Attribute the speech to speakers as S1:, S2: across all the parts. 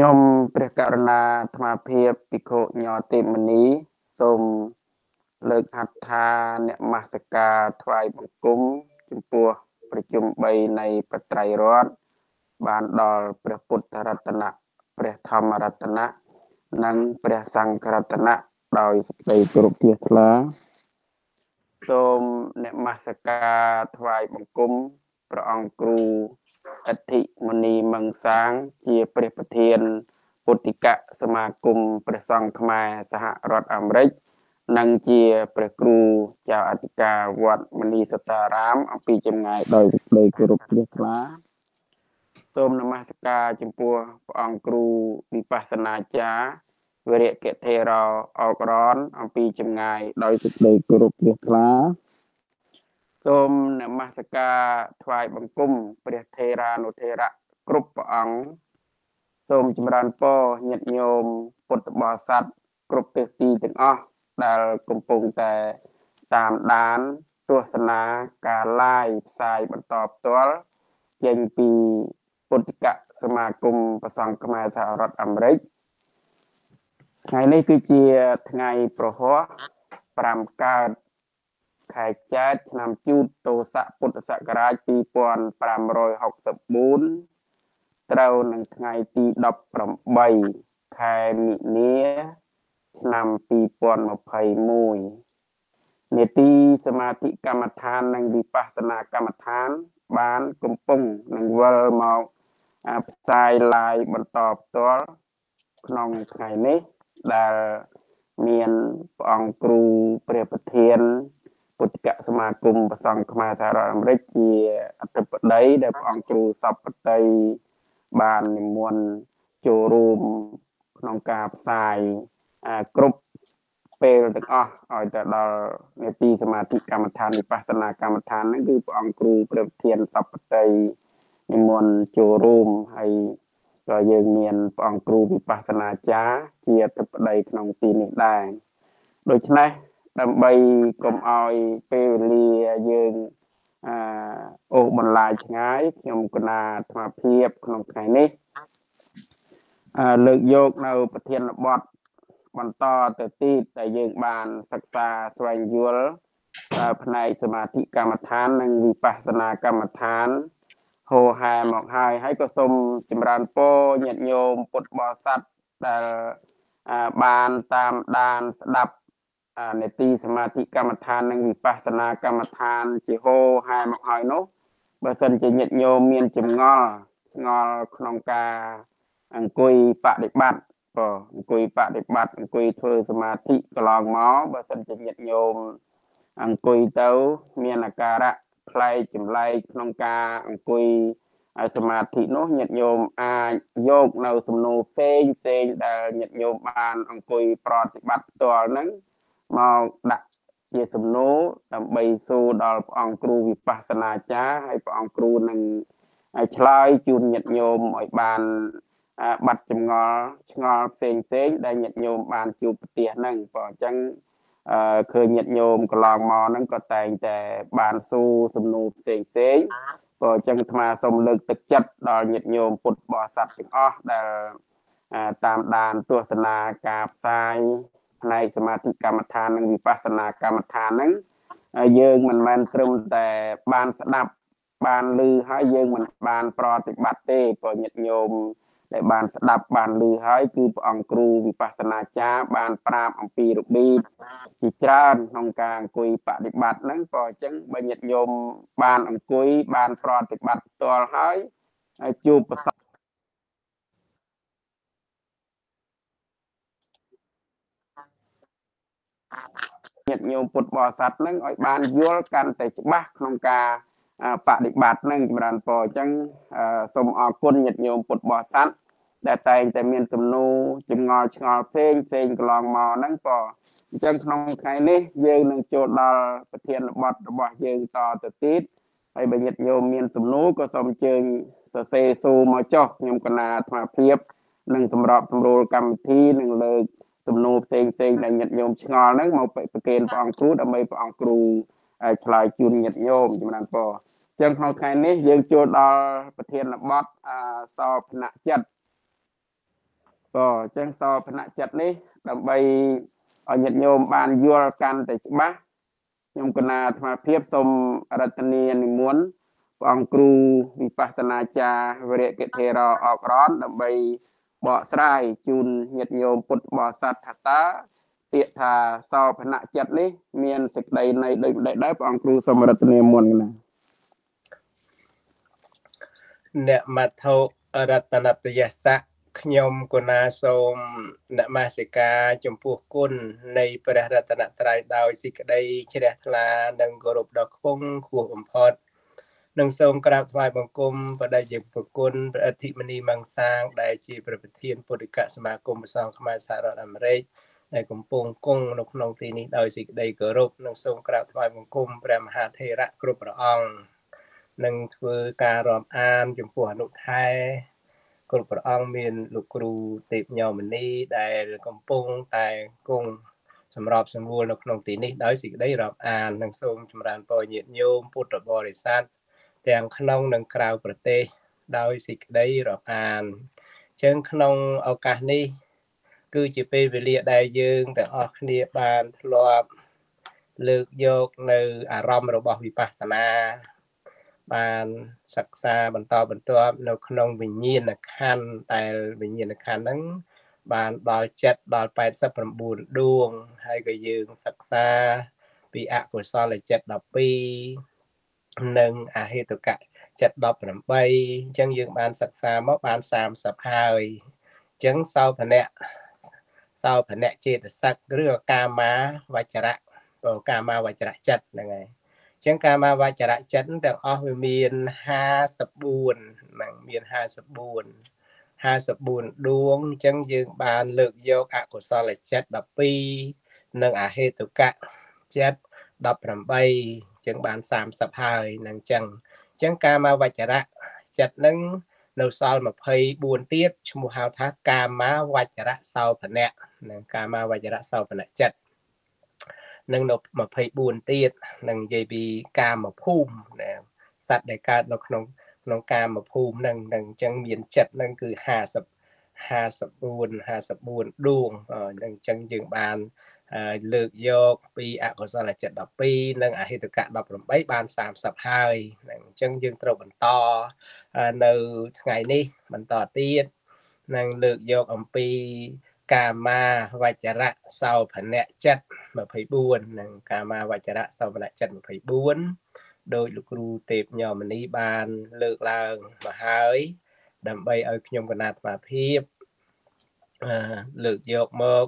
S1: ខ្ញុំព្រះករុណាអាត្មាភាពភិក្ខុញោទេពមនី សូមលើកហត្ថថាអ្នកមស្ការថ្វាយបង្គំចំពោះប្រជុំ3នៃបត្រៃរដ្ឋបានដល់ព្រះពុទ្ធរតនៈព្រះធម្មរតនៈនិងព្រះសង្ឃរតនៈដោយសេចក្តីគោរពជ្រះថ្លាសូមអ្នកមស្ការថ្វាយបង្គំព្រះអង្គគ្រូអធិមុនីមង្សាងជាព្រះប្រធានពុទ្ធិកសមាគមព្រះសង្ឃខ្មែរសហរដ្ឋអាមេរិកនិងជាព្រះគ្រូចៅអធិការវត្តមនីសតារាមអំពីចម្ងាយដោយដោយគោរពជ្រះថ្លាសូមនមស្ការចំពោះព្រះអង្គគ្រូវិបស្សនាចារ្យវរៈកេធេរោអោករនអំពីចម្ងាយដោយសេចក្តីគោរពជ្រះថ្លាសូមនមស្ការថ្វាយបង្គំព្រះថេរានុថេរៈគ្រប់ព្រះអង្គសូមចម្រើនពរញាតិញោមពុទ្ធបរិស័ទគ្រប់ទិសទីទាំងអស់ដែលកំពុងតែតាមដានទស្សនាការឡាយផ្សាយបន្តផ្ទាល់ចេញពីពុទ្ធិកសមាគមប្រសង់ខ្មែរសហរដ្ឋអាមេរិកថ្ងៃនេះគឺជាថ្ងៃប្រហោះ5កើតខែចែកឆ្នាំជូតទោស័កពុទ្ធសករាជ2564ត្រូវនឹងថ្ងៃទី18ខែមិនិលឆ្នាំ2021នេតិសមាធិកម្មដ្ឋាននិងវិបស្សនាកម្មដ្ឋានបានកំពុងនឹងវិលមកផ្សាយ live បន្តផ្ទាល់ក្នុងថ្ងៃនេះដែលមានព្រះអង្គគ្រូព្រះប្រធានពុទ្ធកសមាគមប្រសង់ខ្មែរសហរដ្ឋអាមេរិកជាអធិបតីដែលព្រះអង្គគ្រូសពតីបាននិមន្តចូលរួមក្នុងការផ្សាយគ្រប់ពេលទាំងអស់ឲ្យទៅដល់នេតិសមាធិកម្មដ្ឋានវិបស្សនាកម្មដ្ឋានហ្នឹងគឺព្រះអង្គគ្រូព្រះវិធានសពតីនិមន្តចូលរួមហើយក៏យើងមានព្រះអង្គគ្រូវិបស្សនាចារ្យជាអធិបតីក្នុងទីនេះដែរដូច្នេះដើម្បីកុំឲ្យពេលវេលាយើងអឺអូសបន្លាយឆ្ងាយខ្ញុំគណាអាត្មាភាពក្នុងថ្ងៃនេះអឺលើកយកនៅប្រធានបទបន្តទៅទៀតដែលយើងបានសិក្សាស្វែងយល់ផ្នែកសមាធិកម្មដ្ឋាននិងវិបស្សនាកម្មដ្ឋានហោហែមកហើយហើយក៏សូមចម្រើនពរញាតិញោមពុទ្ធបរិស័ទដែលបានតាមដានស្ដាប់អានេតិសមាធិកម្មដ្ឋាននិងវិបស្សនាកម្មដ្ឋានជាហោហែមកហើយនោះ បើសិនជាញាតិញោមមានចម្ងល់ឆ្ងល់ក្នុងការ អង្គុយបដិបត្តិបើអង្គុយបដិបត្តិអង្គុយធ្វើសមាធិកន្លងមកបើសិនជាញាតិញោមអង្គុយទៅមានអាការៈផ្លែកចម្លែកក្នុងការអង្គុយសមាធិនោះញាតិញោមអាចយកនៅសំណួរផ្សេងផ្សេងដែលញាតិញោមបាន អង្គុយប្រតិបត្តិផ្ទាល់ហ្នឹងមកដាក់ជាសំណួរដើម្បីសួរដល់ព្រះអង្គគ្រូវិបស្សនាចារ្យហើយព្រះអង្គគ្រូនឹងឆ្លើយជូនញាតិញោមឲ្យបានបាត់ចម្ងល់ឆ្ងល់ផ្សេងផ្សេងដែលញាតិញោមបានជួបប្រទេសហ្នឹងព្រោះអញ្ចឹងឃើញញាតិញោមកន្លងមកហ្នឹងក៏តែងតែបានសួរសំណួរផ្សេងផ្សេងក៏អញ្ចឹងអាត្មាសូមលើកទឹកចិត្តដល់ញាតិញោមពុទ្ធបរិស័ទទាំងអស់ដែលតាមដានទស្សនាការផ្សាយផ្នែកសមាធិកម្មដ្ឋាននិងវិបស្សនាកម្មដ្ឋានហ្នឹងយើងមិនមែនត្រឹមតែបានស្ដាប់បានឮហើយយើងមិនបានប្រតិបត្តិទេព្រោះញាតិញោមដែលបានស្ដាប់បានឮហើយគឺព្រះអង្គគ្រូវិបស្សនាចារ្យបានប្រាប់អំពីរបៀបជាច្រើនក្នុងការអង្គុយបដិបត្តិហ្នឹងក៏អញ្ចឹងបើញាតិញោមបានអង្គុយបានប្រតិបត្តិផ្ទាល់ហើយហើយជួបប្រសញាតិញោមពុទ្ធបរិស័ទនឹងឲ្យបានយល់កាន់តែច្បាស់ក្នុងការបដិបត្តិនឹងចម្រើនពរអញ្ចឹងសូមអរគុណញាតិញោមពុទ្ធបរិស័ទដែលតែងតែមានទំនោរចម្ងល់ឆ្ងល់ផ្សេងផ្សេងកន្លងមកហ្នឹងក៏អញ្ចឹងក្នុងថ្ងៃនេះ យើងនឹងចូលដល់ប្រធានបទរបស់យើងតទៅទៀតហើយបើញាតិញោមមានទំនោរក៏សូមអញ្ជើញសរសេរសួរមកចុះខ្ញុំកណាអាត្មាភាពនឹងសម្របសម្រួលកម្មវិធីនឹងលើកទំនោរផ្សេងផ្សេងដែលញាតិញោមឆ្ងល់ហ្នឹងមកប្រគេនព្រះអង្គគ្រូដើម្បីព្រះអង្គគ្រូឆ្លើយជូនញាតិញោមចំណានពរចឹងក្នុងថ្ងៃនេះយើងចូលដល់ប្រធានបទអសោភណចិត្តក៏ចឹងសោភណចិត្តនេះដើម្បីឲ្យញាតិញោមបានយល់កាន់តែច្បាស់ខ្ញុំកណាអាត្មាភាពសូមរតនានិមន្តព្រះអង្គគ្រូវិបស្សនាចារ្យវរៈកិធេរអបរនដើម្បីបកស្រាយជូនញាតិញោមពុទ្ធបរិស័ទថាតាពាក្យថាសោភណចិត្តនេះ មានសេចក្តីនៃដូចម្តេចដែរព្រះអង្គគ្រូសូមរតនាមុនណា
S2: អ្នកមថោរតនតយស័កខ្ញុំកុណាសូមនមស្ការចំពោះគុណនៃព្រះរតនត្រ័យដោយសេចក្តីជ្រះថ្លានិងគោរពដ៏ខ្ពង់ខ្ពស់បំផុត។និងសូមក្រាបថ្វាយបង្គំបដិយប្រគុណព្រះអធិមនីមង្សាង ដែលជាប្រធាន ពុទ្ធិកសមាគមប្រសងខ្មែរសហរដ្ឋអាមេរិកដែលកំពុងគង់នៅក្នុងទីនេះដោយសេចក្តីគោរពនិងសូមក្រាបថ្វាយបង្គំព្រះមហាថេរៈគ្រប់ព្រះអង្គនិងធ្វើការរាប់អានចំពោះអនុថែគ្រប់ព្រះអង្គមានលោកគ្រូទេពញោមនី ដែលកំពុងតែគង់សម្របសម្រួលនៅក្នុងទីនេះដោយសេចក្តីរាប់អាននិងសូមចម្រើនពរញាតិញោមពុទ្ធបរិស័ទទាំងក្នុងនិងក្រៅប្រទេសដោយសេចក្តីរអានចឹងក្នុងឱកាសនេះគឺជាពេលវេលាដែលយើងទាំងអស់គ្នាបានធ្លាប់លើកយកនៅ អារម្មណ៍របស់វិបស្សនាបានសិក្សាបន្តបន្ទាប់នៅក្នុងវិញ្ញាណខណ្ឌដែលវិញ្ញាណខណ្ឌហ្នឹងបានដល់7ដល់89ដួង ហើយក៏យើងសិក្សាពីអកុសលចិត្ត12និងអហេតុកៈចិត្ត18អញ្ចឹងយើងបានសិក្សាមកបាន30ហើយអញ្ចឹងសោភណៈសោភណៈចេតសិកឬកាមាវចរៈបើកាមាវចរៈចិត្តហ្នឹងហើយអញ្ចឹងកាមាវចរៈចិត្តទាំងអស់វាមាន54ហ្នឹងមាន54 54ដួងអញ្ចឹងយើង បានលើកយកអកុសលចិត្ត12និងអហេតុកៈចិត្ត18ចឹងបាន30ហើយនឹងចឹងចឹងកាមវចរៈចិត្តនឹងនៅសល់24ទៀតឈ្មោះហៅថាកាមាវចរៈសោភនៈនឹងកាមាវចរៈសោភនៈចិត្តនឹងនៅ24ទៀតនឹងនិយាយពីកាមភូមិណាសត្វដែលកើតនៅក្នុងក្នុងកាមភូមិនឹងនឹងអញ្ចឹងមានចិត្តនឹងគឺ50 54 54ដួងអញ្ចឹងយើងបានលើកយកពីអកុសលចិត្ត12និង អហិតកៈ18បាន30ហើយហ្នឹងអញ្ចឹងយើងត្រូវបន្តនៅថ្ងៃនេះបន្តទៀតនឹងលើកយកអំពី កាមាវចរៈសោភនៈចិត្ត24និងកាមាវចរៈសោភនៈចិត្ត24ដោយលោកគ្រូទេពញោមនីបានលើកឡើងមកហើយ ដើម្បីឲ្យខ្ញុំគណៈអាត្មាភាពលើកយកមក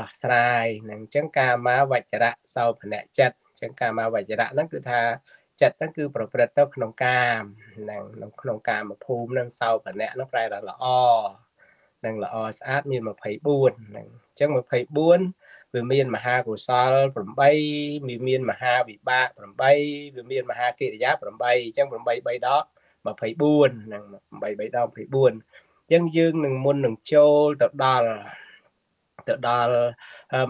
S2: ដោះស្រាយនឹងអញ្ចឹងកាមាវចរៈសោភនៈចិត្តអញ្ចឹងកាមាវចរៈហ្នឹងគឺថាចិត្តហ្នឹងគឺប្រព្រឹត្តទៅក្នុងកាមហ្នឹងក្នុងកាមភូមិនឹងសោភនៈហ្នឹងប្រែដល់ល្អនឹងល្អស្អាតមាន24ហ្នឹងអញ្ចឹង24វាមានមហាកុសល8វាមានមហាវិបាក8វាមានមហាកិរិយា8អញ្ចឹង8 3ដក24ហ្នឹង8 3ដក24អញ្ចឹងយើងនឹងមុននឹងចូលទៅដល់ទៅដល់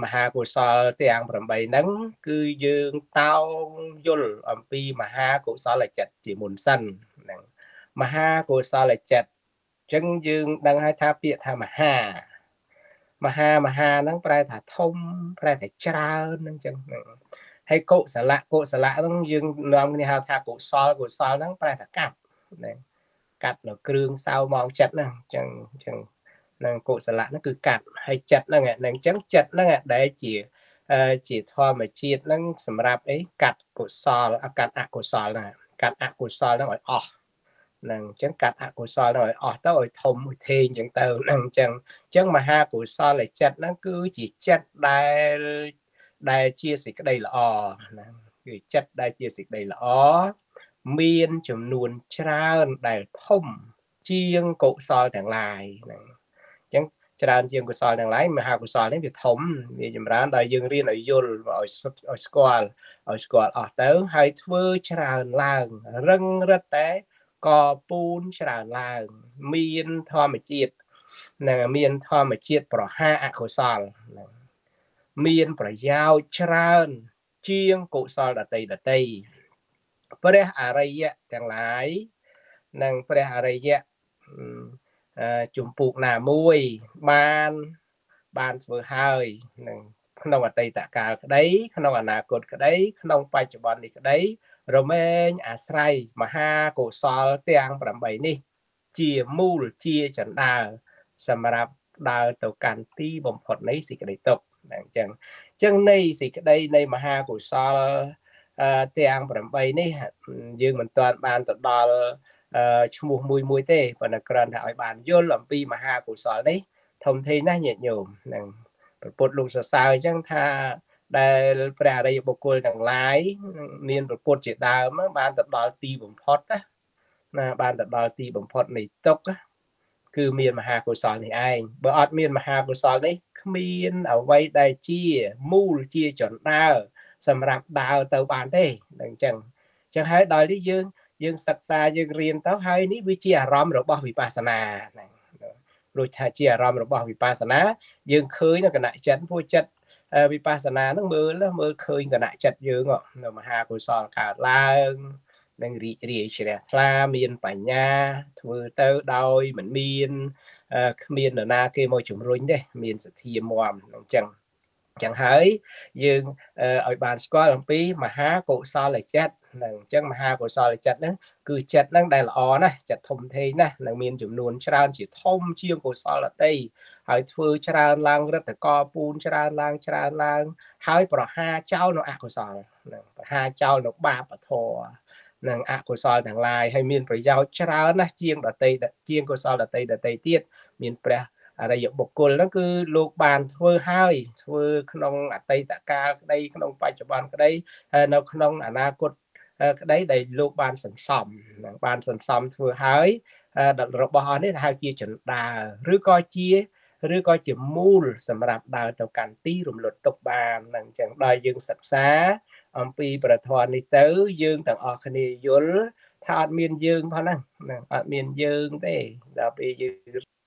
S2: មហាកុសលទាំង8ហ្នឹងគឺយើងតោងយល់អំពីមហាកុសលចិត្តជាមុនសិនហ្នឹងមហាកុសលចិត្តអញ្ចឹងយើងដឹងហើយថាពាក្យថាមហា មហាមហាហ្នឹងប្រែថាធំប្រែថាច្រើនហ្នឹងអញ្ចឹងហើយកុសលៈកុសលៈហ្នឹងយើងនាំគ្នាហៅថាកុសលកុសលហ្នឹងប្រែថាកាត់ហ្នឹងកាត់នៅគ្រឿងសៅមកចិត្តហ្នឹងអញ្ចឹងអញ្ចឹងនឹងកុសលៈហ្នឹងគឺកាត់ហើយចិត្តហ្នឹងហ្នឹងអញ្ចឹងចិត្តហ្នឹងដែរជាជាធម្មជាតិហ្នឹងសម្រាប់អីកាត់កុសលកាត់អកុសលណាកាត់អកុសលហ្នឹងឲ្យអស់ហ្នឹងអញ្ចឹងកាត់អកុសលហ្នឹងឲ្យអស់ទៅឲ្យធំមួយធេងអញ្ចឹងទៅហ្នឹងអញ្ចឹងអញ្ចឹងមហាកុសលចិត្តហ្នឹងគឺជាចិត្តដែលដែលជាសេចក្តីល្អណាគឺចិត្តដែលជាសេចក្តីល្អមានចំនួនច្រើនដែលធំជាងកុសលទាំងឡាយហ្នឹងអញ្ចឹងច្រើនជាងកុសលទាំងឡាយមហាកុសលនេះវាធំវាចម្រើនដោយយើងរៀនឲ្យយល់ឲ្យឲ្យស្គាល់ឲ្យស្គាល់អស់ទៅហើយធ្វើច្រើនឡើង រឹងរឹតតែកពូនច្រើនឡើង មានធម្មជាតិនឹងមានធម្មជាតិប្រហាអកុសល មានប្រយោជន៍ច្រើនជាងកុសលដតីដតីព្រះអរិយទាំងឡាយនិងព្រះអរិយជំពូកណាមួយបានបានធ្វើហើយនឹងក្នុងអតីតកាលក្តី ក្នុងអនាគតក្តី ក្នុងបច្ចុប្បន្ននេះក្តី រមែងអាស្រ័យមហាកុសលទាំង8នេះ ជាមូលជាចណ្ដើសម្រាប់ដើរទៅកាន់ទីបំផុតនៃសេចក្តីទុក្ខអញ្ចឹងអញ្ចឹងនៃសេចក្តីនៃមហាកុសលទាំង8នេះយើងមិនទាន់បានទៅដល់ឈ្មោះមួយមួយទេប៉ុន្តែគ្រាន់តែឲ្យបានយល់អំពីមហាកុសលនេះធំធេងណាស់ញាតិញោមនឹងប្រពុតលោកសរសើរអញ្ចឹងថាដែលព្រះអរិយបុគ្គលទាំងឡាយមានប្រពុតជាដើមបានទៅដល់ទីបំផុត ណាបានទៅដល់ទីបំផុតនៃទុក្ខគឺមានមហាកុសលនេះឯងបើអត់មានមហាកុសលនេះគ្មានអ្វីដែលជាមូលជាចន្ទើសម្រាប់ដើរទៅបានទេអញ្ចឹងអញ្ចឹងហើយដល់នេះយើងយើងសិក្សាយើងរៀនទៅហើយនេះវាជាអារម្មណ៍របស់ វិបស្សនាហ្នឹងរួចថាជាអារម្មណ៍របស់វិបស្សនា យើងឃើញនៅគណៈចិត្តពួកចិត្តវិបស្សនានឹងមើលមើលឃើញគណៈចិត្តយើងនៅមហាកុសលកើតឡើងនឹងរីករាយជ្រះថ្លាមានបញ្ញាធ្វើទៅដោយមិនមានគ្មាននរណាគេមកជំរុញទេមានសទ្ធាមមអញ្ចឹងចឹងហើយយើងឲ្យបានស្គាល់អំពីមហាកុសលចិត្តហ្នឹងអញ្ចឹងមហាកុសលចិត្តហ្នឹងគឺចិត្តហ្នឹងដែលល្អណាស់ចិត្តធំធេងណាស់នឹងមានចំនួន ច្រើន ជាធំជាងកុសលតីហើយធ្វើច្រើនឡើងរិទ្ធកោពូនច្រើនឡើងច្រើនឡើងហើយប្រហាចោលនៅអកុសលហ្នឹងប្រហាចោលនៅបាបធរនិងអកុសលទាំងឡាយហើយមានប្រយោជន៍ច្រើនណាស់ជាងដតីជាងកុសលដតីដតីទៀតមានព្រះអរិយបុគ្គលហ្នឹងគឺលោកបានធ្វើហើយធ្វើក្នុងអតីតកាលក្តីក្នុងបច្ចុប្បន្នក្តីហើយនៅក្នុងអនាគតក្តីដែលលោកបានសន្សំបានសន្សំធ្វើហើយរបស់អស់នេះហៅជាចណ្ដាឬក៏ជាឬក៏ជាមូល សម្រាប់ដើរទៅកាន់ទីរំលត់ទុកបានហ្នឹងអញ្ចឹងដល់យើងសិក្សា អំពីប្រធាននេះទៅ យើងទាំងអស់គ្នាយល់ថាអត់មានយើងផងហ្នឹងអត់មានយើងទេដល់ពេលយើង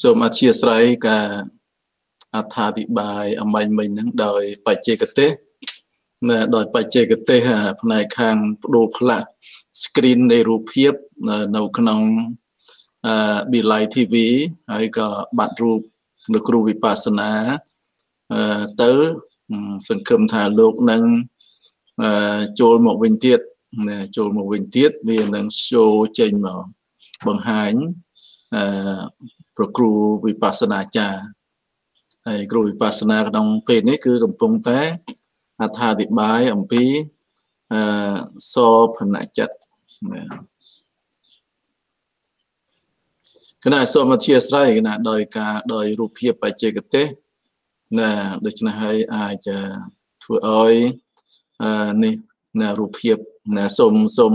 S3: សូមអធិស្ឋានការអត្ថាធិប្បាយអមាញ់មិញហ្នឹងដោយបច្ចេកទេសណាដោយបច្ចេកទេសផ្នែកខាងបដូរផ្លាស់ screen នៃរូបភាពនៅក្នុងអឺ Belay TV ហើយក៏បាត់រូបលោកគ្រូវិបស្សនាអឺទៅសង្ឃឹមថាលោកនឹងអឺចូលមកវិញទៀតណាចូលមកវិញទៀតវានឹង show ចេញមកបង្ហាញអឺប្រគ្រូវិបស្សនាចារ្យហើយគ្រូវិបស្សនាក្នុងពេលនេះគឺកំពុងតែអត្ថាធិប្បាយ អំពីអឺសភនចិត្តគណៈសូមអធិស្ឋានគណៈដោយការដោយរូបភាពបច្ចេកទេសណាដូច្នេះហើយអាចធ្វើឲ្យនេះណារូបភាពណាសូមសូម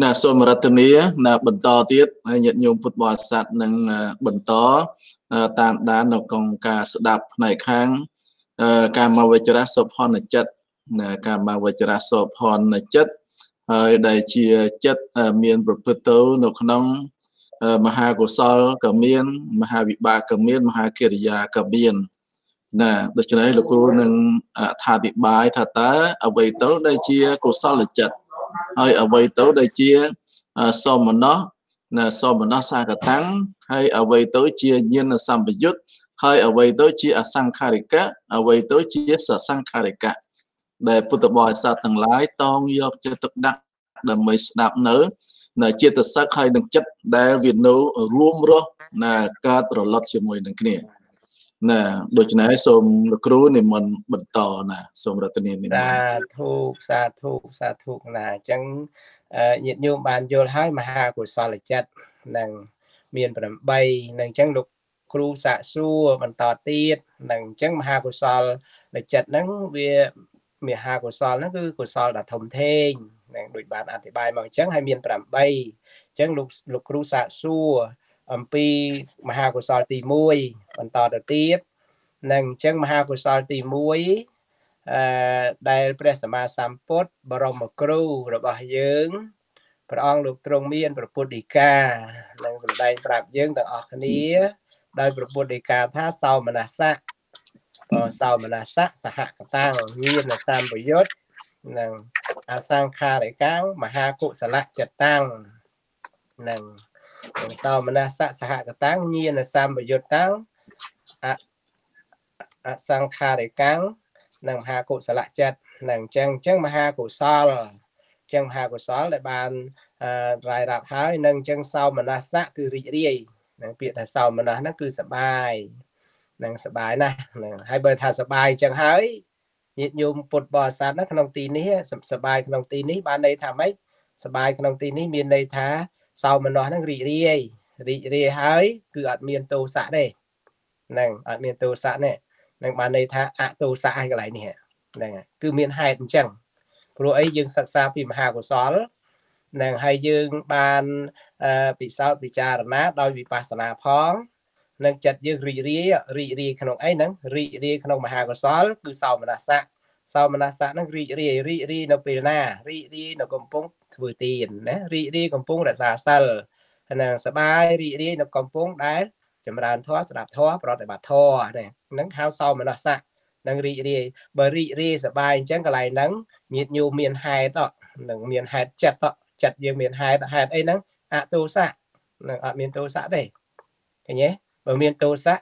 S3: ណាសូមរតនាណាបន្តទៀតហើយញាតិញោមពុទ្ធបរិស័ទនឹងបន្តតាមដាននៅក្នុងការស្ដាប់ផ្នែកខាង កាមវិចរៈសុភនចិត្តណាកាមវិចរៈសុភនចិត្តហើយដែលជាចិត្តមានប្រព្រឹត្តទៅនៅក្នុងមហាកុសលក៏មានមហាវិបាកក៏មានមហាកិរិយាក៏មានណាដូច្នេះលោកគ្រូនឹងអធិប្បាយថាតើអ្វីទៅដែលជាកុសលចិត្តហើយអ្វីទៅដែលជាសមណោះណាសមណោះសាកតាំងហើយអ្វីទៅជាញាណសម្បយុទ្ធហើយអ្វីទៅជាអសង្ខារិកៈអ្វីទៅជាសសង្ខារិកៈដែលពុទ្ធបរិស័ទទាំងឡាយតងយកចិត្តទុកដាក់ដើម្បីស្ដាប់នៅណាចិត្តសឹកហើយនឹងចិត្តដែលវានៅរួមរស់ណាកើតរលត់ជាមួយនឹងគ្នាណាដូច្នេះសូមលោកគ្រូនិមន្តបន្តណា សូមរតនាមានស
S2: ាធុសាធុសាធុណាអញ្ចឹងញាតិញោមបានយល់ហើយមហាកុសលចិត្តនឹងមាន8នឹងអញ្ចឹងលោកគ្រូសាក់សួរបន្តទៀតនឹងអញ្ចឹងមហាកុសលចិត្តហ្នឹងវាមហាកុសលហ្នឹងគឺកុសលដ៏ធំធេងនឹងដូចបានអធិប្បាយមកអញ្ចឹងហើយមាន8អញ្ចឹងលោកលោកគ្រូសាក់សួរអំពីមហាកុសលទី1បន្តទៅទៀតនឹងអញ្ចឹងមហាកុសលទី1អឺដែលព្រះសម្មាសម្ពុទ្ធបរមគ្រូរបស់យើងព្រះអង្គលោកទ្រង់មាន ប្រពុទ្ធដីកានឹងសម្ដែងប្រាប់យើងទាំងអស់គ្នាដោយប្រពុទ្ធដីកាថាសោមនស្សៈបើសោមនស្សៈសហកតាញាណសម្បយុត្តនឹងអសង្ខារិកាមហាគុសលចិត្តតាំងនឹងសោមនស្សសហកតាំងញាណសម្បយុត្តតាំងអសង្ខារិកាំងនិងមហាកុសលចិត្តនឹងអញ្ចឹងអញ្ចឹងមហាកុសលអញ្ចឹងមហាកុសលដែលបានរាយរាប់ហើយនឹងអញ្ចឹងសោមនស្សៈគឺរីករាយនឹងពាក្យថាសោមនស្សហ្នឹងគឺសបាយនឹងសបាយណាស់នឹងហើយបើថាសបាយអញ្ចឹងហើយញាតិញោមពុទ្ធបរិស័ទក្នុងទីនេះសបាយក្នុងទីនេះបានន័យថាម៉េចសបាយក្នុងទីនេះមានន័យថាសោមនស្សហ្នឹងរីករាយរីករាយហើយគឺអត់មានទោសៈទេហ្នឹងអត់មានទោសៈទេហ្នឹងបានន័យថាអទោសៈហើយកន្លែងនេះហ្នឹងគឺមានហេតុអញ្ចឹងព្រោះអីយើងសិក្សាពីមហាកុសលនឹងហើយយើងបានពិសោធន៍ពិចារណាដោយវិបស្សនាផងនឹងចិត្តយើងរីករាយរីករាយក្នុងអីហ្នឹងរីករាយក្នុង មហាកុសលគឺសោមនស្សៈសោមនស្សៈហ្នឹងរីករាយរីករាយនៅពេលណារីករាយនៅកំពុងធ្វើទានណារីករាយកំពុងរក្សាសិលហ្នឹងសបាយរីករាយនៅកំពុងដែលចម្រើនធម៌ស្ដាប់ធម៌ប្រតិបត្តិធម៌ណាហ្នឹងហៅសោមនស្សៈនឹងរីករាយបើរីករាយសបាយអញ្ចឹងកន្លែងហ្នឹងញាតញោមមានហេតុនឹង មានហេតុចិត្តចិត្តយើងមានហេតុហេតុអីហ្នឹងអតោសៈនឹងអត់មានទោសៈទេឃើញទេបើមានទោសៈ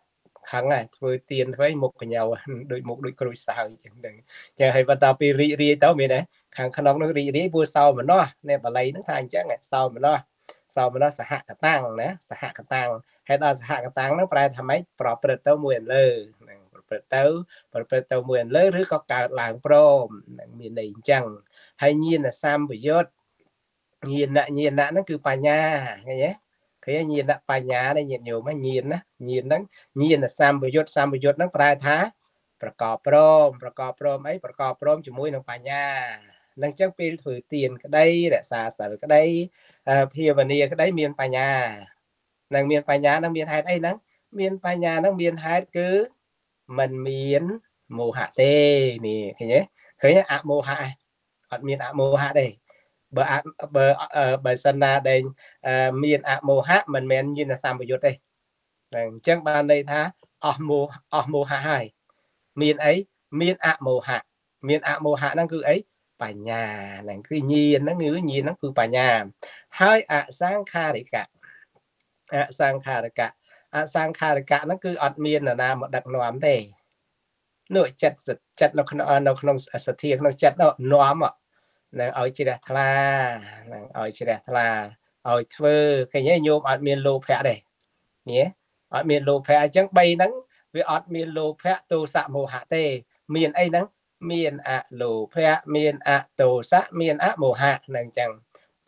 S2: ខឹងហើយធ្វើទៀនធ្វើមុខកញ្ញោដូចមុខដូចក្រួយសៅអញ្ចឹងហ្នឹងអញ្ចឹងហើយបន្តពីរីករាយទៅមានទេខាងក្នុងនោះរីករាយព្រោះសោមនស្សនៃបាលីហ្នឹងថាអញ្ចឹងសោមនស្សសោមនស្សសហកតាំងណាសហកតាំងហើយដល់សហកតាំងហ្នឹងប្រែថាម៉េចប្រព្រឹត្តទៅមួយអន្លើហ្នឹងប្រព្រឹត្តទៅប្រព្រឹត្តទៅមួយអន្លើឬក៏កើតឡើងព្រមហ្នឹងមានន័យអញ្ចឹងហើយញាណសម្បយុទ្ធញាណញាណហ្នឹងគឺបញ្ញាឃើញទេឃើញញាណបញ្ញាដែលញាណញោមញាណណាញាណហ្នឹងញាណសម្បយុទ្ធសម្បយុទ្ធហ្នឹងប្រែថាប្រកបព្រមប្រកបព្រមអីប្រកបព្រមជាមួយនឹងបញ្ញានឹងចឹងពេលធ្វើទានក្តីរក្សាសិលក្តីភាវនាក្តីមានបញ្ញានឹងមានបញ្ញានឹងមានហេតុអីហ្នឹងមានបញ្ញានឹងមានហេតុគឺมันមានមោហៈទេនេះឃើញទេឃើញអមោហៈអត់មានអមោហៈទេបើបើបើសិនណាដែលមានអមោហៈមិនមែនយានសម្បយុទ្ធទេហ្នឹងអញ្ចឹងបានន័យថាអស់មោអស់មោហៈហើយមានអីមានអមោហៈមានអមោហៈហ្នឹងគឺអីបញ្ញាហ្នឹងគឺញាណហ្នឹងគឺញាណហ្នឹងគឺបញ្ញាហើយអសង្ខារិកៈអសង្ខារិកៈអសង្ខារិកៈហ្នឹងគឺអត់មាននរណាមកដឹកនាំទេនោះចិត្តចិត្តនៅក្នុងនៅក្នុងសទ្ធាក្នុងចិត្តនោះនាំនឹងឲ្យជ្រះថ្លានឹងឲ្យជ្រះថ្លាឲ្យធ្វើឃើញទេញោមអត់មានលោភៈទេញ៉េអត់មានលោភៈអញ្ចឹង3ហ្នឹងវាអត់មានលោភៈទោសៈមោហៈទេ មានអីហ្នឹងមានអលោភៈមានអតោសៈមានអមោហៈហ្នឹងអញ្ចឹង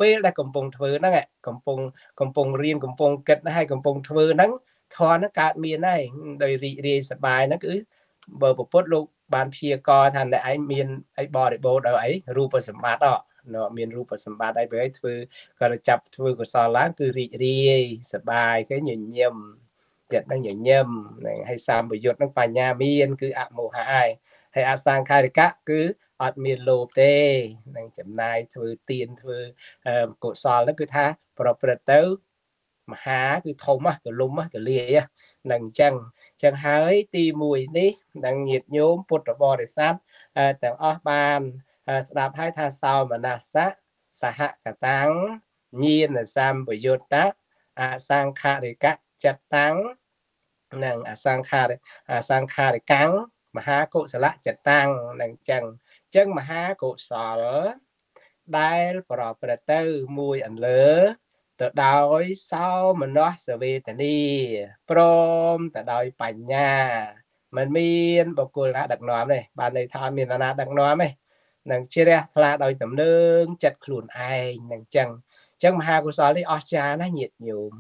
S2: ពេលដែលកំពុងធ្វើហ្នឹងកំពុងកំពុងរៀនកំពុងគិតហើយកំពុងធ្វើហ្នឹងធម៌ហ្នឹងកើតមានហើយដោយរីករាយសប្បាយហ្នឹងគឺបើប្រពុតលោកបានព្យាករថាអ្នកឯងមានអីបរិបូរដល់អីរូបសម្បត្តិអនោះមានរូបសម្បត្តិអីបើធ្វើក៏ចាប់ធ្វើកុសលឡើងគឺរីករាយសប្បាយគេញញឹមចិត្តហ្នឹងញញឹមហ្នឹងហើយសម្បយុទ្ធហ្នឹងបញ្ញាមានគឺអមោហៈហើយហើយអសង្ខារិកៈគឺអត់មានលោភទេនឹងចំណាយធ្វើទៀនធ្វើកុសលហ្នឹងគឺថាប្រព្រឹត្តទៅមហាគឺធំទៅលំទៅលាយហ្នឹងអញ្ចឹងអញ្ចឹងហើយទី1នេះនឹងញាតញោមពុទ្ធបរិស័ទទាំងអស់បានស្ដាប់ហើយថាសោមនស្សៈសហកតាំងញាណសម្បយុត្តៈអសង្ខារិកៈចិត្តតាំងនិងអសង្ខារអសង្ខារិកាំងមហាកុសលចតាំងនឹងចឹងចឹងមហាកុសលដែលប្រព្រឹត្តទៅមួយអន្លើ ទៅដោយសោមនស្សវេទនីព្រមទៅដោយបញ្ញា មិនមាន បុគ្គលណាដឹកនាំទេបានន័យថាមានណាដឹកនាំទេនឹងជ្រះថ្លាដោយទំនើងចិត្តខ្លួនឯងនឹងចឹងចឹងមហាកុសលនេះអស្ចារ្យណាស់ញាតិញោម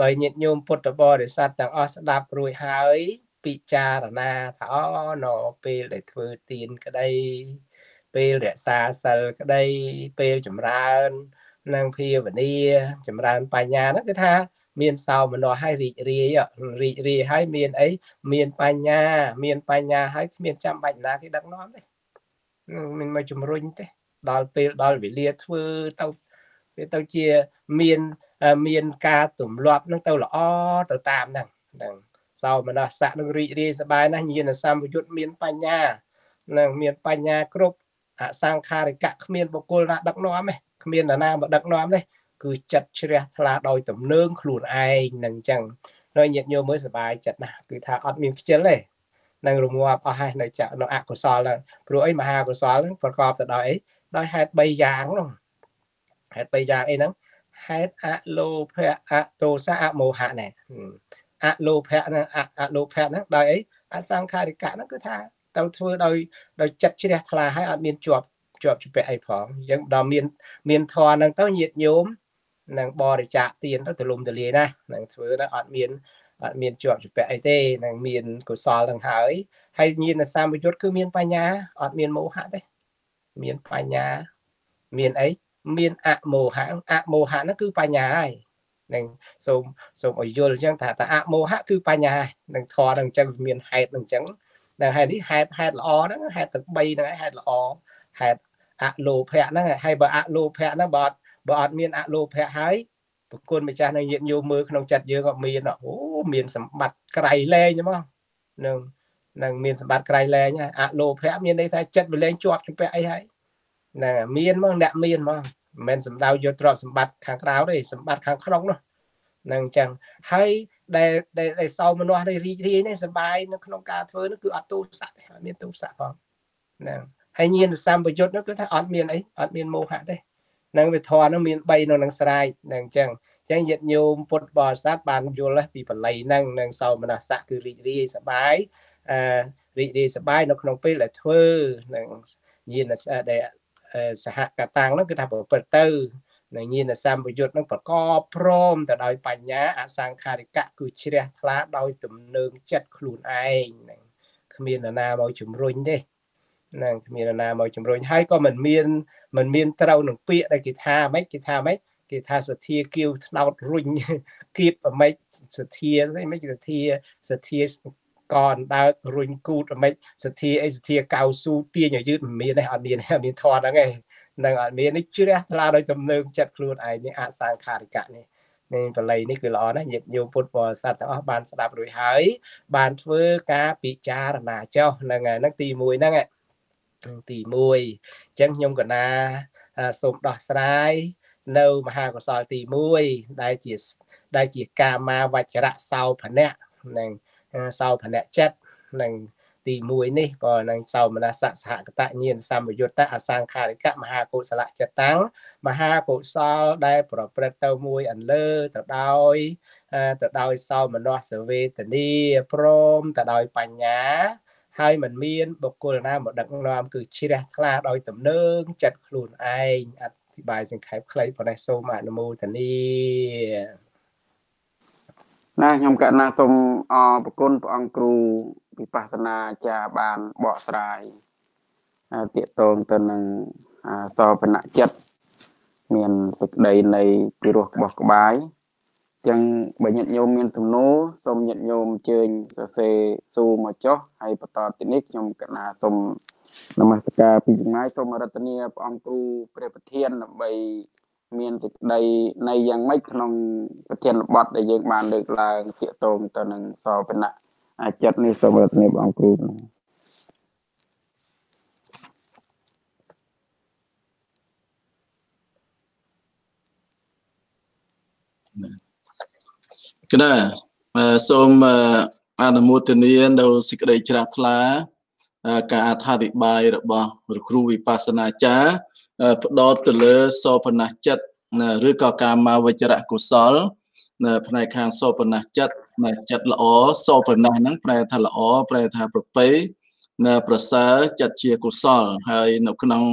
S2: បើញាតិញោមពុទ្ធបរិស័ទទាំងអស់ស្ដាប់រួចហើយពិចារណាថាអូនៅពេលដែលធ្វើទានក្តី ពេលរក្សាសិលក្តីពេលចម្រើននឹងភាវនា ចម្រើនបញ្ញាហ្នឹងគឺថាមានសោមនស្សហើយរីករាយរីករាយហើយមានអីមានបញ្ញា មានបញ្ញាហើយគ្មានចាំបាច់ណាគេដឹកនាំទេមិនមកជំរុញទេ ដល់ពេលដល់វេលាធ្វើទៅវាទៅជាមានមានការទម្លាប់នឹងទៅល្អទៅតាមហ្នឹងហ្នឹងសោមនស្សៈនឹងរីករាយសប្បាយណាស់ញាណសម្ពយុត្តមានបញ្ញា នឹង មានបញ្ញាគ្រប់អសង្ខារិកៈគ្មានបុគ្គលណាដឹកនាំទេគ្មានណាមកដឹកនាំទេគឺចិត្តជ្រះថ្លាដោយទំនើងខ្លួនឯងនឹងអញ្ចឹងនៅញាតញោមមើលសบายចិត្តណាស់គឺថាអត់មានខ្ជិលទេនឹងរងាប់អស់ហើយនៅចាក់នៅអកុសលហ្នឹងព្រោះអីមហាកុសលហ្នឹងប្រកបទៅដោយអីដោយហេតុ3យ៉ាងនោះហេតុ3យ៉ាងអីហ្នឹងហេតុអលោភៈអតោសៈអមោហៈណែអលោភៈហ្នឹងអលោភៈហ្នឹងដោយអីអសង្ខារិកៈហ្នឹងគឺថាត្រូវធ្វើដោយដោយចិត្តជ្រះថ្លាហើយអត់មានជាប់ជាប់ជាប់អីផងអញ្ចឹងដល់មាន មានធរហ្នឹងទៅញាតញោមនឹងបរិច្ចាគទានទៅទលំទលាយណានឹងធ្វើទៅអត់មានអត់មានជាប់ជាប់អីទេនឹងមានកុសលនឹងហើយហើយញាណសម្បយុទ្ធគឺមានបញ្ញាអត់មានមោហៈទេមានបញ្ញា មានអីមានអមោហៈអមោហៈហ្នឹងគឺបញ្ញាហើយនឹងសូមសូមឲ្យយល់អញ្ចឹងថាតាអមោហៈគឺបញ្ហានឹងធរនឹងអញ្ចឹងមានហេតុនឹងអញ្ចឹងនឹងហេតុនេះហេតុហេតុល្អហ្នឹងហេតុទាំង3ហ្នឹងហេតុល្អហេតុអលោភៈហ្នឹងហើយបើអលោភៈហ្នឹងបើអត់បើអត់មាន អលោភៈហើយប្រគុណម្ចាស់នៅញាតញោមមើលក្នុងចិត្តយើងក៏មាន អូមាន សម្បត្តិក្រៃលែងហ្មងនឹងនឹងមានសម្បត្តិក្រៃលែងអលោភៈមានន័យថាចិត្តវាលែងជាប់ចំពាក់អីហើយណាមានហ្មងអ្នកមានហ្មងមិនមែនសម្ដៅយកទ្រព្យសម្បត្តិខាងក្រៅទេសម្បត្តិខាងក្នុងនោះនឹងអញ្ចឹងហើយដែលដែលសោមនុស្សនេះរីករាយនេះសบายនៅក្នុងការធ្វើនោះគឺអត់ទូស័កទេអត់មានទូស័កផងណាហើយញាណសម្បយុទ្ធនោះគឺថាអត់មានអីអត់មានមោហៈទេនឹងវិធរនោះមាន3នៅនឹងស្រ័យនឹងអញ្ចឹងអញ្ចឹងញាតញោមពុទ្ធបរិស័ទបានយល់ពីបល័យហ្នឹងនឹងសោមនស្សៈគឺរីករាយសบายអឺរីករាយសบายនៅក្នុងពេលដែលធ្វើនឹងញាណដែលសហកតាំងហ្នឹងគឺថាប្រព្រឹត្តទៅនៃញាណសម្បយុទ្ធនឹងប្រកបព្រមទៅដោយបញ្ញាអសង្ខារិកៈគឺជ្រះថ្លាដោយទំនើងចិត្តខ្លួនឯងហ្នឹងគ្មាននរណាមកជំរុញទេហ្នឹងគ្មាននរណាមកជំរុញហើយក៏មិនមានមិនមានត្រូវនឹងពាក្យដែលគេថាម៉េចគេថាម៉េចគេថាសធាគៀវថ្នោតរុញគៀបម៉េចសធាស្អីម៉េចសធាសធាកនដើររុញគូតអាមេចសទ្ធាអីសទ្ធាកៅស៊ូទាញឲ្យយឺតមិនមានទេអត់មានអត់មានធន់ហ្នឹងឯងនឹងអត់មាននេះជ្រះថ្លាដោយទំនើងចិត្តខ្លួនឯងនេះអសង្ខារិកៈនេះនៃបល័យនេះគឺល្អណាស់ញាតិញោមពុទ្ធបរិស័ទទាំងអស់បានស្ដាប់រួចហើយបានធ្វើការពិចារណាចោះហ្នឹងហើយហ្នឹងទី1ហ្នឹងទី1អញ្ចឹងខ្ញុំកណាសូមដោះស្រាយនៅមហាកុសលទី1ដែលជាដែលជាកាមាវចរៈសោភណៈហ្នឹងសោធនៈចិត្តនិងទី1នេះបើនឹងសោមនសៈសហកតញាណសម្យុត្តអសង្ខារិកមហាកុសលចតាំងមហាកុសលដែលប្រព្រឹត្តទៅមួយអន្លើទៅដោយទៅដោយសោមនស្សវេទនីព្រមទៅដោយបញ្ញាហើយมันមានបុគ្គលណាមកដឹកនាំគឺជ្រះថ្លាដោយទំនើងចិត្តខ្លួនឯងអធិប្បាយសង្ខេបខ្លីប៉ុណ្ណេះសូមអនុមោទនា
S1: ណាខ្ញុំកណាសូមអរគុណព្រះអង្គគ្រូវិបស្សនាចារ្យបានបកស្រាយតាកតងទៅនឹងសោបនៈចិត្តមានសេចក្តីនៃពិរោះបោះក្បាយចឹងបើញាតិញោមមានសំណួរសូមញាតិញោមអញ្ជើញសរសេរសួរមកចុះហើយបន្តទីនេះខ្ញុំកណាសូមនមស្ការពីចម្ងាយសូមរតនាព្រះអង្គគ្រូព្រះប្រធានដើម្បីមានសេចក្តីនៃយ៉ាងម៉េចក្នុងប្រធានបទដែលយើងបានលើកឡើងទាក់ទងទៅនឹងសោបណៈអាចិត នេះសូមរតនាបងគ្រូគណៈ
S3: សូមអនុមោទនានៅសេចក្តីជ្រះថ្លាការអធិប្បាយរបស់លោកគ្រូវិបស្សនាចារ្យផ្ដោតទៅលើសោបនៈចិត្តឬក៏កាមាវចរៈកុសលនៅផ្នែកខាងសោបនៈចិត្តណាចិត្តល្អសោបនៈហ្នឹងប្រែថាល្អប្រែថាប្រពៃណាប្រសើរចិត្តជាកុសល ហើយនៅក្នុង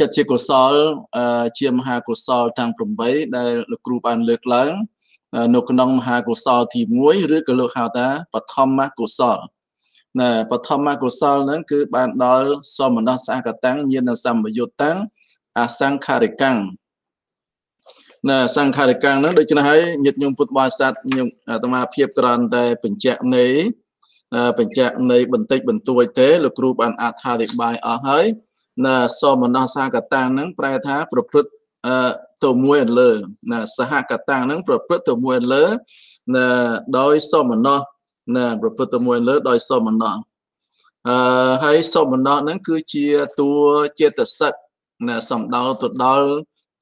S3: ចិត្តជាកុសលជាមហាកុសលទាំង8ដែលលោកគ្រូបានលើកឡើង នៅក្នុងមហាកុសលទី1ឬក៏លោកហៅថាបឋមកុសលណាបឋមកុសលហ្នឹងគឺបានដល់សមនស្សកតាំងញាណសម្បយុត្តังអសង្ខារិកាំងណាសង្ខារិកាំងហ្នឹងដូច្នេះហើយញាតិញោមពុទ្ធបរិស័ទញោមអាត្មាភាពក្រាន់តែបញ្ជាក់នៃបញ្ជាក់នៃបន្តិចបន្តួចទេលោកគ្រូបានអត្ថាធិប្បាយអស់ហើយណាសមនស្សកតាំងហ្នឹងប្រែថាប្រព្រឹត្តទៅមួយលើណាសហកតាំងហ្នឹងប្រព្រឹត្តទៅមួយលើណាដោយសមនស្សណាប្រព្រឹត្តទៅមួយលើដោយសោមនស្សអឺហើយសោមនស្សហ្នឹងគឺជាតួចេតសិកណាសំដៅទៅដល់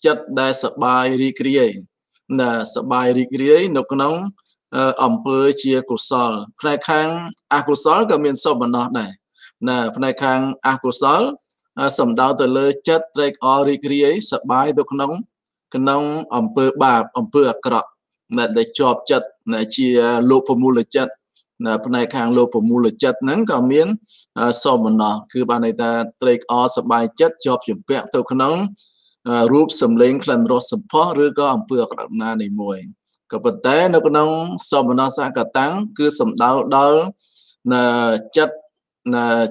S3: ចិត្តដែលសបាយរីករាយណាសបាយរីករាយនៅ ក្នុងអំពើជាកុសលផ្នែកខាងអកុសលក៏មានសោមនស្សដែរណាផ្នែកខាងអកុសល សំដៅទៅលើ ចិត្តត្រេកអររីករាយសបាយទៅក្នុង ក្នុង អំពើបាប អំពើអាក្រក់ដែលជាប់ចិត្តជាលោកភមូលចិត្តផ្នែកខាងលោភមូលចិត្តហ្នឹងក៏មានសោមនស្សគឺបានន័យថាត្រេកអរសប្បាយចិត្តជាប់ជំពាក់ទៅក្នុងរូបសម្លេងក្លិនរសសម្ផស្សឬក៏អំពើអាក្រក់ណានីមួយក៏ប៉ុន្តែ នៅក្នុងសោមនស្សកតាំងគឺសំដៅដល់ចិត្ត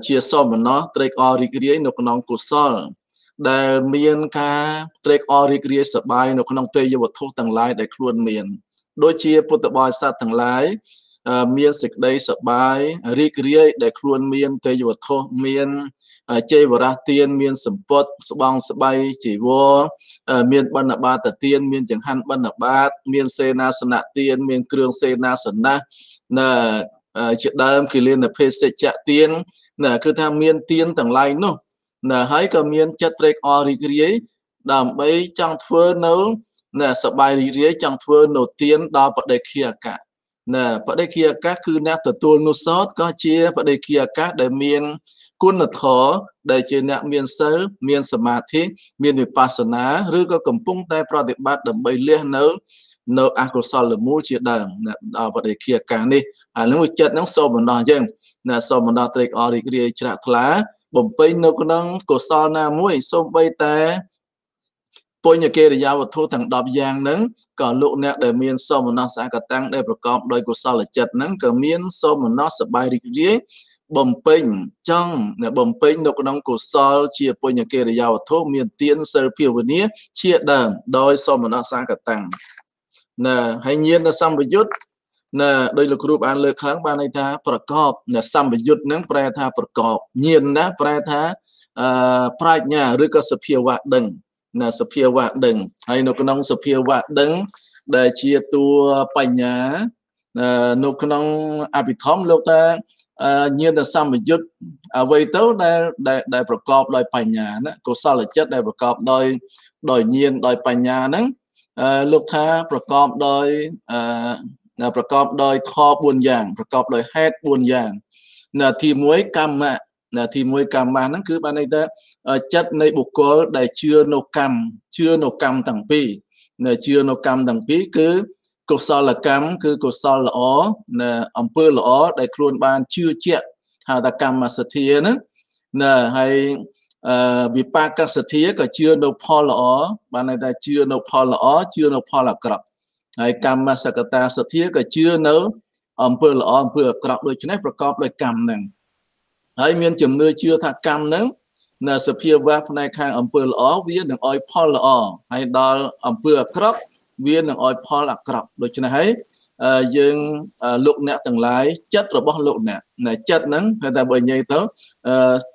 S3: ជាសោមនស្សត្រេកអររីករាយនៅក្នុងកុសល ដែលមានការត្រេកអររីករាយសប្បាយនៅក្នុង ទេយ្យវត្ថុទាំងឡាយដែលខ្លួនមាន ដូចជា ពុទ្ធបរិស័ទទាំងឡាយមានសេចក្តីសបាយរីករាយដែលខ្លួនមានទេយវធសមានជ័យវរៈទានមានសម្ពត់ស្បងស្បៃជីវរមានបណ្ឌបាតទានមានចង្ហាន់បណ្ឌបាតមានសេនាសនៈទានមានគ្រឿងសេនាសនៈណាជាដើមគឺលានភេសជ្ជៈទានណាគឺថាមានទានទាំងឡាយនោះណាហើយក៏មានចិត្តត្រេកអររីករាយដើម្បីចង់ធ្វើនៅណាសបាយរីករាយចង់ធ្វើនៅទានដល់បដិឃាកៈណាបដិគិអាកាសគឺអ្នកទទួលនោះសតក៏ជាបដិគិអាកាសដែលមានគុណធម៌ដែលជាអ្នកមានសិលមានសមាធិ មានវិបស្សនាឬក៏កំពុង តែប្រតិបត្តិដើម្បីលះនៅនៅអកុសលលមូលជាដើមណាដល់បដិគិអាកាសនេះអានឹងចិត្តនឹងសូមបណ្ដោះអញ្ចឹងណាសូមបណ្ដោះត្រេកអររីករាយច្រាក់ថ្លា បំពេញនៅក្នុងកុសលណាមួយសូម្បីតែពុញកិរិយាវត្ថុទាំង10យ៉ាងហ្នឹងក៏លោកអ្នកដែលមាន សមនស្សកតាំងដែលប្រកបដោយកុសលចិត្តហ្នឹងក៏មានសមនស្សសបាយរីករាយបំពេញចង់បំពេញនៅក្នុងកុសលជាពុញកិរិយាវត្ថុមានទានសិលភាវនាជាដើមដោយសមនស្សកតាំងណាហើយញាណសម្បយុទ្ធណាដោយលោកគ្រូបានលើកខាងបានន័យថាប្រកបណាសម្បយុទ្ធនឹងប្រែថាប្រកបញាណណាប្រែថាអឺប្រាជ្ញាឬក៏សភាវៈដឹងណាសភាវៈដឹងហើយនៅក្នុងសភាវៈដឹងដែលជាតួបញ្ញានៅក្នុងអភិធម្មលោកថាញាណសម្បយុទ្ធអ្វីទៅដែលដែលប្រកបដោយបញ្ញាណាកុសលចិត្តដែលប្រកបដោយដោយញាណដោយបញ្ញាហ្នឹងលោកថាប្រកបដោយប្រកបដោយធម៌4យ៉ាងប្រកបដោយហេតុ4យ៉ាងណាទី1កម្មណាទីមួយកម្មម៉ាស់ហ្នឹងគឺបានន័យថាចិត្តនៃបុគ្គលដែលជឿនៅកម្មជឿនៅកម្មទាំងពីរណាជឿនៅកម្មទាំងពីរគឺកុសលកម្មគឺកុសលល្អណាអំពើល្អដែលខ្លួនបានជឿជាក់ហៅថាកម្មសទ្ធាហ្នឹងណាហើយអឺវិបាកសទ្ធាក៏ជឿនៅផលល្អបានន័យថាជឿនៅផលល្អជឿនៅផលអាក្រក់ហើយកម្មសកតាសទ្ធាក៏ជឿនៅអំពើល្អអំពើអាក្រក់ដូច្នេះប្រកបដោយកម្មហ្នឹងហើយមានជំនឿជឿថាកម្មហ្នឹងនៅសភាវៈផ្នែកខាងអំពើល្អវានឹងឲ្យផលល្អហើយដល់អំពើអាក្រក់វានឹងឲ្យផលអាក្រក់ដូច្នេះហើយយើងលោកអ្នកទាំងឡាយចិត្តរបស់លោកអ្នកចិត្តហ្នឹងគេថាបើនិយាយទៅ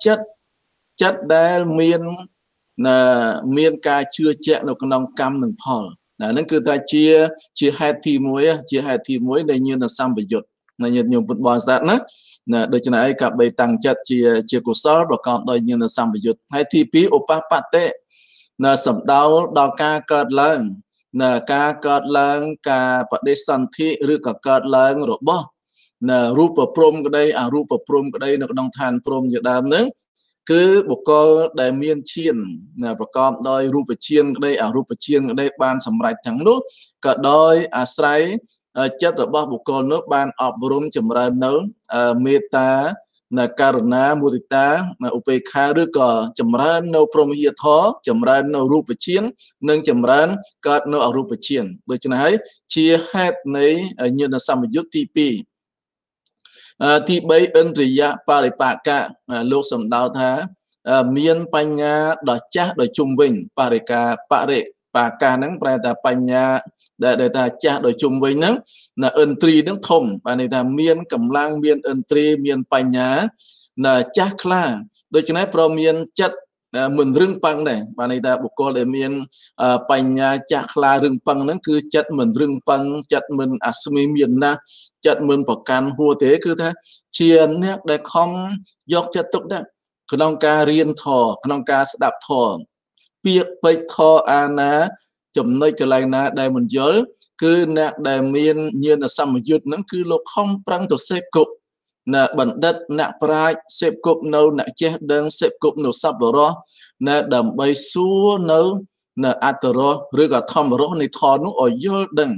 S3: ចិត្តចិត្តដែលមានមាន ការជឿជាក់នៅក្នុងកម្មនិងផលហ្នឹងគឺថាជាជាហេតុទី1ជាហេតុទី1នៃញាណសម្បយុទ្ធនៃញាតិញោមពុទ្ធបរិស័ទណាណាដូច្នេះឯងកបីតាំងចិត្តជាជាកុសលប្រកបដោយញាណសម្បយុត្តហើយទី2ឧបបតិណាសំដៅដល់ការកើតឡើងណាការកើតឡើងការបដិសន្ធិឬក៏កើតឡើងរបស់ណារូបព្រំក្តីអរូបព្រំក្តីនៅក្នុងឋានព្រំជាដើមហ្នឹងគឺបុគ្គលដែលមានឈានណាប្រកបដោយរូបឈានក្តីអរូបឈានក្តីបានសម្រេចទាំងនោះក៏ដោយអាស្រ័យចិត្តរបស់បុគ្គលនោះបានអប់រំចម្រើននៅមេត្តាណាករុណាមុទិតាណាឧបេក្ខាឬក៏ចម្រើននៅព្រមហិយធរចម្រើននៅរូបជានិងចម្រើនកើតនៅអរូបជាដូច្នេះហើយជាហេតុនៃញាណសម្យុទ្ធទី2ទី3ឥន្ទ្រិយបរិបាកៈលោកសំដៅថាមានបញ្ញាដ៏ចាស់ដ៏ជុំវិញបរិកាបរិបាកាហ្នឹងប្រែថាបញ្ញាដែលដែលថាចាស់ដោយជុំវិញហ្នឹងណាអិនទ្រីហ្នឹងធំ បានន័យថាមានកម្លាំងមានអិនទ្រីមានបញ្ញា ណាចាស់ខ្លាដូច្នេះប្រមានចិត្តមិនរឹងប៉ឹងដែរបានន័យថាបុគ្គលដែលមានបញ្ញាចាស់ខ្លារឹងប៉ឹងហ្នឹងគឺចិត្តមិនរឹងប៉ឹងចិត្តមិនអាស្មីមានណាស់ចិត្តមិនប្រកាន់ហួរទេគឺថាជាអ្នកដែលខំយកចិត្តទុកដាក់ក្នុងការរៀនធម៌ក្នុងការស្ដាប់ធម៌ពាក្យពេចខអាណាចំណុចកន្លែងណាដែលមិនយល់គឺអ្នកដែលមានញាណសម្យុទ្ធហ្នឹងគឺលោកខំប្រឹងទៅសេពគុកណាបណ្ឌិតអ្នកប្រាជ្ញសេពគុកនៅអ្នកចេះដឹងសេពគុកនៅសប្បុរសណាដើម្បីសួរនៅណាអត្តរសឬក៏ធម្មរសនៃធម៌នោះឲ្យយល់ដឹង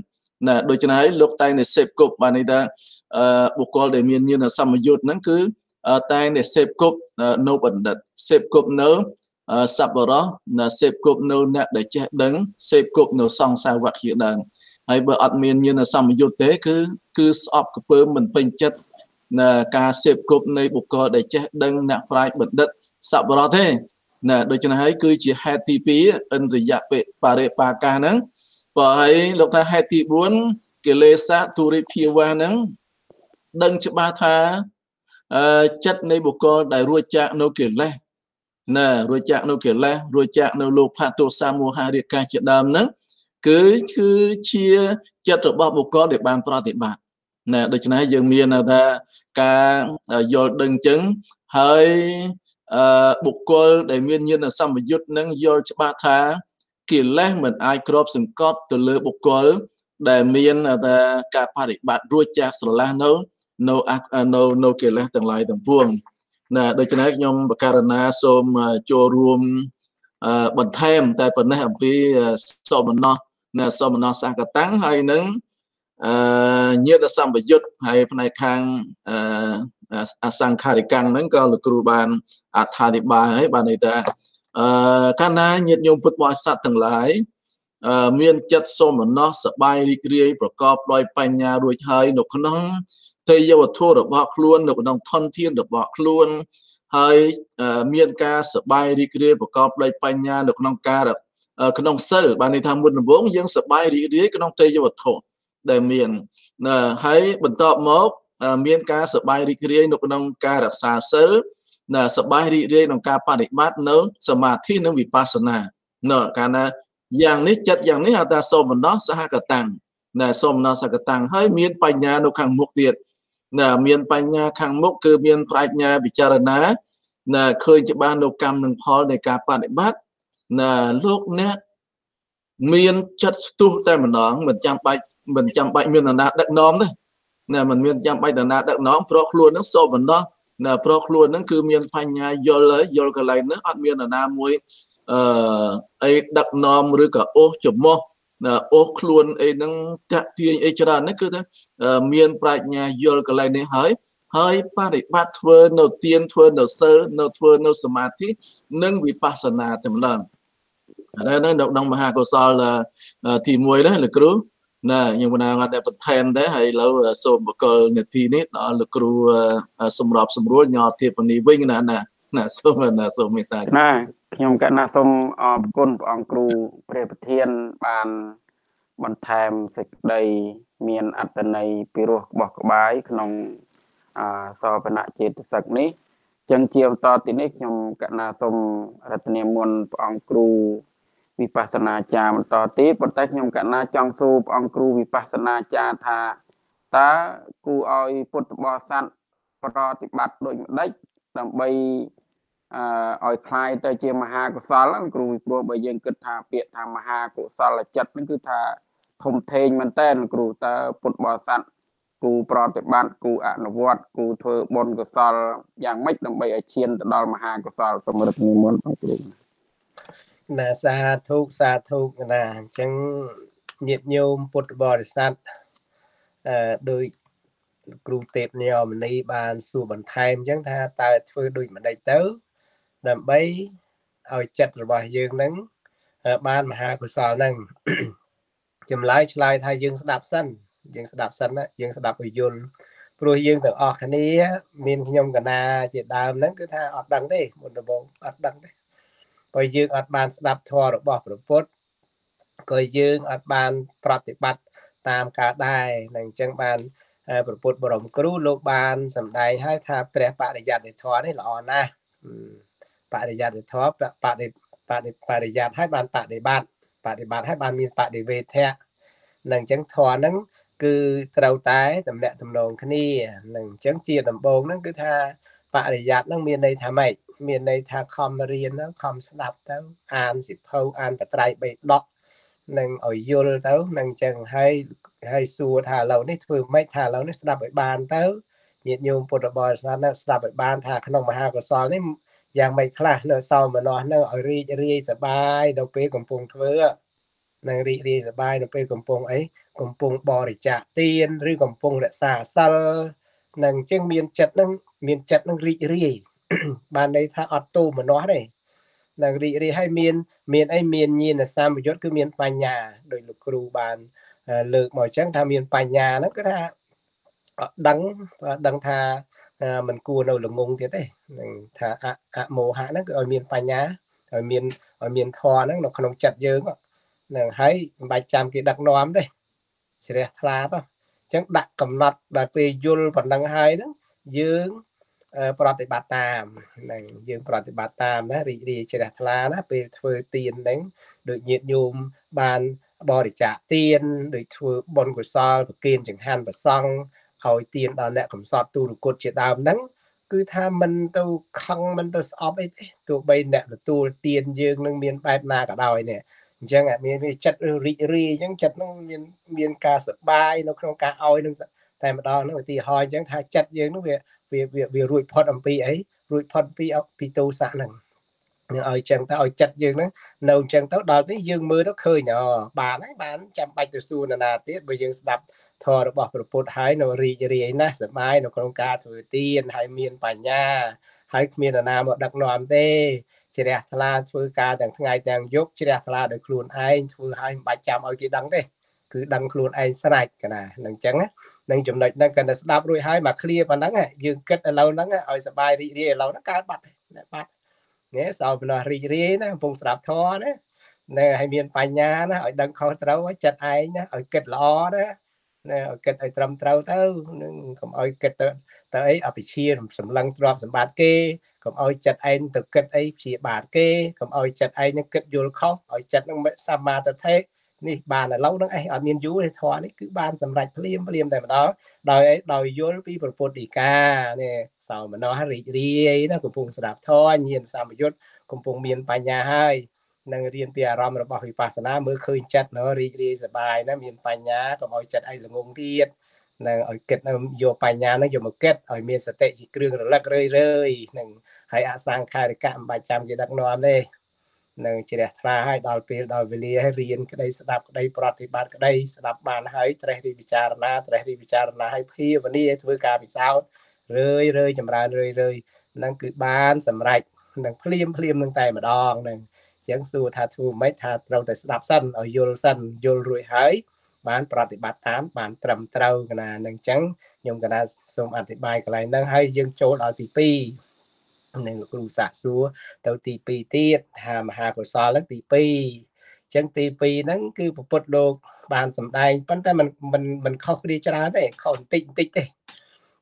S3: ណាដូច្នេះហើយលោកតែងតែសេពគប់បានន័យថាអឺបុគ្គលដែលមានញាណសម្យុទ្ធហ្នឹងគឺតែងតែសេពគប់នៅបណ្ឌិតសេពគប់នៅសប្បុរសណាសេពគប់នៅអ្នកដែលចេះដឹងសេពគប់នៅសង្សារវត្តជាដើមហើយបើអត់មានញាណសម្យុទ្ធទេគឺគឺស្អប់ក្ពើមមិនពេញចិត្តណាការសេពគប់នៃបុគ្គលដែលចេះដឹងអ្នកប្រាជ្ញបណ្ឌិតសប្បុរសទេណាដូច្នេះហើយគឺជាហេតុទី2អិនរយៈពេបរិបាកាសហ្នឹងបើហើយលោកថាហេតុទី4កិលេសៈទុរិភាវៈហ្នឹងដឹងច្បាស់ថាចិត្តនៃបុគ្គលដែលរួចចាកនៅកិលេសណារួចចាក់នៅកិលេសរួចចាក់នៅលោភៈទោសៈមោហៈរាកាជាដើមហ្នឹងគឺគឺជាចិត្តរបស់បុគ្គលដែលបានប្រតិបត្តិណាដូច្នេះយើងមានថាការយល់ដឹងចឹងហើយអឺបុគ្គលដែលមានញាណសម្បយុទ្ធនឹងយល់ច្បាស់ថាកិលេសមិនអាចគ្របសង្កត់ទៅលើបុគ្គលដែលមានថាការបប្រតិបត្តិរួចចាស់ស្រឡះនៅនៅនៅនៅកិលេសទាំងឡាយទាំងពួងណាដូច្នេះខ្ញុំបករណាសូមចូលរួមបន្ថែមតែប៉ុណ្ណេះអំពីសមណោះណាសមណោះសង្កតាំងហើយនឹងអឺញាតសម្បយុទ្ធហើយផ្នែកខាងអឺអសង្ខារិកាំងហ្នឹងក៏លោកគ្រូបានអត្ថាធិប្បាយហើយបានន័យថាអឺកាលណាញាតញោមពុទ្ធបរិស័ទទាំងឡាយមានចិត្តសមណោះសបាយរីករាយប្រកបដោយ បញ្ញារួចហើយនៅក្នុងតិយវត្ថុរបស់ខ្លួននៅក្នុងធនធានរបស់ខ្លួនហើយមានការសបាយរីករាយប្រកបដោយបញ្ញានៅក្នុងការក្នុងសិលបានន័យថាមុនដំបូងយើងសបាយរីករាយក្នុងទេយវត្ថុដែលមានហើយបន្តមកមានការសបាយរីករាយនៅក្នុងការរក្សាសិលណាសបាយរីករាយក្នុងការបប្រតិបត្តិនៅសមាធិនិងវិបស្សនាណាកាលណាយ៉ាងនេះចិត្តយ៉ាងនេះហៅថាសោមនស្សសហកតាំងណាសោមនស្សសហកតាំងហើយមានបញ្ញានៅខាងមុខទៀតណាមានបញ្ញាខាងមុខគឺមានប្រាជ្ញា ពិចារណាណាឃើញច្បាស់នៅកម្មនិងផលនៃការបដិបត្តិណាលោកអ្នកមានចិត្តស្ទុះតែម្ដងមិនចាំបាច់មិនចាំបាច់មាននរណា ដឹកនាំទេណាមិនមានចាំបាច់នរណាដឹកនាំព្រោះខ្លួននឹងសោបណ្ដោះណាព្រោះខ្លួននឹងគឺមានបញ្ញាយល់ហើយយល់កន្លែងនោះអត់មាននរណាមួយអឺអីដឹកនាំឬក៏អូសចំោះណាអូសខ្លួនអីហ្នឹងតាក់ទាញអីច្រើនហ្នឹងគឺថាមាន ប្រាជ្ញាយល់កន្លែងនេះហើយហើយបរិបត្តិធ្វើនៅទៀនធ្វើនៅសិលនៅធ្វើនៅសមាធិនិងវិបស្សនាតែម្ដងហើយនៅក្នុងមហាកុសលទី1ណាលោកគ្រូណាខ្ញុំមិនដឹងអត់បន្ថែមទេហើយឥឡូវសូមបកលនាទីនេះដល់លោកគ្រូសម្របសម្រួលញោធិបនីវិញណាណា ណាសូមណាសូមមេត្តាណា
S1: ខ្ញុំកណាសូមអរគុណព្រះអង្គគ្រូព្រះប្រធានបានបន្ថែមសេចក្តីមានអត្តន័យពិរោះបោះក្បាយក្នុងអសវនៈចេតសិកនេះចឹងជាបន្តទីនេះខ្ញុំកណាសូមរតនាមុនព្រះអង្គគ្រូវិបស្សនាចារ្យបន្តទៀតប៉ុន្តែខ្ញុំកណាចង់សួរព្រះអង្គគ្រូវិបស្សនាចារ្យថាតើគូឲ្យពុទ្ធបរិស័ទប្រតិបត្តិដូចម្ដេចដើម្បីអឺឲ្យคลายទៅជាមហាកុសលគ្រូព្រោះបើយើង គិតថាពាក្យថាមហាកុសលចិត្តនឹងគឺថាធំធេងមែនតើលោកគ្រូតើពុទ្ធបរិស័ទគូប្រតិបត្តិគូ អនុវត្តគូធ្វើបុណ្យកុសលយ៉ាងម៉េចដើម្បីឲ្យឈានទៅដល់មហាកុសល សម្រាប
S2: ់និមន្តបងគ្រូណាសាធុសាធុណាអញ្ចឹងញាតិញោមពុទ្ធបរិស័ទអឺដោយគ្រូទេពញោមនីបានសួរបន្ថែមអញ្ចឹងថាតើធ្វើដូចម្ដេចទៅដើម្បីឲ្យចិត្តរបស់យើងនឹងបានមហាកុសលនឹងចម្លើយឆ្លើយថាយើងស្ដាប់សិនយើងស្ដាប់សិនយើងស្ដាប់ឲ្យយល់ព្រោះយើងទាំងអស់គ្នា មានខ្ញុំកណាជាដើមហ្នឹងគឺថាអត់ដឹងទេមុនដំបូងអត់ដឹងទេបើយើងអត់បានស្ដាប់ធម៌របស់ព្រះពុទ្ធក៏យើងអត់បានប្រតិបត្តិតាមការដែរនឹងអញ្ចឹងបានព្រះពុទ្ធបរមគ្រូលោកបាន សម្ដែងឲ្យថាព្រះបរិយត្តិធម៌នេះល្អណាស់បរិយត្តិធម៌បរិបរិយត្តិឲ្យបានបដិបត្តិបប្រតិបត្តិហើយបានមានបដិវេធៈនឹងអញ្ចឹងធរហ្នឹងគឺត្រូវតែតំណាក់តំណងគ្នានឹងអញ្ចឹងជាដំបងហ្នឹងគឺថាបរិយ័តហ្នឹងមានន័យថាម៉េចមានន័យថាខំរៀនទៅខំស្ដាប់ទៅអានសិភៅអានបត្រៃបេដកនឹងឲ្យយល់ទៅនឹងអញ្ចឹងហើយហើយសួរថាឥឡូវនេះធ្វើម៉េចថាឥឡូវនេះស្ដាប់ឲ្យបាន ទៅញាតិញោមពុទ្ធបរិស័ទស្ដាប់ឲ្យបានថាក្នុងមហាកុសលនេះយ៉ាងម៉េចខ្លះនៅសោមនស្សនឹងឲ្យរីករាយសបាយនៅពេលកំពុងធ្វើនឹងរីករាយសបាយនៅពេលកំពុងអីកំពុងបរិច្ចាគទានឬកំពុងរក្សាសិលនឹងជាងមានចិត្តនឹងមានចិត្តនឹងរីករាយបានន័យថាអត់ទូមនស្សទេនឹងរីករាយហើយមានមានអីមានញាណសម្បយុត្តគឺមានបញ្ញាដោយលោកគ្រូបានលើកមកអញ្ចឹងថាមានបញ្ញាហ្នឹងគឺថាដឹងដឹងថាណាមិនគួរនៅល្ងងទៀតទេនឹងថាអអមោហៈហ្នឹងគឺឲ្យមានបញ្ញាឲ្យមានឲ្យមានធម៌ហ្នឹងនៅក្នុងចិត្តយើងហ្នឹងហើយមិនបាច់ចាំគេដឹកនាំទេជ្រះថ្លាទៅអញ្ចឹងដាក់កំណត់ដល់ពេលយល់ប៉ុណ្ណឹងហើយហ្នឹងយើង ប្រតិបត្តិតាមហ្នឹងយើងប្រតិបត្តិតាមណារីករាយជ្រះថ្លាណាពេលធ្វើទៀនហ្នឹងដូចញាតញោមបានបរិច្ចាគទៀនដូចធ្វើបុណ្យកុសលប្រគេនចង្ហាន់ប្រសង់ឲ្យទៀនដល់អ្នកកំសត់ទូរគុតជាដើមហ្នឹងគឺថាមិនទៅខឹងមិនទៅស្អប់អីទេទោះបីអ្នកទទួលទៀនយើងនឹងមានបែបណាក៏ដោយនេះអញ្ចឹងអាចមានចិត្តរីករាយអញ្ចឹងចិត្តនឹងមានមានការសប្បាយនៅក្នុងការឲ្យនឹងតែម្ដងនោះឧទាហរណ៍អញ្ចឹងថាចិត្តយើងនោះវាវាវារួចផុតអំពីអីរួចផុតពីពីទោសៈហ្នឹងនឹងឲ្យចឹងទៅឲ្យចិត្តយើងហ្នឹងនៅចឹងទៅដល់នេះយើងមើលទៅឃើញអូបានហើយបានចាំបាច់ទៅសួរនរណាទៀតបើយើងស្ដាប់ធម៌របស់ព្រះពុទ្ធហើយនៅរីករាយណាស់សប្បាយនៅក្នុងការធ្វើទានហើយមានបញ្ញា ហើយគ្មាននរណាមកដឹកនាំទេជ្រះថ្លាធ្វើការទាំងថ្ងៃទាំងយប់ជ្រះថ្លាដោយខ្លួនឯងធ្វើឲ្យមិនបាច់ចាំឲ្យគេដឹងទេគឺដឹងខ្លួនឯងស្រេចកណានឹងអញ្ចឹងនឹងចំណុចហ្នឹងគាត់តែស្ដាប់រួចហើយមកឃ្លាប៉ុណ្ណឹងយើងគិតឥឡូវហ្នឹងឲ្យសบายរីករាយឥឡូវហ្នឹងកើតបាត់បាត់នេះសោប៉ុណ្ណោះរីករាយណាកំពុងស្ដាប់ធម៌ណានៅឲ្យមានបញ្ញាណាឲ្យដឹងខុសត្រូវចិត្តឯងណាឲ្យគិតល្អណាណាគិតឲ្យត្រឹមត្រូវទៅនឹងកុំឲ្យគិតទៅទៅអីអភិជាសម្លឹងទ្រព្យសម្បត្តិគេកុំឲ្យចិត្តឯងទៅគិតអីព្យាបាទគេកុំឲ្យចិត្តឯងនឹងគិតយល់ខុសឲ្យចិត្តនឹងសម្មាទិដ្ឋិនេះបានឥឡូវនឹងអីអត់មានយូរទេធម៌នេះគឺបានសម្រេចភ្លាមភ្លាមតែម្ដងដោយដោយយល់ពីប្រពុតិកានេះសោមនស្សរីករាយណាកំពុងស្ដាប់ធម៌ញាណសម្យុទ្ធកំពុងមានបញ្ញាហើយនឹងរៀនពីអារម្មណ៍របស់វិបស្សនាមើលឃើញចិត្តណរីករាយសប្បាយណាមានបញ្ញាកុំឲ្យចិត្តឯងល្ងងទៀតនឹងឲ្យគិតយកបញ្ញានឹងយកមកគិតឲ្យមានសតិជាគ្រឿងរលឹករឿយរឿយនឹងហើយអសង្ខារិកៈមិនបាច់ចាំគេដឹកនាំទេនឹងជ្រះថ្លាឲ្យដល់ពេលដល់វេលារៀនក្តីស្ដាប់ក្តីប្រតិបត្តិក្តីស្ដាប់បានហើយត្រេះរិះពិចារណា ត្រេះរិះពិចារណាឲ្យភាវនាធ្វើការពិសោធន៍រឿយរឿយចម្រើនរឿយរឿយនឹងគឺបានសម្រេចនឹងភ្លាមភ្លាមនឹងតែម្ដងនឹងចឹងសួរថាធ្វើមិនថាត្រូវតែស្ដាប់សិនឲ្យយល់សិនយល់រួចហើយ បានប្រតិបត្តិតាម បានត្រឹមត្រូវកណានឹងចឹងខ្ញុំកណាសូមអធិប្បាយកន្លែងហ្នឹងហើយយើងចូលដល់ទី2នឹងលោកគ្រូសាក់សួរទៅទី2ទៀតថាមហាកុសលហ្នឹងទី2ចឹងទី2ហ្នឹងគឺពពុទ្ធលោកបានសម្ដែងប៉ុន្តែมันมันมันខុសគ្នាច្រើនទេខុសបន្តិចបន្តិចទេ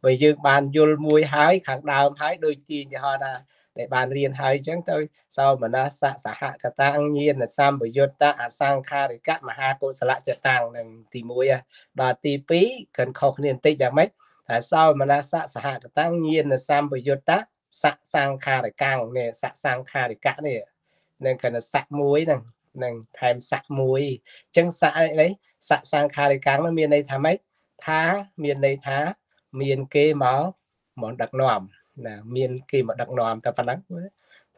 S2: បើយើងបានយល់មួយហើយខាងដើមហើយដូចជាគេហៅថាដែលបានរៀនហើយអញ្ចឹងទៅសោមនស្សសហកតាំងញាណសម្បយុត្តអសង្ខារិកមហាកុសលចតាំងនឹងទី1ដល់ទី2គិនខុសគ្នាបន្តិចយ៉ាងម៉េចថាសោមនស្សសហកតាំងញាណសម្បយុត្តសសង្ខារិកាំងនេះសសង្ខារិកនេះនឹងគណស័កមួយហ្នឹងនឹងថែមស័កមួយអញ្ចឹងស័កអីស័កសង្ខារិកាំងនោះមានន័យថាម៉េចថាមានន័យថាមានគេមកមកដឹកនាំណាមានគេមកដឹកនាំតែប៉ុណ្ណឹង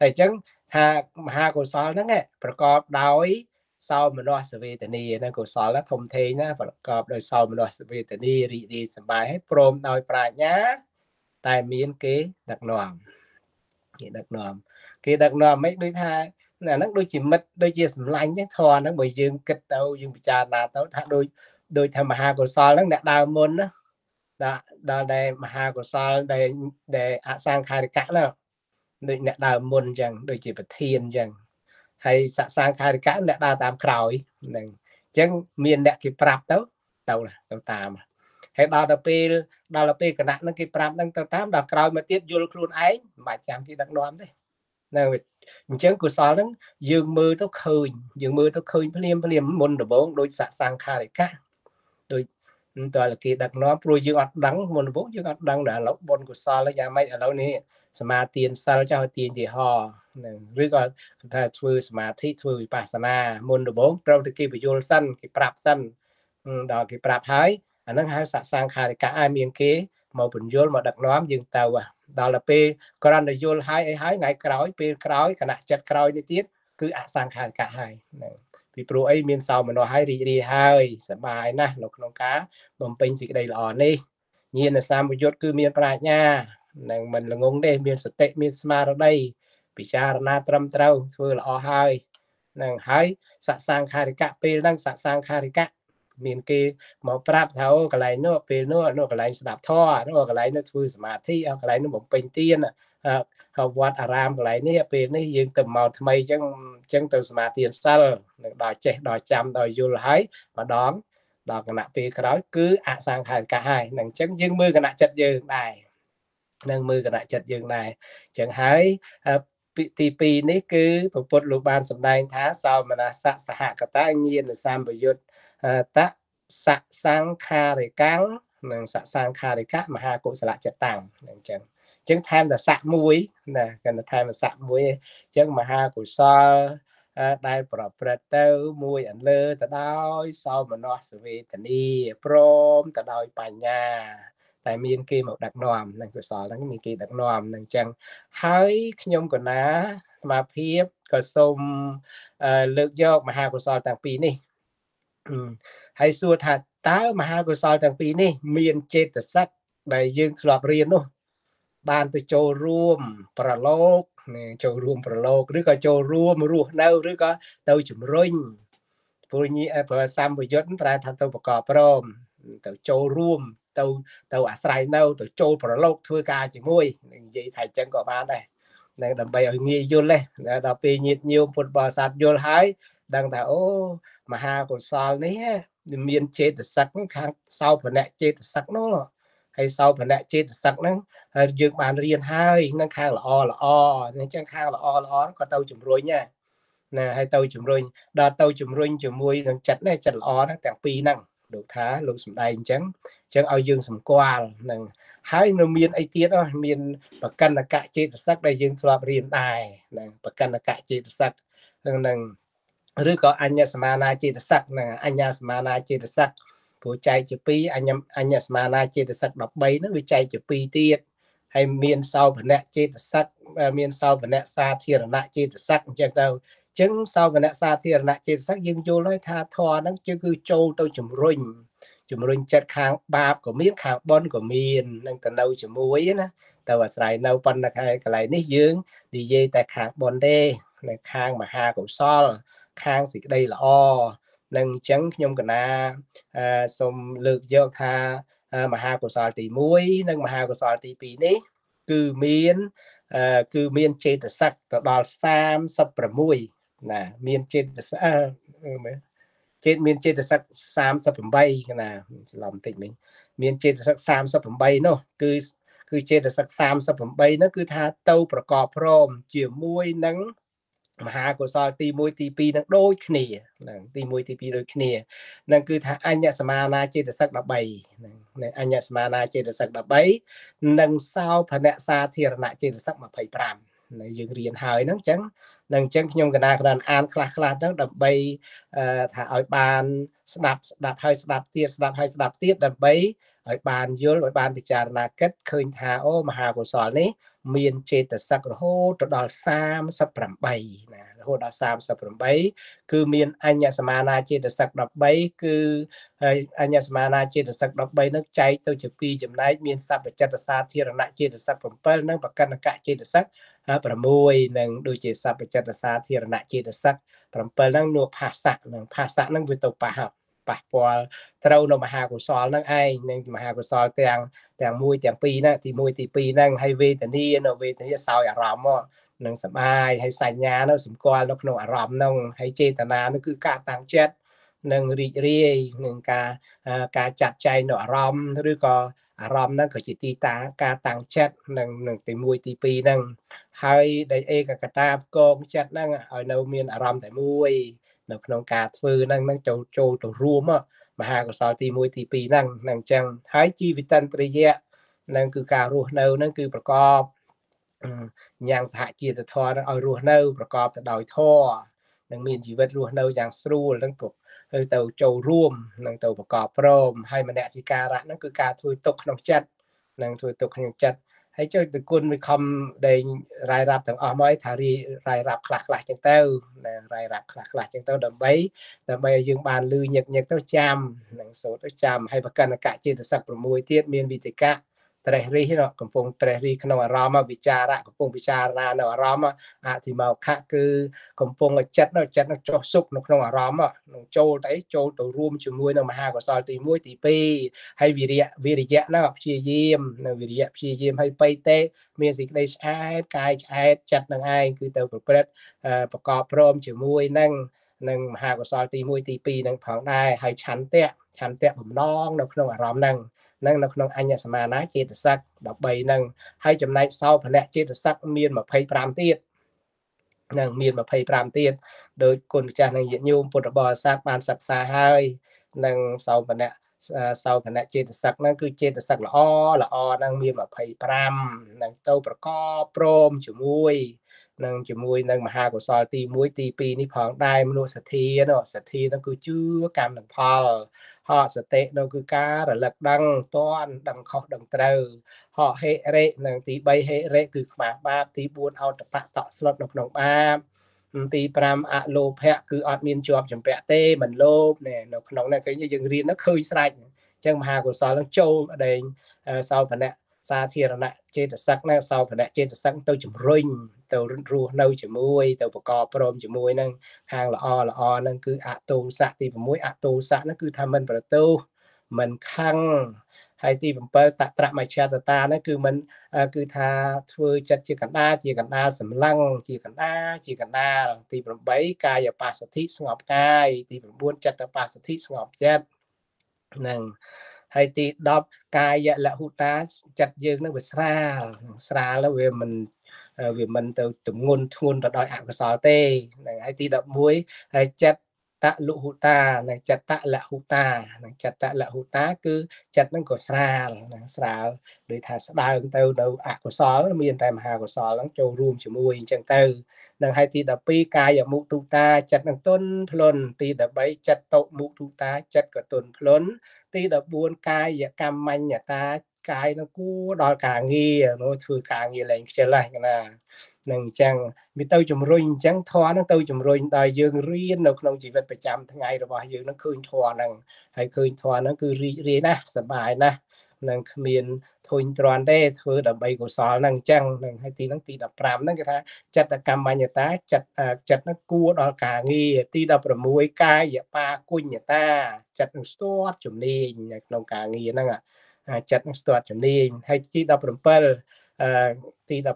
S2: តែអញ្ចឹងថាមហាកុសលហ្នឹងប្រកបដោយសោមនស្សវេទនីហ្នឹងកុសលធំធេងណាប្រកបដោយសោមនស្សវេទនីរីករាយសប្បាយហើយព្រមដោយប្រាជ្ញាតែមានគេដឹកនាំគេដឹកនាំគេដឹកនាំមិនដូចថាអាហ្នឹងដូចជាមិត្តដូចជាសម្លាញ់ចឹងធរហ្នឹងបើយើងគិតទៅយើងពិចារណាទៅថាដូចដូចថាមហាកុសលហ្នឹងអ្នកដើមមុនណាដាក់ដល់ដែលមហាកុសលដែលដែលអសង្ខារិកៈណាដូចអ្នកដើមមុនអញ្ចឹងដូចជាប្រធានអញ្ចឹងហើយសសង្ខារិកៈអ្នកដើរតាមក្រោយហ្នឹងអញ្ចឹងមានអ្នកគេប្រាប់ទៅទៅទៅតាមហើយដល់ទៅពេលដល់ទៅពេលគណៈហ្នឹងគេប្រាប់ហ្នឹងទៅតាមដល់ក្រោយមកទៀតយល់ខ្លួនឯងមិនបាច់ចាំគេដឹកនាំទេនៅអញ្ចឹងកុសលហ្នឹងយើងមើលទៅឃើញយើងមើលទៅឃើញភ្លាមភ្លាមមុនដំបូងដូចសសង្ខារិកៈតើគេដឹកនាំព្រោះយើងអត់ដឹងមុនពុកយើងអត់ដឹងដល់ឥឡូវបុណ្យកុសលយ៉ាងម៉េចឥឡូវនេះសមាទានសិលចោលទានទីហោនឹងឬក៏គេថាធ្វើសមាធិធ្វើវិបស្សនាមុនដំបូងត្រូវតែគេបញ្យល់សិនគេប្រាប់សិនដល់គេប្រាប់ហើយអានឹងហៅសាសង្ខារិកាឲ្យមានគេមកបញ្យល់មកដឹកនាំយើងទៅដល់ទៅពេលក្រាន់តែយល់ហើយអីហើយថ្ងៃក្រោយពេលក្រោយគណៈចិត្តក្រោយនេះទៀតគឺអសង្ខារិកាហើយហ្នឹងពីព្រោះអីមានសោមនស្សហើយរីករាយហើយសប្បាយណាស់នៅក្នុងការ បំពេញសេចក្តីល្អនេះញាណសម្បយុទ្ធគឺមានប្រាជ្ញានឹងមិនល្ងងទេមានសតិមានស្មារតីពិចារណាត្រឹមត្រូវធ្វើល្អហើយនឹងហើយសសង្ខារិកៈពេលហ្នឹងសសង្ខារិកៈមានគេមកប្រាប់ថាអូកន្លែងនោះពេលនោះនោះកន្លែងស្ដាប់ធម៌នោះកន្លែងនោះធ្វើសមាធិកន្លែងនោះបំពេញទានវត្តអារាមកន្លែងនេះពេលនេះយើងទៅមកថ្មីអញ្ចឹងអញ្ចឹងទៅសមាធិសិលនឹងដល់ចេះដល់ចាំដល់យល់ហើយម្ដងដល់គណៈពេលក្រោយ គឺអសង្ខារកៈហើយនឹងអញ្ចឹងយើងមើលគណៈចិត្តយើងដែរនឹងមើលគណៈចិត្តយើងដែរអញ្ចឹងហើយទី2នេះគឺព្រះពុទ្ធលោកបានសម្ដែង ថាសោមនស្សៈសហកតាញាណសម្បយុត្តតសសង្ខារិកាំងនិងសសង្ខារិកៈមហាកុសលចិត្តតាំងអញ្ចឹងចឹងថែមតែសាក់មួយណាគាត់ថែមតែសាក់មួយចឹងមហាកុសលដែលប្រព្រឹត្តទៅមួយអន្លើទៅដោយសោមនស្សវេទនីព្រមទៅដោយបញ្ញាតែមានគេមកដឹកនាំនឹងកុសលហ្នឹងមានគេដឹកនាំនឹងចឹងហើយខ្ញុំកណាសមាភិបក៏សូមលើកយកមហាកុសលទាំងពីរនេះហើយសួរថាតើមហាកុសលទាំងពីរនេះ មានចេតសិកដែលយើងធ្លាប់រៀននោះបានទៅចូលរួមប្រឡូកចូលរួមប្រឡូកឬក៏ចូលរួមរស់នៅឬក៏ទៅជំរុញព្រោះញីប្រសម្ពយុទ្ធប្រែថាទៅប្រកបព្រមទៅចូលរួមទៅទៅអាស្រ័យនៅ ទៅចូលប្រឡូកធ្វើការជាមួយនិយាយថាចឹងក៏បានដែរនៅដើម្បីឲ្យងាយយល់ដែរដល់ពេលញាតញោមពុទ្ធបរិស័ទយល់ហើយដឹងថាអូមហាកុសលនេះមានចេតសិកខាងសោភណៈចេតសិកនោះហើយសោភណៈចេតសិកហ្នឹងហើយយើងបានរៀនហើយនឹងខាងល្អល្អអញ្ចឹងខាងល្អល្អក៏ទៅជំរុញដែរណាហើយទៅជំរុញដល់ទៅជំរុញជាមួយនឹងចិត្តនេះចិត្តល្អហ្នឹងទាំងពីរហ្នឹងលោកថាលោកសំដែងអញ្ចឹងអញ្ចឹងឲ្យយើងសម្គាល់នឹងហើយនៅមានអីទៀតមានប្រកណ្ណកៈចេតសិកដែលយើងធ្លាប់រៀនដែរណាប្រកណ្ណកៈចេតសិកនឹងនឹងឬក៏អញ្ញសមានាចេតសិកនឹងអញ្ញាសមានាចេតសិកព្រោះចែកជា2អញ្ញអញ្ញសមានាចេតសិក13ហ្នឹងវាចែកជា2ទៀតហើយមានសោភណៈចេតសិកមានសោភណៈសាធារណៈចេតសិកអញ្ចឹងទៅអញ្ចឹងសោភណៈសាធារណៈចេតសិកយើងយល់ហើយថាធម៌ហ្នឹងគឺចូលទៅជំរុញជំរុញចិត្តខាងបាបក៏មានខាងបុណ្យក៏មាននឹងទៅនៅជាមួយណាទៅអាស្រ័យនៅប៉ុន្តែកន្លែងនេះយើងនិយាយតែខាងបុណ្យទេនៅខាងមហាកុសលខាងសេចក្តីល្អនឹងអញ្ចឹងខ្ញុំកណាសូមលើកយកថាមហាកុសលទី1និងមហាកុសលទី2នេះ គឺមានគឺមានចេតសិកទៅដល់36ណាមានចេតសិកចេតមានចេតសិក38ណាច្រឡំតិចមិញមានចេតសិក38នោះគឺគឺចេតសិក38នោះគឺថាទៅប្រកបព្រម ជាមួយនឹងមហាកុសលទី1ទី2នឹងដូចគ្នាហ្នឹងទី1ទី2ដូចគ្នាហ្នឹងគឺថាអញ្ញសមាណាចេតសិក13ហ្នឹងអញ្ញសមាណាចេតសិក13និងសោភនៈសាធារណៈចេតសិក25នៅយើងរៀនហើយហ្នឹងអញ្ចឹងនឹងអញ្ចឹងខ្ញុំកណាក្រានអានខ្លះខ្លះទៅដើម្បីថាឲ្យបាន ស្ដាប់ស្ដាប់ហើយស្ដាប់ទៀតស្ដាប់ហើយស្ដាប់ទៀតដើម្បីឲ្យបានយល់ឲ្យបានពិចារណាគិតឃើញថាអូមហាកុសលនេះមានចេតសិករហូតទៅដល់38ណារហូតដល់38គឺមានអញ្ញសមាណាចេតសិក13គឺ អញ្ញសមាណាចេតសិក13នឹងចែកទៅជា2ចំណែកមានសัพចិត្តសាធារណចេតសិក7និងបកិនកៈចេតសិក6និងដូចជាសัพចិត្តសាធារណចេតសិក7ហ្នឹងនោះផាសៈនិងផាសៈហ្នឹងវាទៅប៉ះប៉ះពាល់ត្រូវនៅមហាកុសលហ្នឹងឯងនឹងមហាកុសល ទាំងទាំងមួយទាំងពីរណាទី1ទី2ហ្នឹងហើយវេទនានៅវេទនាសោយអារម្មណ៍មកនឹងសបាយហើយសញ្ញានៅសម្គាល់នៅក្នុងអារម្មណ៍ហ្នឹងហើយចេតនានោះគឺការតាំងចិត្តនឹងរីករាយនឹងការការចាត់ចែងនៅអារម្មណ៍ឬក៏អារម្មណ៍ហ្នឹងក៏ជាទីតា ការតាំងចិត្តនឹងនឹងទី1ទី2ហ្នឹងហើយដែលឯកកតាផ្គងចិត្តហ្នឹងឲ្យនៅមានអារម្មណ៍តែមួយនៅក្នុងការធ្វើហ្នឹងហ្នឹងចូលចូលទៅរួម មហាកុសលទី1ទី2ហ្នឹងហ្នឹងអញ្ចឹងហើយជីវិតិនប្រយៈហ្នឹងគឺការរស់នៅហ្នឹងគឺប្រកបញ៉ាំងសហជាតធរនឹងឲ្យរស់នៅប្រកបទៅដោយធម៌នឹងមានជីវិតរស់នៅយ៉ាងស្រួលនឹងទៅទៅចូលរួមនឹងទៅប្រកបព្រមហើយមនសិការៈនឹងគឺការធ្វើទុកក្នុងចិត្តនឹងធ្វើទុកក្នុងចិត្តហើយចុចតគុណវាខំដេញរាយរាប់ទាំងអស់មកថារីរាយរាប់ខ្លះខ្លះចឹងទៅណារាយរាប់ខ្លះខ្លះចឹងទៅដើម្បីដើម្បីឲ្យយើងបានលឺញឹកញឹកទៅចាំនឹងសូត្រទៅចាំហើយប្រកិនកៈចេតសិក6ទៀតមានវិតិកៈត្រេះរិះកំពុងត្រេះរិះក្នុងអារម្មណ៍វិចារៈកំពុងពិចារណានៅអារម្មណ៍អតិមោខៈគឺកំពុងចិត្តនៅចិត្តនឹងចុះសុខនៅក្នុងអារម្មណ៍នឹងចូលទៅអីចូលទៅរួមជាមួយនឹងមហាកុសលទី1ទី2ហើយវិរិយវិរិយៈហ្នឹងព្យាយាមនៅវិរិយៈព្យាយាមហើយបៃតេមានសេចក្តីឆ្អែតកាយឆ្អែតចិត្តនឹងឯងគឺទៅប្រព្រឹត្តប្រកបព្រមជាមួយនឹងនឹងមហាកុសលទី1ទី2នឹងផងដែរហើយឆន្ទៈឆន្ទៈបំណងនៅក្នុងអារម្មណ៍ហ្នឹងនឹងនៅក្នុងអញ្ញសមាណាចេតសិក13នឹងហើយចំណែកសោភនៈចេតសិកមាន25ទៀតនឹងមាន25ទៀតដោយគុណម្ចាស់នឹងយញោមពុទ្ធបរិស័ទបានសិក្សាហើយនឹងសោភនៈសោភនៈចេតសិកហ្នឹងគឺចេតសិកល្អល្អហ្នឹងមាន25ហ្នឹងទៅប្រកបព្រមជាមួយ នឹងជាមួយនឹងមហាកុសលទី1ទី2នេះផងដែរមនុស្សសទ្ធានោះសទ្ធានោះគឺជឿកម្មនិងផលហោសតិនោះគឺការរលឹកដឹងតន់ដឹងខុសដឹងត្រូវហោហេរេនឹងទី3ហេរេគឺខ្វះបាបទី4អតបៈតក់ស្លុតនៅក្នុងបាបទី5អលោភៈគឺអត់មានជាប់ចម្ពាក់ទេមិនលោភណែនៅក្នុងនេះគេយើងរៀននោះឃើញស្រេចអញ្ចឹងមហាកុសលនឹងចូលដែងសោភណៈសាធារណៈចេតសិកណាសោភណៈចេតសិកទៅជំរុញទៅរស់នៅជាមួយទៅប្រកបព្រមជាមួយនឹងហាងល្អល្អហ្នឹងគឺអតោស័កទី6អតោស័កហ្នឹងគឺថាមិនប្រទោសមិនខឹងហើយទី7តត្រមជ្ឈតតាហ្នឹងគឺមិនគឺថាធ្វើចិត្តជាកណ្ដាលជាកណ្ដាលសម្លឹងជាកណ្ដាលជាកណ្ដាលទី8កាយបាសទ្ធិស្ងប់កាយទី9ចិត្តបាសទ្ធិស្ងប់ចិត្តហ្នឹងហើយទី10កាយលហុតាចិត្តយើងនឹងវាស្រាលស្រាលវាមិនវាមិនទៅទំងន់ធ្ងន់ទៅដោយអកុសលទេហ្នឹងហើយទី11ហើយចិត្តតលុហុតានិងចិត្តតលហុតានិងចិត្តតលហុតាគឺចិត្តហ្នឹងក៏ស្រាលហ្នឹងស្រាលដោយថាស្ដើងទៅនៅអកុសលមានតែមហាកុសលហ្នឹងចូលរួមជាមួយអញ្ចឹងទៅនឹងហើយទី12កាយមុទុតាចិត្តនឹងទន់ភ្លន់ទី13ចិត្តតុមុទុតាចិត្តក៏ទន់ភ្លន់ទី14កាយកម្មញ្ញតាកាយនឹងគួរដល់ការងារនោះធ្វើការងារឡើងខ្ជិលហ្នឹងណានឹងអញ្ចឹងវាទៅជំរុញអញ្ចឹងធម៌ហ្នឹងទៅជំរុញដល់យើងរៀននៅក្នុងជីវិតប្រចាំថ្ងៃរបស់យើងហ្នឹងឃើញធម៌ហ្នឹងហើយឃើញធម៌ហ្នឹងគឺរីករាយណាស់សប្បាយណាស់នឹងគ្មានធុញទ្រាន់ទេធ្វើដើម្បីកុសលហ្នឹងអញ្ចឹងនឹងហើយទីហ្នឹងទី15ហ្នឹងគេថាចិត្តកម្មញ្ញតាចិត្តចិត្តហ្នឹងគួរដល់ការងារទី16កាយបាគុញ្ញតាចិត្តនឹងស្ទាត់ជំនាញនៅក្នុងការងារហ្នឹងចិត្តស្ទាត់ជំនាញហើយទី17ទី16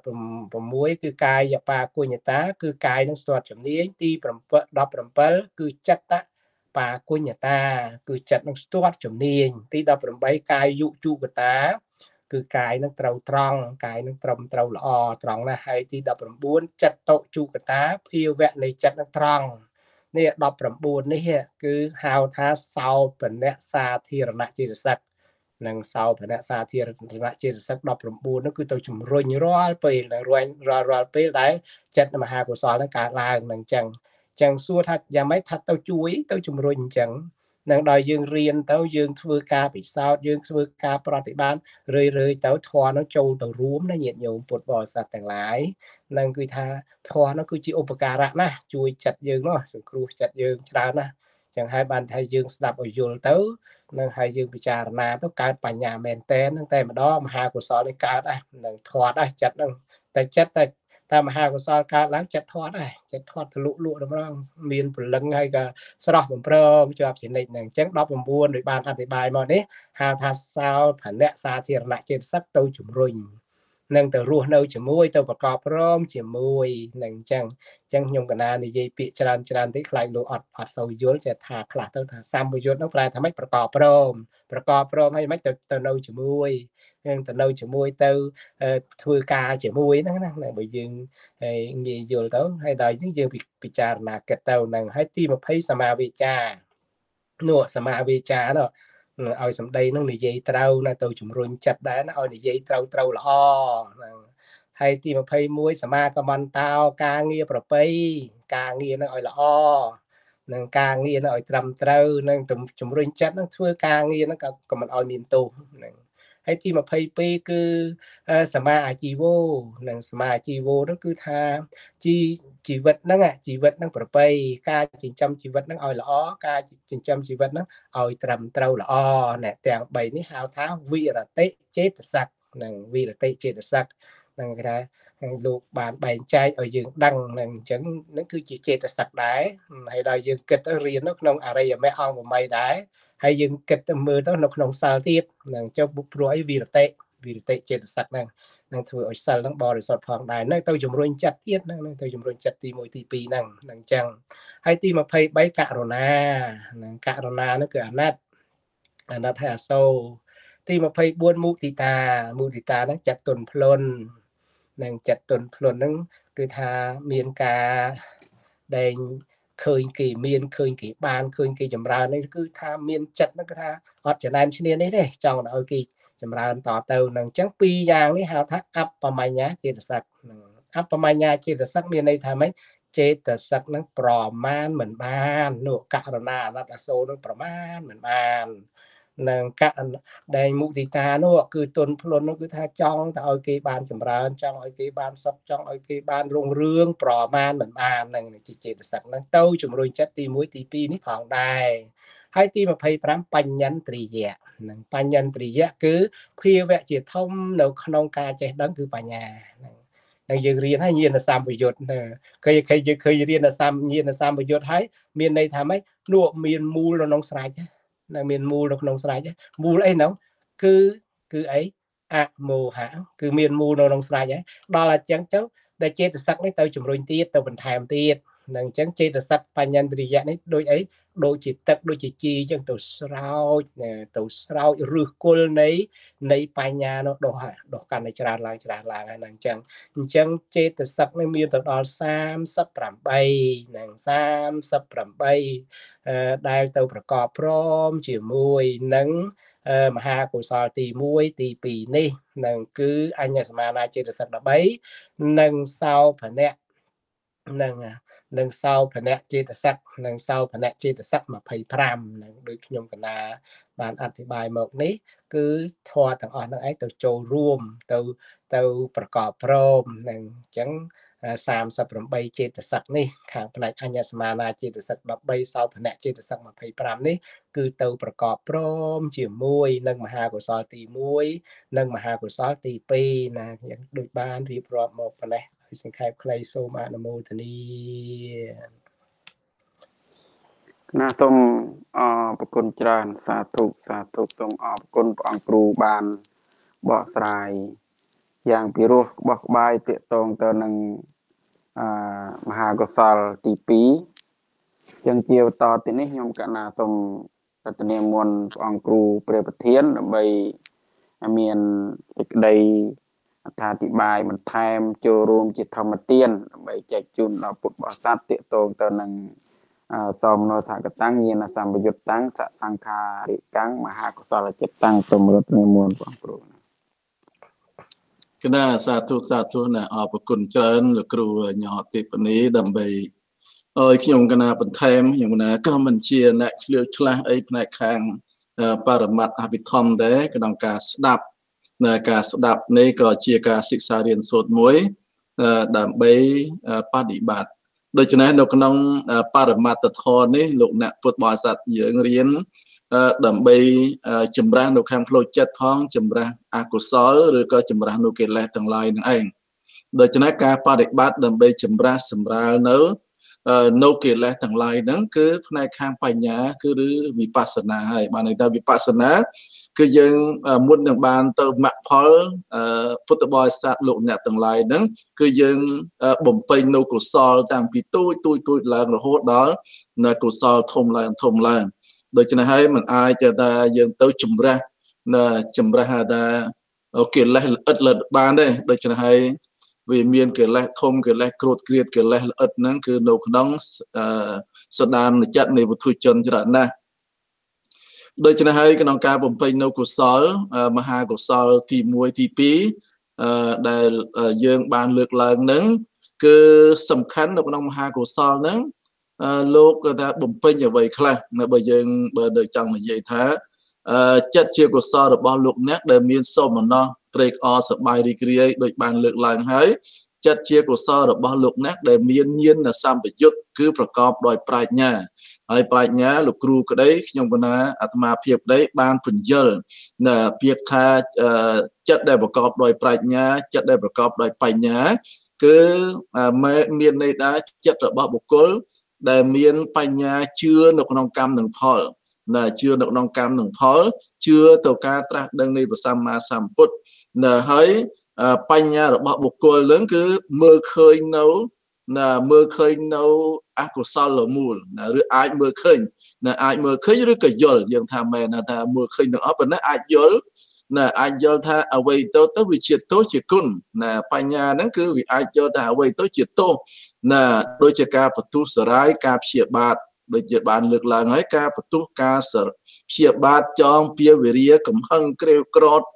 S2: គឺកាយបាគុញតា គឺកាយនឹងស្ទាត់ជំនាញទី7 17គឺចិត្តបាគុញតា គឺចិត្តនឹងស្ទាត់ជំនាញទី18កាយយុជុកតាគឺកាយនឹងត្រូវត្រង់កាយនឹងត្រឹមត្រូវល្អត្រង់ណាស់ហើយទី19ចិត្តតុជុកតាភាវៈនៃចិត្តនឹងត្រង់នេះ19នេះគឺហៅថាសោបនៈសាធារណចិត្តសិទ្ធិនិងសោភណៈសាធារណៈជាតិសឹក19នោះគឺទៅជំរុញរាល់ពេលរាល់រាល់រាល់ពេលដែលចិត្តមហាកុសលនឹងកើតឡើងនឹងអញ្ចឹងអញ្ចឹងសួរថាយ៉ាងម៉េចថាទៅជួយ ទៅជំរុញអញ្ចឹង នឹងដល់យើងរៀនទៅយើង ធ្វើការពិសោធន៍យើងធ្វើការប្រតិបត្តិរឿយរឿយទៅធម៌នោះចូលទៅរួមណាញាតិញោមពុទ្ធបរិស័ទទាំងឡាយនឹងគឺថាធម៌នោះគឺជាឧបការៈណាស់ជួយចិត្តយើងនោះសង្គ្រោះចិត្តយើងច្រើនណាស់ចឹងហើយបានថាយើងស្ដាប់ឲ្យយល់ទៅនឹងហើយយើងពិចារណាទៅកើតបញ្ញាមែនតែនហ្នឹងតែម្ដងមហាកុសលនេះកើតដែរនឹងធាត់ដែរចិត្តហ្នឹងតែចិត្តតែតែមហាកុសលកើតឡើងចិត្តធាត់ដែរចិត្តធាត់ទលក់លក់តម្រងមានព្រលឹងហើយក៏ស្រស់បំព្រមជាប់ជានិច្ចហ្នឹងអញ្ចឹង19ដោយបានអធិប្បាយមកនេះហៅថាសោភណៈសាធារណៈចេតសិកទៅជំរុញនឹងទៅរស់នៅជាមួយទៅប្រកបរំជាមួយនឹងអញ្ចឹងអញ្ចឹងខ្ញុំកណានិយាយពាក្យច្រើនច្រើនតិចខ្លាចលោកអត់អត់សូវយល់ចេះថាខ្លះទៅថាសម្ពយុទ្ធនោះប្រែថាម៉េចប្រកបរំប្រកបរំហើយម៉េចទៅទៅនៅជាមួយយើងទៅនៅជាមួយទៅធ្វើការជាមួយហ្នឹងណាបើយើងងាយយល់ទៅហើយដល់យើងយើងពិចារណាគិតទៅហ្នឹងហើយទី20សមាវេចានោះសមាវេចានោះឲ្យសម្ដីនឹងនិយាយត្រូវណាទៅជំរុញចិត្តដែរណាឲ្យនិយាយត្រូវត្រូវល្អហ្នឹងហើយទី21សមាកមន្តោការងារប្រប្រៃការងារនឹងឲ្យល្អនឹងការងារនឹងឲ្យត្រឹមត្រូវនឹងជំរុញចិត្តនឹងធ្វើការងារនឹងក៏មិនឲ្យមានទោសហ្នឹងហើយទី22គឺសមាអាជីវោនិងសមាអាជីវោហ្នឹងគឺថាជីជីវិតហ្នឹងជីវិតហ្នឹងប្របីការចិញ្ចឹមជីវិតហ្នឹងឲ្យល្អការចិញ្ចឹមជីវិតហ្នឹងឲ្យត្រឹមត្រូវល្អអ្នកទាំង3នេះហៅថាវិរតិចេតសិកនិងវិរតិចេតសិកនឹងគេថាលោកបានបែងចែកឲ្យយើងដឹងនឹងអញ្ចឹងនឹងគឺជាចេតសិកដែរហើយដល់យើងគិតទៅរៀននៅក្នុងអរិយមគ្គអង្គ8ដែរហើយយើងគិតទៅមើលទៅនៅក្នុងសាលទៀតនឹងចុះព្រោះអីវិរតិវិរតិចេតសិកហ្នឹងនឹងធ្វើឲ្យសិលហ្នឹងបរិសុទ្ធផងដែរនឹងទៅជំរុញចិត្តទៀតហ្នឹងនឹងទៅជំរុញចិត្តទី1ទី2ហ្នឹងហ្នឹងអញ្ចឹងហើយទី23ករណាហ្នឹងករណាហ្នឹងគឺអាណិតអាណិតហើយអសូរទី24មុទិតាមុទិតាហ្នឹងចិត្តទុនភ្លន់និងចិត្តទន់ភ្លន់ហ្នឹងគឺថាមានការដែលឃើញគេមានឃើញគេបានឃើញគេចម្រើននេះគឺថាមានចិត្តហ្នឹងគឺថាអត់ចំណែនឈ្នានេះទេចង់ឲ្យគេចម្រើនតទៅនឹងអញ្ចឹងពីរយ៉ាងនេះហៅថាអបមញ្ញាចេតសិកអបមញ្ញាចេតសិកមានន័យថាម៉េចចេតសិកនឹងប្រមាណមិនបាននោះករណាអណត្តអសូរនឹងប្រមាណមិនបាននឹងកដែលមុទិតានោះគឺទុនភ្លុននោះគឺថាចង់តែឲ្យគេបានចម្រើនចង់ឲ្យគេបានសុខចង់ឲ្យគេបានរុងរឿងប្រមាណមិនបាននឹងជាចេតសឹកហ្នឹងទៅជំរុញចិត្តទី1ទី2នេះផងដែរហើយទី25បញ្ញន្ត្រីយៈនឹងបញ្ញន្ត្រីយៈគឺភាវៈជាធំនៅក្នុងការចេះដឹងគឺបញ្ញាហ្នឹងដែលយើងរៀនហើយញាណសម្បយុទ្ធគេគេយើងឃើញរៀនសម្ញាណសម្បយុទ្ធហើយមានន័យថាម៉េចនោះមានមូលនៅក្នុងស្រេចនៅមានមូលនៅក្នុងស្រេចមូលអីហ្នឹងគឺគឺអីអមោហៈគឺមានមូលនៅក្នុងស្រេចហើយដល់អញ្ចឹងទៅដែលចេតសិកនេះទៅជំរុញទៀតទៅបន្ថែមទៀតនឹងអញ្ចឹងចេតសិកបញ្ញន្តរិយៈនេះដូចអីដូចជាទឹកដូចជាជីអញ្ចឹងទៅស្រោចទៅស្រោចឫសគល់នៃនៃបញ្ញានោះដុះហើយដុះកាន់តែច្រើនឡើងច្រើនឡើងហើយហ្នឹងអញ្ចឹងអញ្ចឹងចេតសិកនេះមានទៅដល់38ហ្នឹង38ដែលទៅប្រកបព្រមជាមួយនឹងមហាកុសលទី1ទី2នេះនឹងគឺអញ្ញសមាណាចេតសិក13និងសោភណៈនឹងនិងសោភណៈចេតសិកនិងសោភណៈចេតសិក25នឹងដូចខ្ញុំកណាបានអธิบายមកនេះ គឺធម៌ទាំងអស់នឹងឯងទៅចូលរួមទៅទៅប្រកបព្រមនឹងអញ្ចឹង38ចេតសិកនេះខាងផ្នែកអញ្ញសមានាចេតសិក13សោភណៈចេតសិក25នេះគឺទៅប្រកបព្រម ជាមួយនឹងមហាកុសលទី1និងមហាកុសលទី2ណាយ៉ាងដូចបានរៀបរាប់មកប៉ុណ្ណេះសង្ខេបខ្លីសូមអនុមោទនី
S1: ណាសូមអរគុណច្រើនសាធុសាធុសូមអរគុណព្រះអង្គគ្រូបានបកស្រាយយ៉ាងពិរោះបោះក្បាយតាកតងទៅនឹងអឺមហាកុសលទី2ចឹងជាវតទីនេះខ្ញុំកណាសូមរតនាមុនព្រះអង្គគ្រូព្រះប្រធានដើម្បីមានសេចក្តីអត្ថាធិប្បាយបន្ថែមចូលរួមជាធម្មទានដើម្បីចែកជូនដល់ពុទ្ធបរិស័ទទាក់ទងទៅនឹងតមនោថាកតាំងញាណសម្បយុត្តតាំងសសង្ខារិកាំងមហាកុសលចិត្តតាំងសំរុទ្ធនិមន្តបងប្រូណា
S3: គណៈសាធុសាធុណាអរគុណច្រើនលោកគ្រូញោទេពនីដើម្បីអើយខ្ញុំគណៈបន្ថែមខ្ញុំគណៈក៏មិនជាអ្នកឆ្លៀវឆ្លាស់អីផ្នែកខាង បរមត្តអភិធម្មដែរក្នុងការស្ដាប់ណាការស្ដាប់នេះក៏ជាការសិក្សារៀនសូត្រមួយដើម្បីបដិបត្តិដូច្នេះនៅក្នុងបរមត្តធម៌នេះ លោកអ្នកពុទ្ធបរិស័ទយើងរៀនដើម្បីចម្រាស់នៅខាងផ្លូវចិត្តផងចម្រាស់អកុសលឬក៏ចម្រាស់នៅកិលេសទាំងឡាយនឹងឯងដូច្នេះការបដិបត្តិដើម្បីចម្រាស់សម្រាលនៅនៅកិលេសទាំងឡាយហ្នឹងគឺផ្នែកខាងបញ្ញាគឺឬវិបស្សនាហើយបានន័យថាវិបស្សនាគឺយើងមុននឹងបានទៅមគ្គផលពុទ្ធបរិស័ទលោកអ្នកទាំងឡាយហ្នឹងគឺយើងបំពេញនៅកុសលតាំងពីទូចទូចទូចឡើងរហូតដល់នៅកុសលធំឡើងធំឡើងដូច្នេះហើយมันអាចថាយើងទៅជំរះណាជំរះថាកិលេសល្អិតល្អិតបានទេដូច្នេះហើយវាមានកិលេសធំកិលេសគ្រោតគ្រាតកិលេសល្អិតហ្នឹងគឺនៅក្នុងសដានចិត្តនៃវត្ថុជនច្រើនណាស់ដូច្នេះហើយក្នុងការបំពេញនៅកុសលមហាកុសលទី1ទី2ដែលយើងបានលើកឡើងនឹងគឺសំខាន់នៅក្នុងមហាកុសលនឹងលោកថាបំពេញអ្វីខ្លះនៅបើយើងបើដូចចង់និយាយថាចិត្តជាកុសលរបស់លោកអ្នកដែលមានសោមនស្សត្រេកអរសប្បាយរីករាយដូចបានលើកឡើងហើយចិត្តជាកុសលរបស់លោកអ្នកដែលមានញាណសម្បយុទ្ធគឺប្រកបដោយប្រាជ្ញាហើយប្រាជ្ញាលោកគ្រូក្តីខ្ញុំបណ្ណាអាត្មាភាពក្តីបានពញ្ញលនៅពាក្យថាចិត្តដែលប្រកបដោយប្រាជ្ញាចិត្តដែលប្រកបដោយបញ្ញាគឺមានន័យថាចិត្តរបស់បុគ្គលដែលមានបញ្ញាជឿនៅក្នុងកម្មនិងផលណាជឿនៅក្នុងកម្មនិងផលជឿទៅការត្រាស់ដឹងនៃព្រះសម្មាសម្ពុទ្ធណាហើយបញ្ញារបស់បុគ្គលនឹងគឺមើលឃើញនៅណាមើលឃើញនៅអកុសលមូលណាឬអាចមើលឃើញណាអាចមើលឃើញឬក៏យល់យើងថាមែនថាមើលឃើញទាំងអស់ប៉ុន្តែអាចយល់ណាអាចយល់ថាអ្វីទៅទៅវាជាទោសជាគុណណាបញ្ញាហ្នឹងគឺវាអាចយល់ថាអ្វីទៅជាទោសណាដូចជាការបទុសរាយការព្យាបាទដូចជាបាន លើកឡើងហើយការបទុះការព្យាបាទចងពៀវិរិយកំហឹងក្រេវក្រត់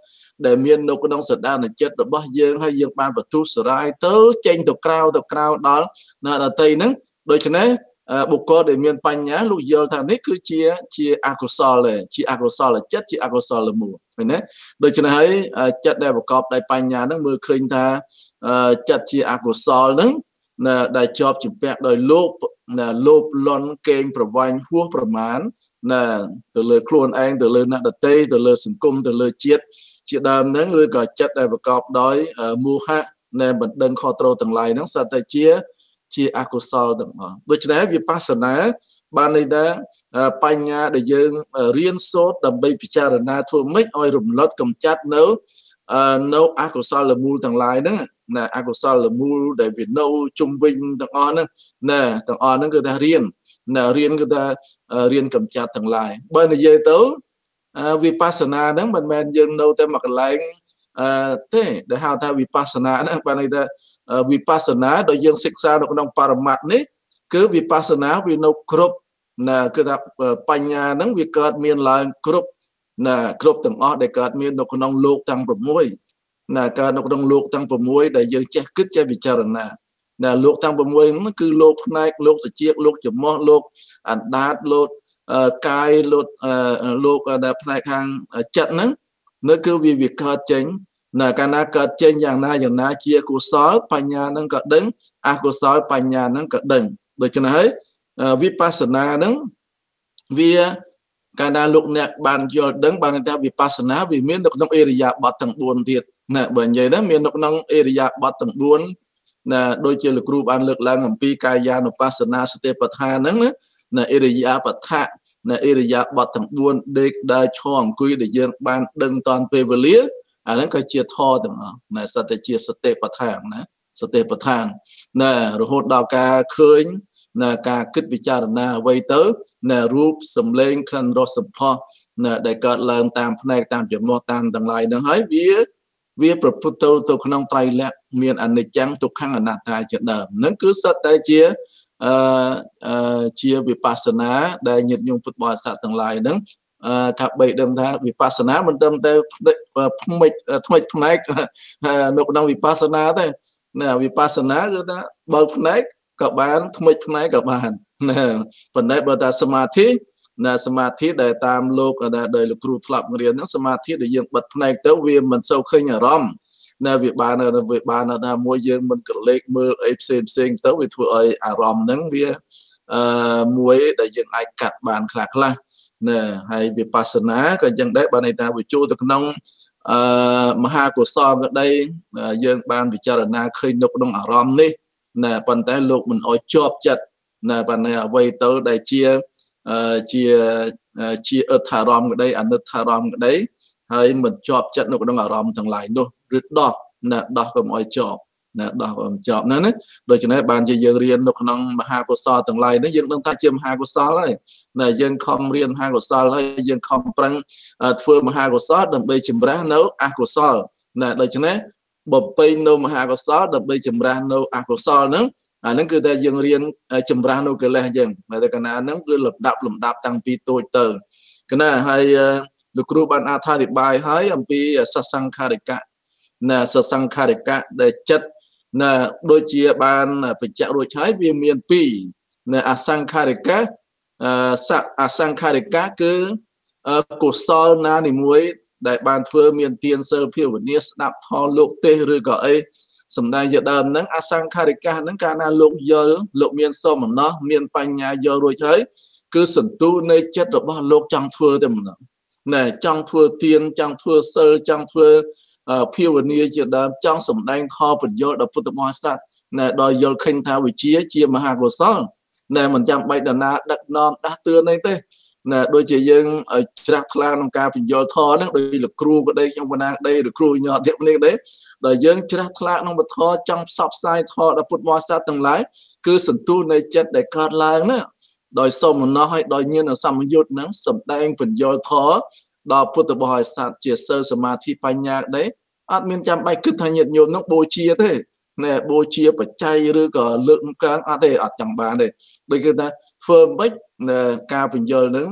S3: ដែលមាននៅក្នុងសដានចិត្តរបស់យើងហើយយើងបានបទុសរាយ ទៅចេញទៅក្រៅទៅក្រៅដល់អ្នកដតីហ្នឹងដូច្នេះបុគ្គលដែលមានបញ្ញាលោកយល់ថានេះគឺជាជាអកុសលជាអកុសលចិត្តជាអកុសលមូលឃើញទេដូច្នេះហើយចិត្តដែលប្រកបដោយបញ្ញាហ្នឹងមើលឃើញថាចិត្តជាអកុសលហ្នឹងដែលជាប់ជំពាក់ដោយលោភលោភលន់កេងប្រវ័ញ្ចហួសប្រមាណណាទៅលើខ្លួនឯងទៅលើអ្នកដទៃទៅលើសង្គមទៅលើជាតិជាដើមហ្នឹងឬក៏ចិត្តដែលប្រកបដោយមោហៈនៃបណ្ដឹងខុសត្រូវទាំងឡាយហ្នឹងសត្វតែជាជាអកុសលទាំងអស់ដូច្នេះវិបស្សនាបានន័យថាបញ្ញាដែលយើងរៀនសូត្រដើម្បីពិចារណាធ្វើម៉េចឲ្យរំលត់កំចាត់នៅនៅអកុសលមូលទាំងឡាយហ្នឹងណាអកុសលមូលដែលវានៅជុំវិញទាំងអស់ហ្នឹងណាទាំងអស់ហ្នឹងគឺថារៀនណារៀនគឺថារៀនកំចាត់ទាំងឡាយបើនិយាយទៅវិបស្សនាហ្នឹងមិនមែនយើងនៅតែមួយកន្លែងទេដែលហៅថាវិបស្សនាហ្នឹងបានន័យថាវិបស្សនាដែលយើងសិក្សានៅក្នុង បរមត្ថនេះ គឺវិបស្សនាវានៅគ្រប់ណាគឺថាបញ្ញាហ្នឹងវាកើត មានឡើង គ្រប់ណាគ្រប់ទាំងអស់ដែលកើតមាននៅក្នុងលោកទាំង6ណាកើតនៅក្នុងលោកទាំង6ដែលយើងចេះគិតចេះពិចារណាណាលោកទាំង6ហ្នឹងគឺលោកផ្នែកលោកសជាកលោកចំោះលោកអណ្ដាតលោកកាយលោកលោកដែលផ្នែកខាងចិត្តហ្នឹងនៅគឺវាវាកើតចេញណាកាលណាកើតចេញយ៉ាងណាយ៉ាងណាជាកុសលបញ្ញានឹងក៏ដឹង អកុសលបញ្ញានឹងក៏ដឹងដូច្នេះហើយវិបស្សនានឹងវា កាលណាលោកអ្នក បានយល់ដឹង បានថាវិបស្សនាវាមាននៅក្នុងអេរិយាបថទាំង4ទៀតណាបើនិយាយទៅមាននៅក្នុងអេរិយាបថទាំង4ណាដូចជាលោកគ្រូបានលើកឡើងអំពីកាយានុបស្សនាសតិប្បដ្ឋានហ្នឹងណានៅអិរិយាបថៈនៅអិរិយាបថទាំង4ដេកដើរឈរអង្គុយដែលយើងបានដឹងតាន់ពេលវេលា អាហ្នឹងក៏ជាធរទាំងអស់ណាសត្វជាសតិបដ្ឋានណាសតិបដ្ឋានណារហូតដល់ការឃើញណាការគិតពិចារណាអ្វីទៅណារូបសំឡេងក្លិនរសសម្ផស្សណាដែលកើតឡើងតាមផ្នែកតាមចំនួនតាមទាំងឡាយហ្នឹងហើយវា វា ប្រព្រឹត្តទៅទៅក្នុងត្រៃលក្ខណ៍មាន អនិច្ចំទុក្ខំអនត្តាជាដើមហ្នឹងគឺសត្វតែជាអឺជាវិបស្សនាដែលញាតិញោមពុទ្ធបរិស័ទទាំងឡាយហ្នឹងថាបីដឹងថាវិបស្សនាមិនត្រឹមតែផ្មិចផ្មិចផ្នែកនៅក្នុងវិបស្សនាទេណាវិបស្សនាគឺថាបើកផ្នែកក៏បានថ្មិចផ្នែកក៏បានណាប៉ុន្តែបើថាសមាធិណា សមាធិដែលតាមលោកដែលដោយលោកគ្រូធ្លាប់រៀនហ្នឹងសមាធិដែលយើងបិទផ្នែកទៅវាមិនសូវឃើញអារម្មណ៍ណាវាបាននៅវាបាននៅណាមួយយើងមិនកលេចមើលអីផ្សេងផ្សេងទៅវាធ្វើឲ្យអារម្មណ៍ហ្នឹងវាអឺមួយដែលយើងអាចកាត់បានខ្លះខ្លះណាហើយវិបស្សនាក៏អញ្ចឹងដែរបានន័យថាវាចូលទៅក្នុងអឺមហាកុសលក្តីយើងបានពិចារណាឃើញនៅក្នុងអារម្មណ៍នេះណាប៉ុន្តែលោកមិនអោយជាប់ចិត្តណាបណ្ណៃអ្វីទៅដែលជាជាជាអដ្ឋារម្មណ៍ក្តីអនិដ្ឋារម្មណ៍ក្តីហើយមិនជាប់ចិត្តនៅក្នុងអារម្មណ៍ទាំងឡាយនោះឬដោះណាដោះកុំឲ្យជាប់ណាដោះអំចប់ហ្នឹងណាដូច្នេះបានជាយើងរៀននៅក្នុងមហាកុសលទាំងឡាយនេះយើងនឹងថាជាមហាកុសលហើយណាយើងខំរៀនមហាកុសលហើយយើងខំប្រឹងធ្វើមហាកុសលដើម្បីចម្រាស់នៅអកុសលណាដូច្នេះបំពេញនៅមហាកុសលដើម្បីចម្រាស់នៅអកុសលហ្នឹងអាហ្នឹងគឺតែយើងរៀនចម្រាស់នៅកិលេសយើងតែកាលណាហ្នឹងគឺលំដាប់លំដាប់តាំងពីតូចទៅកាលណាហើយលោកគ្រូបានអធិប្បាយហើយអំពីសសង្ខារិកៈណាសសង្ខារិកៈដែលចិត្តណាដូចជាបានបញ្ជាក់រួចហើយវាមាន2ណាអសង្ខារិកៈអសង្ខារិកៈគឺកុសលណានីមួយដែលបានធ្វើមានទានសិលភាវនាស្ដាប់ធម៌លោកទេសឬក៏អីសំដែងជាដើមហ្នឹងអសង្ខារិកៈហ្នឹងកាលណាលោកយល់លោក មានសមណោះមានបញ្ញាយល់រួចហើយគឺសន្ទុនៃចិត្តរបស់លោកចង់ធ្វើតែម្ដងណែចង់ធ្វើទៀនចង់ធ្វើសិលចង់ធ្វើភាវនាជាដើមចង់សម្ដែងខពញ្ញលដល់ពុទ្ធបរិស័ទណែដល់យល់ឃើញថាវិជាជាមហាកុសលណែមិនចាំបាច់ដណាដឹកនាំដាស់តឿនអីទេណែដូចជាយើងច្រាស់ថ្លាក្នុងការពញ្ញលធរហ្នឹងដោយលោកគ្រូក្តីខ្ញុំបណ្ណាក្តីលោកគ្រូញោទៀតនេះដែរដល់យើងច្រាស់ថ្លាក្នុងពធចង់ផ្សព្វផ្សាយធរដល់ពុទ្ធបរិស័ទទាំងឡាយគឺសន្ទុះនៃចិត្តដែលកើតឡើងណាដោយសូមអំណោះឲ្យដោយញាណសម្យុទ្ធនឹងសម្ដែងបញ្យលធរដល់ពុទ្ធបរិស័ទជាសិលសមាធិបញ្ញាដែរអត់មានចាំបាច់គិតថាញាតិញោមនឹងបូជាទេណែបូជាបច្ច័យឬក៏លើកកាងអត់ទេអត់ចង់បានទេដូចគេថាធ្វើមិនការបញ្យលនឹង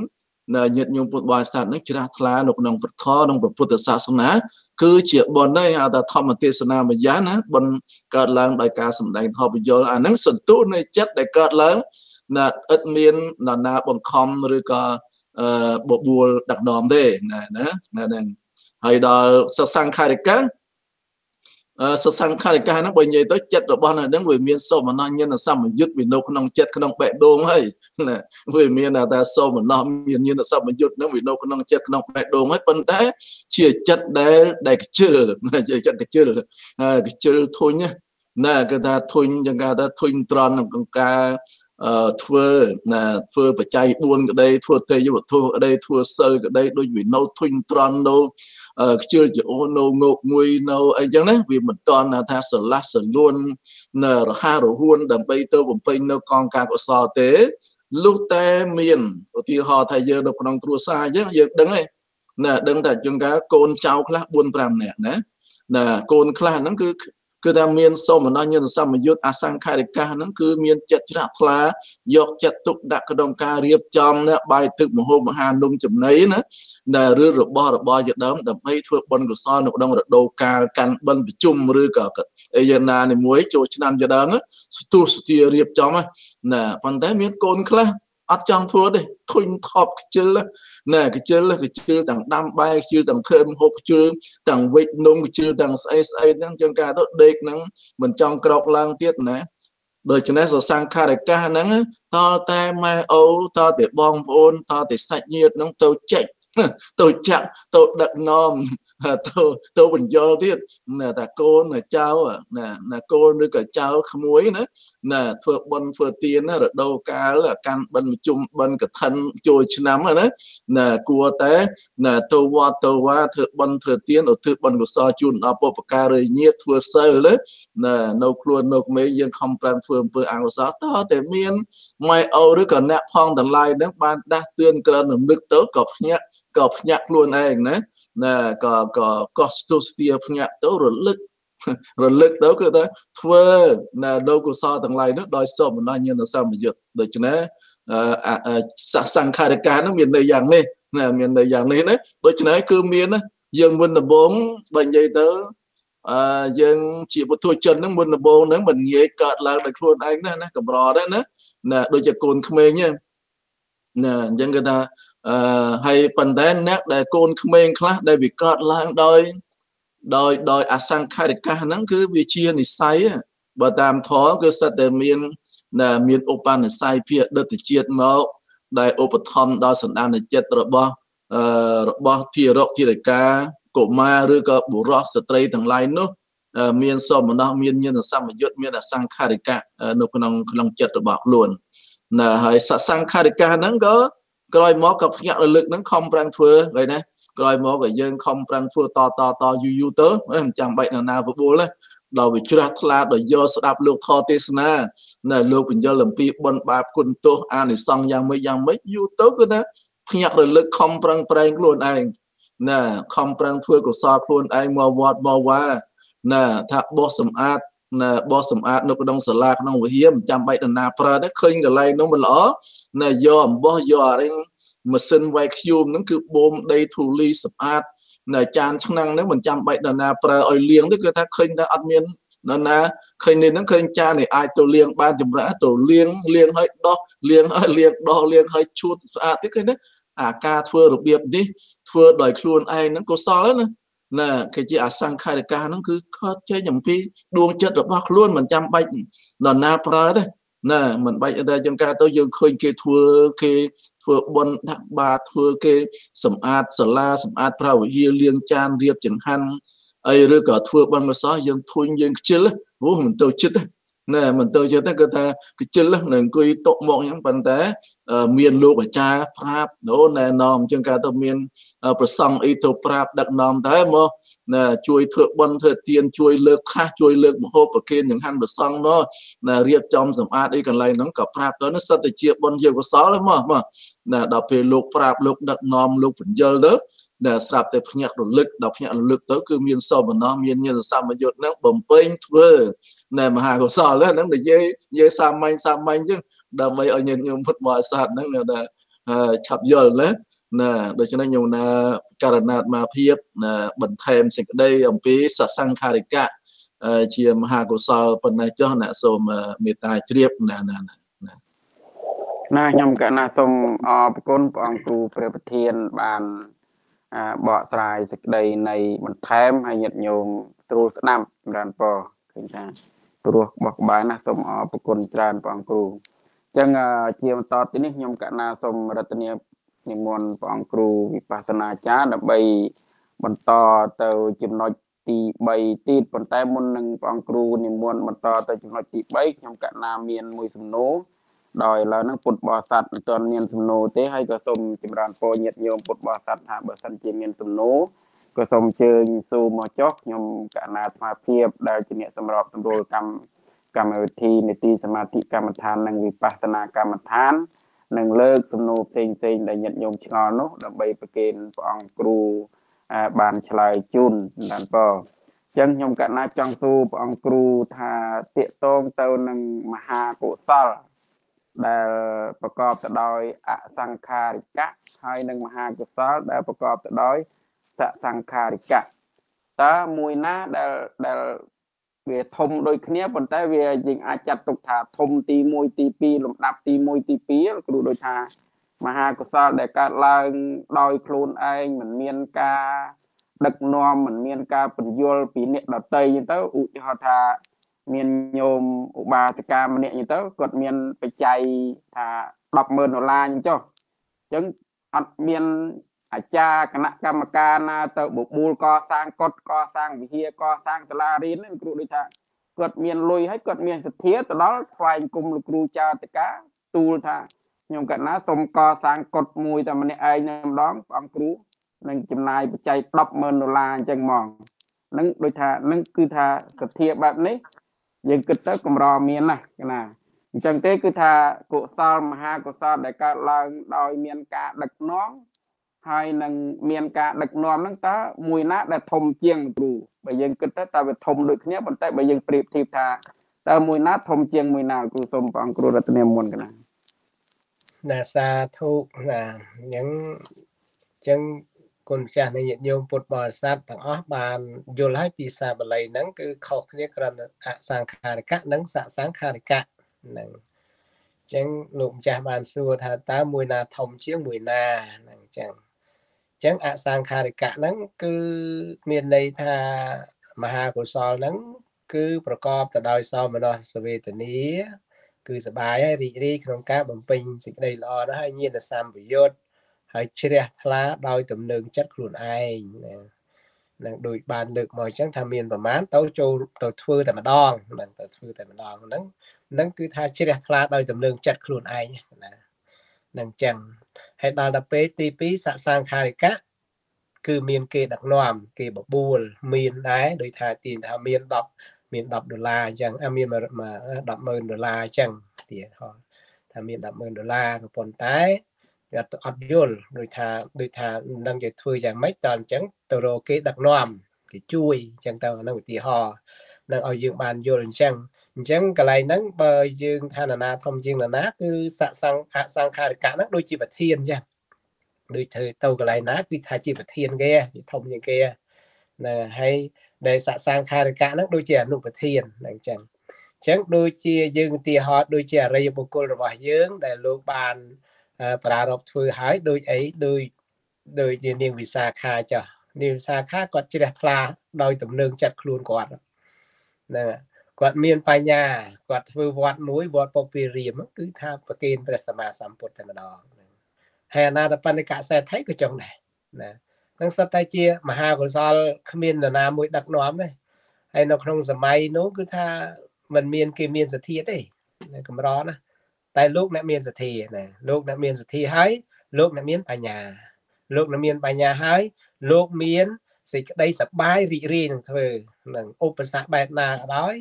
S3: ញាតិញោមពុទ្ធបរិស័ទនឹងជ្រះថ្លានៅក្នុងព្រះធម៌ក្នុងព្រះពុទ្ធសាសនាគឺជាបុណ្យហើយហៅថាធម្មទេសនាមួយយ៉ាងណាបុណ្យកើតឡើងដោយការសម្ដែងធម៌បញ្យលអានឹងសន្ទុះនៃចិត្តដែលកើតឡើងណាឥតមាននរណាបង្ខំឬក៏បបួលដឹកនាំទេណាណាហ្នឹងហើយដល់សសង្ខារិកាសសង្ខារិកាហ្នឹងបើនិយាយទៅចិត្តរបស់នៅហ្នឹងវាមានសោមនស្សញាណសម្យុទ្ធវានៅក្នុងចិត្តក្នុងបេះដូងហើយណាវាមានតែសោមនស្សមានញាណសម្យុទ្ធហ្នឹងវានៅក្នុងចិត្តក្នុងបេះដូងហើយប៉ុន្តែជាចិត្តដែលដែលខ្ជិលជាចិត្តខ្ជិលខ្ជិលធុញណាគេថាធុញយ៉ាងគេថាធុញត្រង់ក្នុងការធ្វើណាធ្វើបច្ច័យ4ក្តីធ្វើទេយវធុក្តីធ្វើសិលក្តីដូចវិណោធុញត្រន់នៅខ្ជិលជាអូនៅងោកងុយនៅអីចឹងណាវាមិនតន់ថាស្រឡះសលួននៅរហារហួនដើម្បីទៅបំពេញនៅកងការកុសលទេលុះតែមានឧទាហរណ៍ថាយើងនៅក្នុងគ្រួសារអញ្ចឹងយើងដឹងទេណាដឹងថាជាងកាកូនចៅខ្លះ4 5នាក់ណាណាកូនខ្លះហ្នឹងគឺគឺថាមានសោមនញ្ញសម្យុត្តអសង្ខារិកាហ្នឹងគឺមានចិត្តជ្រះថ្លាយកចិត្តទុកដាក់ក្នុងការរៀបចំណាបាយទឹកមហូបមហានំចំណីណាដែលឬរបស់របរជាដើមដើម្បីធ្វើបុណ្យកុសលនៅក្នុងរដូវកាលកាន់បិណ្ឌប្រជុំឬក៏អីយ៉ាងណានេះមួយចូលឆ្នាំជាដើមស្ទុះស្ទារៀបចំណាប៉ុន្តែមានកូនខ្លះអត់ចង់ធ្វើទេធុញថប់ខ្ជិលណែខ្ជិលខ្ជិលទាំងដាំបាយខ្ជិលទាំងធ្វើហូបខ្ជិលទាំងវិចនំខ្ជិលទាំងស្អីស្អីហ្នឹងចឹងការទៅដេកហ្នឹងមិនចង់ក្រោកឡើងទៀតណាដូច្នេះសសង្ខារកាសហ្នឹងតតែម៉ែអូតតែបងប្អូនតតែសាច់ញាតិហ្នឹងទៅចែកទៅចាក់ទៅដឹកនាំទៅទៅបញ្យលទៀតណាថាកូនចៅណាណាកូនឬក៏ចៅក្មួយណាណាធ្វើបន់ធ្វើទានរដូវកាលកាន់បន់ជុំបន់កឋិនចូលឆ្នាំណាណាគួរតែណាទៅវត្តទៅវាធ្វើបន់ធ្វើទានឧទ្ទិសបន់កុសលជូនដល់ពុព្វការីញាតិធ្វើសិលណានៅខ្លួននៅក្មេងយើងខំប្រឹងធ្វើអំពើអកុសលតើតែមានម៉ែអូឬក៏អ្នកផងតម្លៃនឹងបានដាស់តឿនក្រើនរំលឹកទៅក៏ភ្ញាក់ក៏ភ្ញាក់ខ្លួនឯងណាណាក៏ក៏កោះស្ទុះស្ទាភ្ញាក់ទៅរលឹករលឹកទៅគឺថាធ្វើណានៅកុសលទាំងឡាយនោះដោយសពបណ្ដោះញាណសម្បយុទ្ធដូច្នេះសង្ខារកានឹងមានន័យយ៉ាងនេះណាមានន័យយ៉ាងនេះណាដូច្នេះគឺមានយើងមុនដំបូងបើនិយាយទៅអឺយើងជាពុទ្ធជនហ្នឹងមុនដំបូងហ្នឹងមិនងាយកើតឡើងដោយខ្លួនឯងណាណាកម្រដែរណាណាដូចជាកូនក្មេងណាអញ្ចឹងគេថាអឺហើយប៉ុន្តែអ្នកដែលកូនក្មេងខ្លះ ដែលវាកើតឡើងដោយ ដោយដោយអសង្ខារិកាហ្នឹងគឺវាជានិស័យបើតាមធម៌គឺសិតតែមានមានឧបនិស្ស័យភាដិតជាតិមកដែលឧបត្ថម្ភដល់សន្តានចិត្តរបស់របស់ធិរកធិរកាកុមារឬក៏បុរសស្ត្រីទាំងឡាយនោះមាន សមណោះមានញាណសម្យុទ្ធមានអសង្ខារិកៈនៅក្នុងក្នុងចិត្តរបស់ខ្លួនណាហើយសសង្ខារិកៈហ្នឹងក៏ក្រោយមកក៏ភ្ញាក់រលឹកហ្នឹងខំប្រឹងធ្វើហើយណាក្រោយមកក៏យើងខំប្រឹងធ្វើតតតយូរយូរទៅមិនចាំបាច់នៅណាបបួលទេដល់វាជ្រះថ្លាដល់យកស្ដាប់លោកខទេសនា នៅលោកបញ្យលអំពីបនបាបគុណទោសអានិសង្ឃយ៉ាងម៉េចយ៉ាងម៉េចយូរទៅគឺថាភ្ញាក់រលឹកខំប្រឹងប្រែងខ្លួនឯងណាខំប្រឹងធ្វើកុសលខ្លួនឯងមកវត្តមកវ៉ាណាថាបោះសម្អាតណាបោះសម្អាតនៅក្នុងសាលាក្នុងវិហារមិនចាំបាច់ដណ្ណាប្រើទេឃើញកន្លែងនោះមិនល្អណាយកអំបោះយកអារិញម៉ាស៊ីនវាយខ្យូមហ្នឹងគឺបូមដីធូលីសម្អាតណាចានឆ្នាំងហ្នឹងមិនចាំបាច់ដណ្ណាប្រើឲ្យលាងទេគឺថាឃើញថាអត់មានដណ្ណាឃើញនេះហ្នឹងឃើញចាននេះអាចទៅលាងបានចម្រើនទៅលាងលាងឲ្យដោះលាងឲ្យលាងដោះលាងឲ្យឈួតស្អាតទៀតឃើញទេអាការធ្វើរបៀបនេះធ្វើដោយខ្លួនឯងហ្នឹងកុសលណាណាគេជាអសង្ខារិកាហ្នឹងគឺខត់ចេញអំពីដួងចិត្តរបស់ខ្លួនមិនចាំបាច់ដល់ណាប្រើទេណាមិនបាច់តែចឹងការទៅយើងឃើញគេធ្វើគេធ្វើបុណ្យដាក់បាតធ្វើគេសម្អាតសាលាសម្អាតប្រវយាលាងចានរៀបចង្ហាន់អីឬក៏ធ្វើបុណ្យមកសោះយើងធុញយើងខ្ជិលអូមិនទៅចិត្តទេណែមិនទៅចិត្តទេគឺថាខ្ជិលនឹងអង្គុយតុមកអញ្ចឹងប៉ុន្តែមានលោកអាចារ្យប្រាប់ដូនណែនាំអញ្ចឹងកើតទៅមានប្រសង់អីទៅប្រាប់ដឹកនាំតែមកណាជួយធ្វើបន់ធ្វើទានជួយលើកខាសជួយលើកមហោបប្រគេនចង្ហាន់ប្រសង់មកណារៀបចំ សម្អាតអីកន្លែងហ្នឹងក៏ប្រាប់ទៅនោះសិតតែជាបន់ជាកុសលមកមកណាដល់ពេលលោកប្រាប់លោក ដឹកនាំលោកបញ្យលទៅដែលស្រាប់តែភ្ញាក់រលឹកដល់ភ្ញាក់រលឹកទៅគឺមានសោមនស្សមានញាណសម្បយុទ្ធនឹងបំពេញធ្វើនៅមហាកុសលហ្នឹងនិយាយនិយាយសាមញ្ញសាមញ្ញអញ្ចឹងដើម្បីឲ្យញាតិញោមពុទ្ធបរិស័ទហ្នឹងគេថាឆាប់យល់ណាណាដូច្នេះញោមណាករណាតមកភាពណាបន្ថែមសេចក្តីអំពីសសង្ខារិកៈជាមហាកុសលប៉ុណ្ណេះចុះណាសូមមេត្តាជ្រាបណាណាណាណា
S1: ខ្ញុំកណាសូមអរគុណព្រះអង្គគ្រូព្រះប្រធានបានបកស្រាយសេចក្តីនៃបន្ថែមហើយញាតិញោមស្រួលស្ដាប់ចម្រើនពរឃើញថាព្រោះបោះក្បាលណាសូមអរគុណច្រើនព្រះអង្គគ្រូចឹងជាបន្តទៅនេះខ្ញុំកណាសូមរតនានិមន្តព្រះអង្គគ្រូវិបស្សនាចារ្យដើម្បីបន្តទៅចំណុចទី3ទៀតប៉ុន្តែមុននឹងព្រះអង្គគ្រូនិមន្តបន្តទៅចំណុចទី3ខ្ញុំកណាមានមួយសំណួរដោយឥឡូវហ្នឹងពុទ្ធបរិស័ទមិនទាន់មានសំណួរទេ ហើយក៏សូមចម្រើនពរញាតិញោមពុទ្ធបរិស័ទថាបើសិនជាមានសំណួរក៏សូមអញ្ជើញសួរមកចុះខ្ញុំកណាស្មារភាពដែលជាអ្នក សម្របសម្រួលកម្មកម្មវិធីនីតិសមាធិកម្មដ្ឋាននិងវិបស្សនាកម្មដ្ឋាននិងលើកសំណួរផ្សេងផ្សេងដែលញាតិញោមឆ្ងល់នោះដើម្បីប្រគេនព្រះអង្គគ្រូបានឆ្លើយជូនដល់ពរចឹងខ្ញុំកណាចង់សួរព្រះអង្គគ្រូថាតេតងទៅនឹងមហាកុសលដែលប្រកបទៅដោយអសង្ខារិកៈហើយនឹងមហាកុសលដែលប្រកបទៅដោយសសង្ខារិកៈតើមួយណាដែលដែលវាធំដូចគ្នាប៉ុន្តែវាយើងអាចចាត់ទុកថា ធំទី1ទី2លំដាប់ទី1ទី2គ្រូដូចថាមហាកុសលដែលកើតឡើងដោយខ្លួនឯងមិនមានការដឹកនាំមិនមានការបញ្យល់ពីអ្នកដតីអញ្ចឹងទៅឧទាហរណ៍ថាមានញោមឧបាសិកាម្នាក់អញ្ចឹងទៅគាត់មានបច្ច័យថា100,000ដុល្លារអញ្ចឹងចុះអញ្ចឹងអត់មានអាចារ្យគណៈកម្មការណាទៅបបួលកសាងកុដកសាងវិហារកសាងសាលារៀនលោកគ្រូដូចថាគាត់មានលុយហើយគាត់មានសទ្ធាទៅដល់ថ្វាយគុំលោកគ្រូចៅតកាទូលថាខ្ញុំកណាសូមកសាងកុដមួយតែម្នាក់ឯងតែម្ដងព្រះអង្គគ្រូនឹងចំណាយបច្ច័យ100000ដុល្លារអញ្ចឹងហ្មងនឹងដូចថានឹងគឺថាសទ្ធាបែបនេះ យើងគិតទៅកម្រមានណាស់កណាអញ្ចឹងទេគឺថាកុសលមហាកុសលដែលកើតឡើងដោយមានការដឹកនាំហើយនឹងមានការដឹកនាំហ្នឹងតើមួយណាដែលធំជាងគ្រូបើយើងគិតទៅតើវាធំដូចគ្នាប៉ុន្តែបើយើងប្រៀបធៀបថាតើមួយណា ធំជាងមួយណាគ្រូសូមព្រះអង្គគ្រូរតនាមុនកណា
S2: ណាសាធុណាអញ្ចឹងអញ្ចឹងគុណម្ចាស់នៃញាតិញោមពុទ្ធបរិស័ទទាំងអស់បានយល់ហើយពីសាបាលីហ្នឹងគឺខុសគ្នាក្រំអសង្ខារិកៈនិងសសង្ខារិកៈហ្នឹងអញ្ចឹងលោកម្ចាស់បានសួរថាតើមួយណាធំជាងមួយណាហ្នឹងអញ្ចឹងចឹងអសង្ខារិកៈហ្នឹងគឺមានន័យថាមហាកុសលហ្នឹងគឺប្រកបទៅដោយសោមនស្សវេទនាគឺសបាយហើយរីករាយក្នុងការបំពេញសេចក្តីល្អនោះហើយញាណសម្បយុទ្ធហើយជ្រះថ្លាដោយទំនឹងចិត្តខ្លួនឯងណានឹងដូចបានលើកមកអញ្ចឹងថាមានប្រមាណទៅចូលទៅធ្វើតែម្ដងហ្នឹងទៅធ្វើតែម្ដងហ្នឹងហ្នឹងគឺថាជ្រះថ្លាដោយទំនឹងចិត្តខ្លួនឯងណានឹងអញ្ចឹងហើយដល់ដល់ពេលទី2សសង្ខារិកៈគឺមានគេដឹកនាំគេបបួល មានដែរដោយថាទាញថាមាន10មាន10ដុល្លារអញ្ចឹងមាន100,000ដុល្លារអញ្ចឹងទៀតហោះថាមាន100,000ដុល្លារក៏ប៉ុន្តែគាត់អត់យល់ដោយថាដោយថានឹងនិយាយធ្វើយ៉ាងម៉េចតើអញ្ចឹងទៅរកគេដឹកនាំគេជួយអញ្ចឹងទៅអានឹងឧទាហរណ៍នឹងឲ្យយើងបានយល់អញ្ចឹងអញ្ចឹងកន្លែងហ្នឹងបើយើងឋានណាធំជាងណាគឺស័កសង្ឃអសង្ខារិកៈហ្នឹងដូចជាប្រធានចាដូចធ្វើទៅកន្លែងណាគឺថាជាប្រធានគេជាធំជាងគេហ្នឹងហើយដែលស័កសង្ខារិកៈហ្នឹងដូចជាអនុប្រធានហ្នឹងអញ្ចឹងអញ្ចឹងដូចជាយើងឧទាហរណ៍ដូចជាអរិយបុគ្គលរបស់យើងដែលលោកបានប្រារព្ធធ្វើហើយដូចអីដូចដូចជានាងវិសាខាចាស់នាងវិសាខាគាត់ជ្រះថ្លាដោយទំនឹងចិត្តខ្លួនគាត់ហ្នឹងហើយគាត់មានបញ្ញាគាត់ធ្វើវត្តមួយវត្តពុកពីរៀមគឺថាប្រគេនព្រះសម្មាសម្ពុទ្ធតែម្ដងហើយអនាតបណ្ឌកសេដ្ឋីក៏ចង់ដែរណានឹងសត្វតែជាមហាកុសលគ្មាននរណាមួយដឹកនាំទេហើយនៅក្នុងសម័យនោះគឺថាมันមានគេមានសទ្ធាទេកម្រណាតែលោកអ្នកមានសទ្ធាណាលោកអ្នកមានសទ្ធាហើយលោកអ្នកមានបញ្ញាលោកអ្នកមានបញ្ញាហើយលោកមានសេចក្តីសប្បាយរីករាយនឹងធ្វើនឹងឧបសគ្គបែបណាក៏ដោយ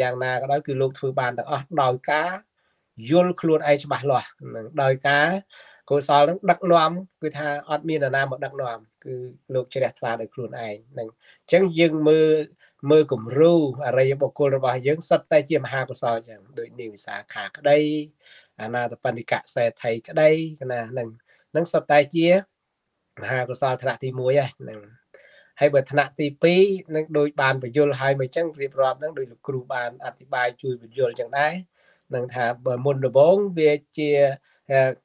S2: យ៉ាងណាក៏ដោយគឺលោកធ្វើបានទាំងអស់ដោយការយល់ខ្លួនឯងច្បាស់លាស់នឹងដោយការកុសលនឹងដឹកនាំគឺថាអត់មាននរណាមកដឹកនាំគឺលោកជ្រះថ្លាដោយខ្លួនឯងនឹងអញ្ចឹងយើងមើលមើលគំរូអរិយបុគ្គលរបស់យើងសុទ្ធតែជាមហាកុសលចឹងដូចនាងវិសាខាក្តីអនាតបណ្ឌិកសេដ្ឋីក្តីណានឹងនឹងសុទ្ធតែជាមហាកុសលថ្នាក់ទី1ហ្នឹងហើយបើថ្នាក់ទី2នឹងដូចបានបញ្យលហើយមកអញ្ចឹងរៀបរាប់នឹងដោយលោកគ្រូបានអธิบายជួយបញ្យលអញ្ចឹងដែរនឹងថាបើមុនដំបូងវាជា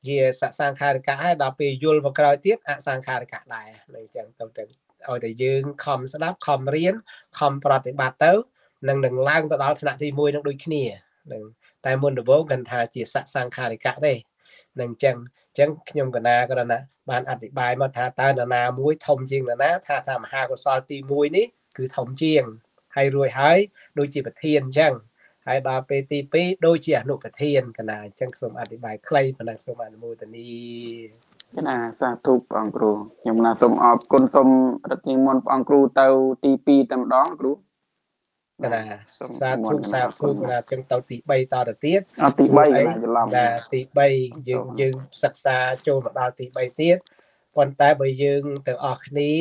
S2: ជាសសង្ខារកៈហើយដល់ពេលយល់មកក្រោយទៀតអសង្ខារកៈដែរនៅអញ្ចឹងទៅទៅឲ្យតែយើងខំស្ដាប់ខំរៀនខំប្រតិបត្តិទៅនឹងនឹងឡើងទៅដល់ថ្នាក់ទី1នឹងដូចគ្នានឹងតែមុនដំបូងគាត់ថាជាសសង្ខារកៈទេនឹងអញ្ចឹងចឹងខ្ញុំកណាក៏ណាបានអធិប្បាយមកថាតើនរណាមួយធំជាងនរណាថាថាមហាកុសលទី1នេះគឺធំជាងហើយរួចហើយដូចជាប្រធានអញ្ចឹងហើយដល់ពេលទី2ដូចជាអនុប្រធាន កណាអញ្ចឹងសូមអធិប្បាយខ្លីប៉ុណ្ណឹងសូមអនុមោទនី
S1: កណាសាធុព្រះអង្គគ្រូខ្ញុំណាសូមអរគុណសូមរត់ជាងមុនព្រះអង្គគ្រូទៅទី2តែម្ដងគ្រូ
S2: កណាសាធុសាធុកណាចឹងទៅទី3តទៅទៀតទី3កណាច្រឡំណាទី3យើងយើងសិក្សាចូលមកដល់ទី3ទៀតប៉ុន្តែបើយើងទាំងអស់គ្នា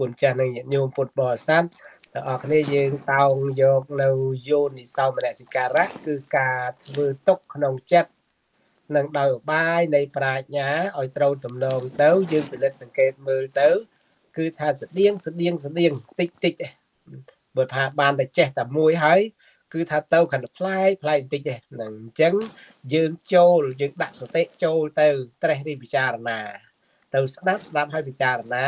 S2: គុណចាស់និងញាតិញោមពុទ្ធបរិស័ទទាំងអស់គ្នាយើងតោងយកនៅយោនិសោមនសិការៈគឺការធ្វើទុកក្នុងចិត្តនិងដោយឧបាយនៃប្រាជ្ញាឲ្យត្រូវទំនងទៅ យើងពិនិត្យសង្កេតមើលទៅ គឺថាស្តៀងស្តៀងស្តៀងតិចតិចទេបើថាបានតែចេះតែមួយហើយគឺថាទៅខាងផ្លែផ្លែបន្តិចទេហ្នឹងអញ្ចឹងយើងចូលយើងដាក់សតិចូលទៅត្រេះរិះពិចារណា ទៅស្ដាប់ស្ដាប់ហើយពិចារណា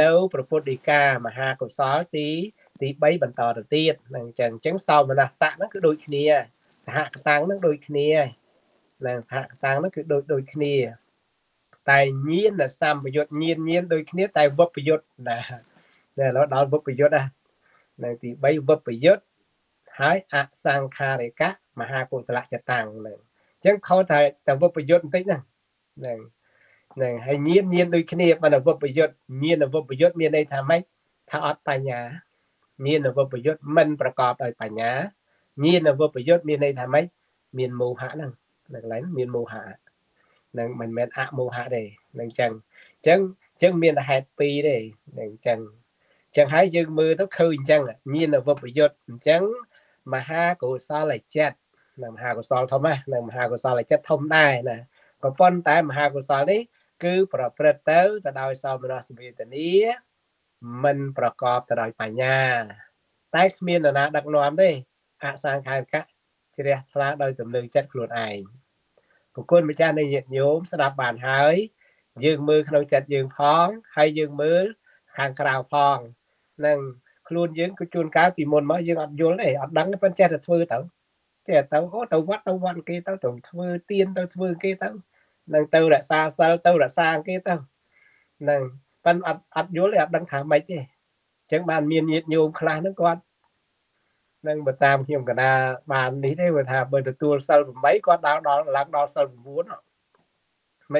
S2: នៅប្រពុទ្ធដីកាមហាកុសលទីទី3បន្តទៅទៀតហ្នឹងអញ្ចឹងអញ្ចឹងសោមនស្សៈហ្នឹងគឺដូចគ្នាសហកតាំងហ្នឹងដូចគ្នាហ្នឹងសហកតាំងហ្នឹងគឺដូចដូចគ្នាតែញៀនសម្បយុទ្ធញៀនញៀនដូចគ្នា តែវបយុទ្ធណាតែឥឡូវដល់វបយុទ្ធណានៅទី3វបយុទ្ធហើយអសង្ខារិកៈមហាកុសលចតាំងហ្នឹងអញ្ចឹងខុសតែតែវបយុទ្ធបន្តិចហ្នឹងហ្នឹងហ្នឹងហើយញៀនញៀនដូចគ្នាបើវបយុទ្ធញៀនវបយុទ្ធមានន័យថាម៉េចថាអត់បញ្ញាញៀនវបយុទ្ធមិនប្រកបដោយបញ្ញាញៀនវបយុទ្ធមានន័យថាម៉េចមានមោហៈហ្នឹងនៅកន្លែងមានមោហៈនឹងមិនមែនអមោហៈទេនឹងអញ្ចឹងអញ្ចឹងអញ្ចឹងមានតែហេតុពីរទេនឹងអញ្ចឹងចឹងហើយយើងមើលទៅឃើញអញ្ចឹងញាណវពយុទ្ធអញ្ចឹងមហាកុសលចិត្តនៅមហាកុសលធំណានៅមហាកុសលចិត្តធំដែរណាក៏ប៉ុន្តែមហាកុសលនេះ គឺប្រព្រឹត្តទៅទៅដោយសមរសវេទនាមិនប្រកបទៅដោយបញ្ញាតែគ្មាននរណាដឹកនាំទេអសង្ខារកៈជ្រះថ្លាដោយទំនឹងចិត្តខ្លួនឯងប្រគុណម្ចាស់នៃញាតិញោមស្ដាប់បានហើយ យើងមើលក្នុងចិត្តយើងផង ហើយយើងមើលខាងក្រៅផងនឹងខ្លួនយើងក៏ជួនកាលពីមុនមកយើងអត់យល់ទេអត់ដឹងទេប៉ុន្តែចេះតែធ្វើទៅចេះទៅអូទៅវត្តទៅវត្តគេទៅទៅធ្វើទៀនទៅធ្វើគេទៅនឹងទៅរក្សាសិលទៅរក្សាគេទៅនឹងប៉ុន្តែអត់អត់យល់ទេអត់ដឹងថាម៉េចទេអញ្ចឹងបានមានញាតញោមខ្លះហ្នឹងគាត់នឹងបើតាមខ្ញុំកណាបាននេះទេបើថាបើទទួលសិល8គាត់ដល់ដល់ឡើងដល់សិល9មិន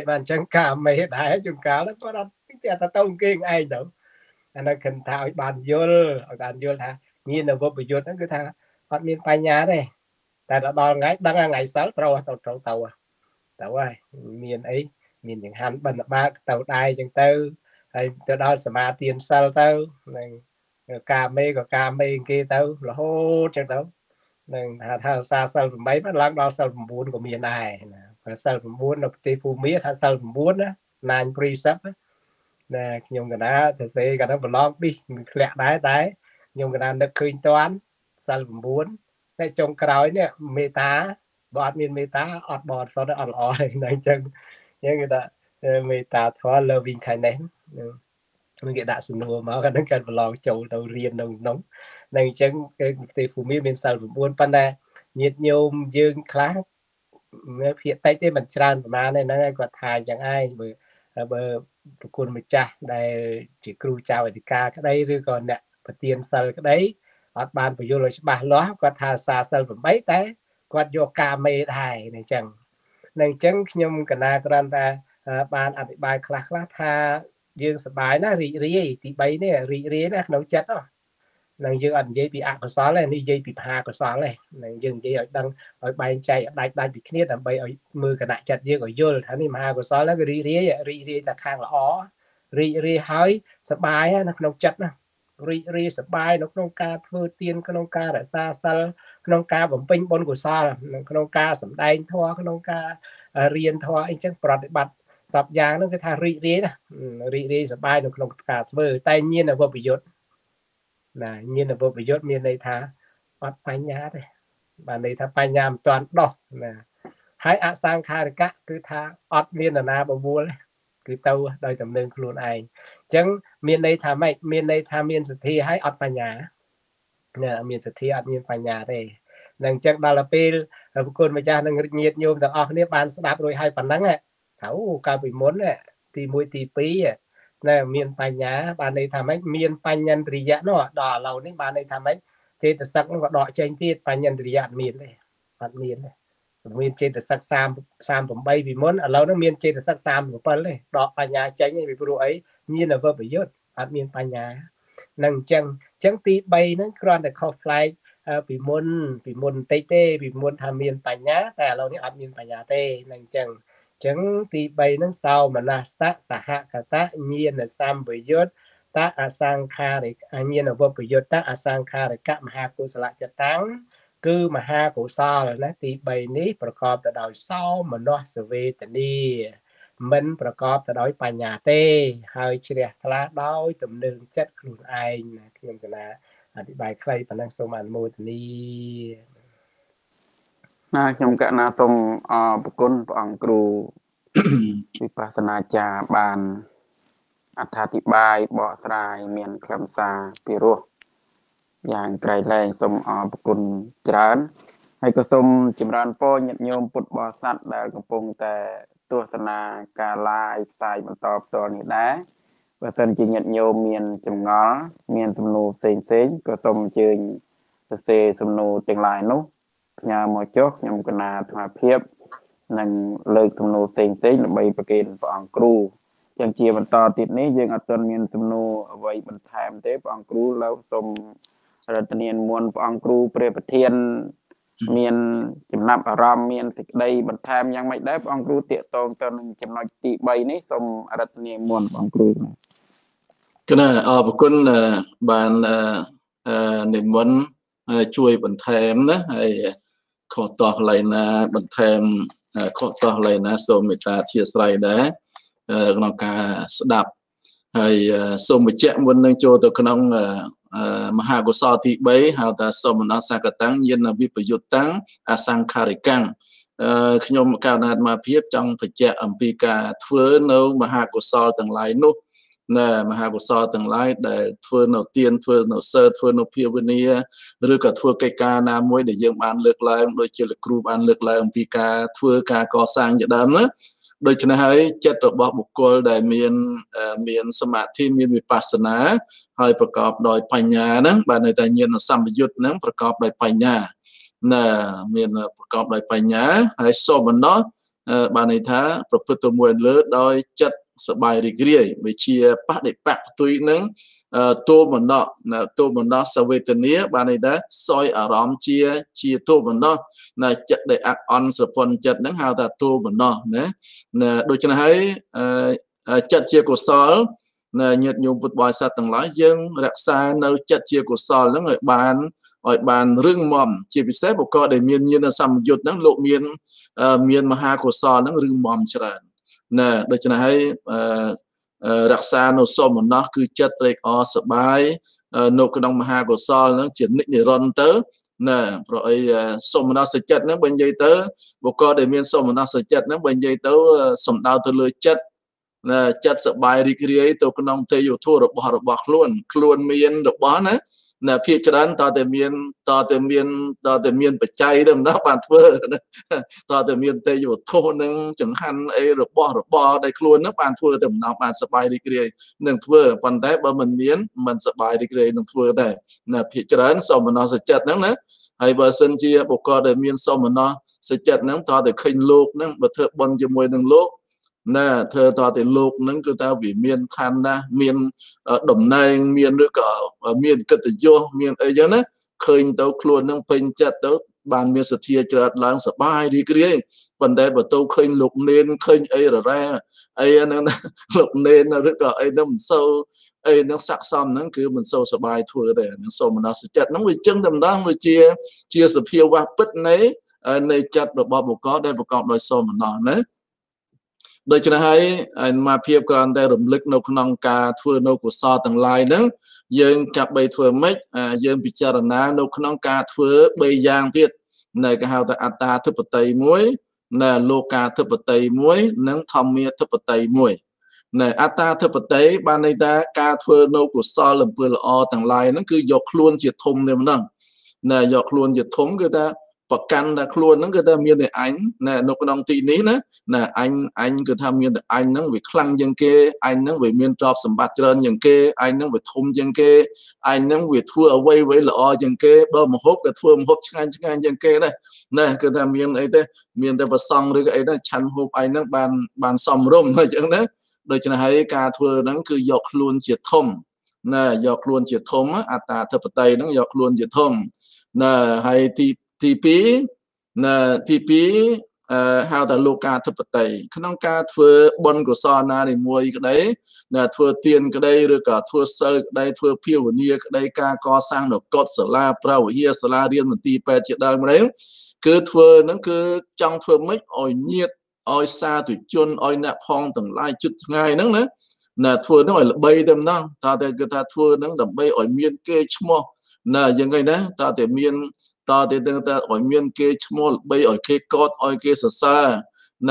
S2: បានអញ្ចឹងការមេដែរជួនកាលគាត់អត់ចេះតែទៅគេឯងទៅអានោះគិតថាឲ្យបានយល់ឲ្យបានយល់ថាញាណវបយុទ្ធហ្នឹងគឺថាអត់មានបញ្ញាទេតែដល់ថ្ងៃដឹងថ្ងៃសិលត្រូវទៅត្រូវទៅទៅហើយមានអីមានចង្ហាន់បិណ្ឌបាតទៅដែរអញ្ចឹងទៅហើយទៅដល់សមាទានសិលទៅនឹងការមេក៏ការមេគេទៅរហូតអញ្ចឹងទៅនឹងថាថាសាសិល8បានឡើងដល់សិល9ក៏មានដែរណាសិល9នៅប្រទេសភូមាថាសិល9ណា9 precept ណាខ្ញុំកណាទៅសេកណាប្រឡំប៊ីធ្លាក់ដែរតែខ្ញុំកណានឹកឃើញតាន់សិល9តែចុងក្រោយនេះមេត្តាបើអត់មានមេត្តាអត់បរិសុទ្ធអត់ល្អទេអញ្ចឹងអញ្ចឹងគេថាមេត្តាធម៌ loving kindness នឹងគេដាក់សំណួរមកអានឹងកើតប្រឡងចូលទៅរៀននៅក្នុងនឹងអញ្ចឹងគេប្រទេសភូមិមានសិល9ប៉ុន្តែញាតញោមយើងខ្លះភាកតិចទេមិនច្រើនប្រហែលទេហ្នឹងហើយគាត់ថាអញ្ចឹងឯងបើបើប្រគុណម្ចាស់ដែលជា គ្រូចៅអធិការក្តីឬក៏អ្នកប្រធានសិលក្តីអត់បានបញ្យល់ឲ្យច្បាស់លាស់គាត់ថាសារសិល8តែគាត់យកការមេដែរអញ្ចឹងនឹងអញ្ចឹងខ្ញុំកណាគ្រាន់តែបានអធិប្បាយខ្លះខ្លះថាយើងសប្បាយណាស់រីករាយទី3នេះរីករាយណាស់ក្នុងចិត្តហ៎នឹងយើងអត់និយាយពីអកុសលទេនេះនិយាយពីមហាកុសលទេនឹងយើងនិយាយឲ្យដឹងឲ្យបែងចែកឲ្យដាច់ដាច់ពីគ្នាដើម្បីឲ្យមើលគណៈចិត្តយើងឲ្យយល់ថានេះមហាកុសលហ្នឹងគឺរីករាយរីករាយតែខាងល្អរីករាយហើយសប្បាយនៅក្នុងចិត្តណារីករាយសប្បាយនៅក្នុងការធ្វើទានក្នុងការរក្សាសិលក្នុងការបំពេញបុណ្យកុសល ក្នុងការសម្ដែងធម៌ក្នុងការរៀនធម៌អីចឹងប្រតិបត្តិសពយ៉ាងហ្នឹងគឺថារីករាយណារីករាយសប្បាយនៅក្នុងការធ្វើ តែញៀនអវបយុទ្ធណាញាណវបយុទ្ធមានន័យថាអត់បញ្ញាទេបានន័យថាបញ្ញាមិនទាន់ដោះណាហើយអសង្ខារកៈគឺថាអត់មានណាបវលគឺទៅដោយដំណើរខ្លួនឯងអញ្ចឹងមានន័យថាម៉េចមានន័យថាមានសទ្ធាហើយអត់បញ្ញាណាមានសទ្ធាអត់មានបញ្ញាទេនឹងអញ្ចឹង ដល់ទៅពេលប្រគុណម្ចាស់នឹងរិទ្ធញាតញោមទាំងអស់គ្នាបានស្ដាប់រួចហើយប៉ុណ្ណឹងថាអូកាលពីមុនទី1ទី2ដែលមានបញ្ញាបានន័យថាម៉េចមាន បញ្ញារិយៈនោះដល់ឥឡូវនេះបានន័យថាម៉េចចេតសិកនោះក៏ដកចេញទៀតបញ្ញារិយៈមានទេអត់មានទេមានចេតសិក38ពីមុនឥឡូវនេះមានចេតសិក37ទេដកបញ្ញាចេញពីព្រោះអីមានអវប្រយុទ្ធអត់មានបញ្ញានឹងអញ្ចឹងអញ្ចឹងទី3ហ្នឹងគ្រាន់តែខុសផ្លែកពីមុនពីមុនបន្តិចទេពីមុនថាមានបញ្ញាតែឥឡូវនេះអត់មានបញ្ញាទេនឹងអញ្ចឹងចឹងទី3ហ្នឹងសោមនស្សៈសហកតៈញាណសម្បយុត្តតអសង្ខារិកអញ្ញានវពយុត្តអសង្ខារិកមហាគុសលចតាំងគឺមហាកុសលណាទី3នេះប្រកបទៅដោយសោមនស្សវេទនីមិនប្រកបទៅដោយ បញ្ញាទេ ហើយជ្រះថ្លាដោយ ទំនឹងចិត្តខ្លួនឯងណាខ្ញុំកណាអធិប្បាយខ្លីប៉ុណ្ណឹងសូមអនុមោទនា
S1: ណាខ្ញុំកណាសូមអរគុណព្រះអង្គគ្រូវិបស្សនាចារ្យបានអត្ថាធិប្បាយបកស្រាយមានខ្លឹមសារពីរោះយ៉ាងក្រៃលែងសូមអរគុណច្រើនហើយក៏សូមចម្រើនពរញាតិញោមពុទ្ធបរិស័ទដែលកំពុងតែទស្សនាការឡាយផ្សាយបន្តផ្ទាល់នេះដែរបើសិនជាញាតិញោមមានចម្ងល់មានសំណួរផ្សេងៗក៏សូមអញ្ជើញសរសេរសំណួរទាំងឡាយនោះផ្ញើមកចុះខ្ញុំកណាអាត្មាភាពនិងលើកទំនួលផ្សេងផ្សេងដើម្បីប្រគេនព្រះអង្គគ្រូចឹងជាបន្តទៀតនេះយើងអត់ទាន់មានទំនួលអ្វីបន្ថែមទេព្រះអង្គគ្រូលើសូមរតនាមុនព្រះអង្គគ្រូព្រះប្រធាន មានចំណាប់អារម្មណ៍មានសេចក្តីបន្ថែមយ៉ាងម៉េចដែរព្រះអង្គគ្រូតាកតងទៅនឹងចំណុ
S3: ចទី3នេះសូមរតនាមុនព្រះអង្គគ្រូគណៈអរគុណបាននិមន្តជួយបន្ថែមណាហើយខុសតោះឡើយណាបន្ថែមខុសតោះឡើយណាសូមមេត្តាធៀស្រ័យដែរក្នុងការស្ដាប់ហើយសូមបញ្ជាក់មុននឹងចូលទៅក្នុងមហាកុសលទី3ហៅថាសមនសកតੰយិនវិបយុត្តੰអសង្ខារិកੰខ្ញុំកណ្ដាលអាត្មាភាពចង់បញ្ជាក់អំពីការធ្វើនៅ មហាកុសលទាំងឡាយនោះណាមហាកុសលទាំងឡាយដែលធ្វើនៅទានធ្វើនៅសើធ្វើនៅភាវនាឬក៏ធ្វើកិច្ចការណាមួយដែលយើងបានលើកឡើងដូចជាលោកគ្រូបានលើកឡើងអំពីការធ្វើការកសាងជាដើមណាដូច្នេះហើយចិត្តរបស់បុគ្គលដែលមានមានសមាធិមានវិបស្សនាហើយប្រកបដោយបញ្ញាហ្នឹងបានន័យថាញាណសម្បយុទ្ធហ្នឹងប្រកបដោយបញ្ញាណាមានប្រកបដោយបញ្ញាហើយសោមនស្សបានន័យថាប្រព្រឹត្តទៅមួយលើដោយចិត្តសបាយរីករាយវាជាបដិបកផ្ទុយនឹងទោមនៈណាទោមនៈសវេទនាបានន័យថាសយអារម្មណ៍ជាជាទោមនៈណាចិត្តដែលអាក់អន់ស្រពន់ចិត្តហ្នឹងហៅថាទោមនៈណាដូច្នេះហើយចិត្តជាកុសលណាញាតិញោមពុទ្ធបរិស័ទទាំងឡាយយើងរក្សានៅចិត្តជាកុសលហ្នឹងឲ្យបានឲ្យបានរឹងមាំជាពិសេសបុគ្គលដែលមានញាណសម្យុទ្ធហ្នឹងលោកមានមានមហាកុសលហ្នឹងរឹងមាំច្រើនណាដូច្នេះហើយរក្សានៅសោមនស្សគឺចិត្តត្រេកអរសប្បាយនៅក្នុងមហាកុសលហ្នឹងជានិច្ចនិរន្តរ៍ទៅណាព្រោះអីសោមនស្សចិត្តហ្នឹងបើនិយាយទៅបុគ្គលដែលមានសោមនស្សចិត្តហ្នឹងបើនិយាយទៅ សំដៅទៅលើចិត្តណាចិត្តសប្បាយរីករាយទៅក្នុងទេយធូររបស់របស់ខ្លួនខ្លួនមានរបស់ណាណាភាកច្រើនតើតែមានតើតែមានតើតែមានបច្ច័យទៅម្ដងបានធ្វើតើតែមានទេយវធននឹងចង្ហាន់អីរបស់របរដែលខ្លួននឹងបានធ្វើទៅម្ដងបានសบายរីករាយនឹងធ្វើប៉ុន្តែបើមិនមានមិនសบายរីករាយនឹងធ្វើដែរណាភាកច្រើនសមមនោសច្ចៈហ្នឹងណាហើយបើសិនជាបុគ្គលដែលមានសមមនោសច្ចៈហ្នឹងតើតែឃើញលោកហ្នឹងបើធ្វើបន់ជាមួយនឹងលោកណាធ្វើតទៅលោកនឹងគឺថាវាមានឋានៈមានតំណែងមានឬក៏មានកិត្តិយសមានអីចឹងណាឃើញទៅខ្លួននឹងពេញចិត្តទៅបានមានសទ្ធាច្រើតឡើងសបាយរីករាយប៉ុន្តែបើទៅឃើញលោកនេនឃើញអីរ៉ែអីហ្នឹងលោកនេនឬក៏អីហ្នឹងមិនសូវអីហ្នឹងស័កសមហ្នឹងគឺមិនសូវសបាយធ្វើទេហ្នឹងសូមមនសិចិត្តហ្នឹងវាចឹងតែម្ដងវាជាជាសភាវៈពិតនៃនៃចិត្តរបស់បុគ្គលដែលប្រកបដោយសោមនស្សណាដូច្នេះហើយអនុមាភាពគ្រាន់តែរំលឹកនៅក្នុងការធ្វើនៅកុសលទាំងឡាយហ្នឹងយើងចាប់បីធ្វើម៉េចយើងពិចារណានៅក្នុងការធ្វើ3យ៉ាងទៀតនៅគេហៅថាអត្តាធិបតីមួយនៅលោកាធិបតីមួយ និងធម្មាធិបតីមួយ នៅ អត្តាធិបតីបានន័យថាការធ្វើនៅកុសលអំពើល្អទាំងឡាយហ្នឹងគឺយកខ្លួនជាធំតែម្ដងណាយកខ្លួនជាធំគឺថាប្រកាន់តែខ្លួនហ្នឹងគឺថាមានតែអញណានៅក្នុងទីនេះណាណាអញអញគឺថាមានតែអញហ្នឹងវាខ្លាំងជាងគេអញហ្នឹងវាមានទ្រព្យសម្បត្តិច្រើនជាងគេអញហ្នឹងវាធំជាងគេអញហ្នឹងវាធ្វើអ្វីអ្វីល្អជាងគេបើមហូបក៏ធ្វើមហូបឆ្ងាញ់ឆ្ងាញ់ជាងគេដែរណាគឺថាមានអីទេមានតែប្រសង់ឬក៏អីណាឆាន់ហូបអញហ្នឹងបានបានសំរុំអញ្ចឹងណាដូច្នេះហើយការធ្វើហ្នឹងគឺយកខ្លួនជាធំណាយកខ្លួនជាធំអត្តាធិបតីហ្នឹងយកខ្លួនជាធំណាហើយទីទី2នៅទី2ហៅថាលោកាធិបតីក្នុង ការធ្វើបុណ្យកុសលណានីមួយក្តីណាធ្វើទានក្តីឬក៏ធ្វើសិលក្តីធ្វើភាវនាក្តីការកសាងនគរសាលាប្រវហាសាលារៀនមន្ទីរពេទ្យជាដើមរេគឺធ្វើហ្នឹងគឺចង់ធ្វើម៉េចឲ្យញាតឲ្យសាធុជនឲ្យអ្នកផងទាំងឡាយជិតថ្ងៃហ្នឹងណាណាធ្វើហ្នឹងឲ្យល្បីតែម្ដងតើតែគេថាធ្វើហ្នឹងដើម្បីឲ្យមានគេឈ្មោះណាយ៉ាងហ្នឹងណាតើតែមានតទៀតទៅតែឲ្យមានគេឈ្មោះល្បីឲ្យគេកោតឲ្យគេសរសើរ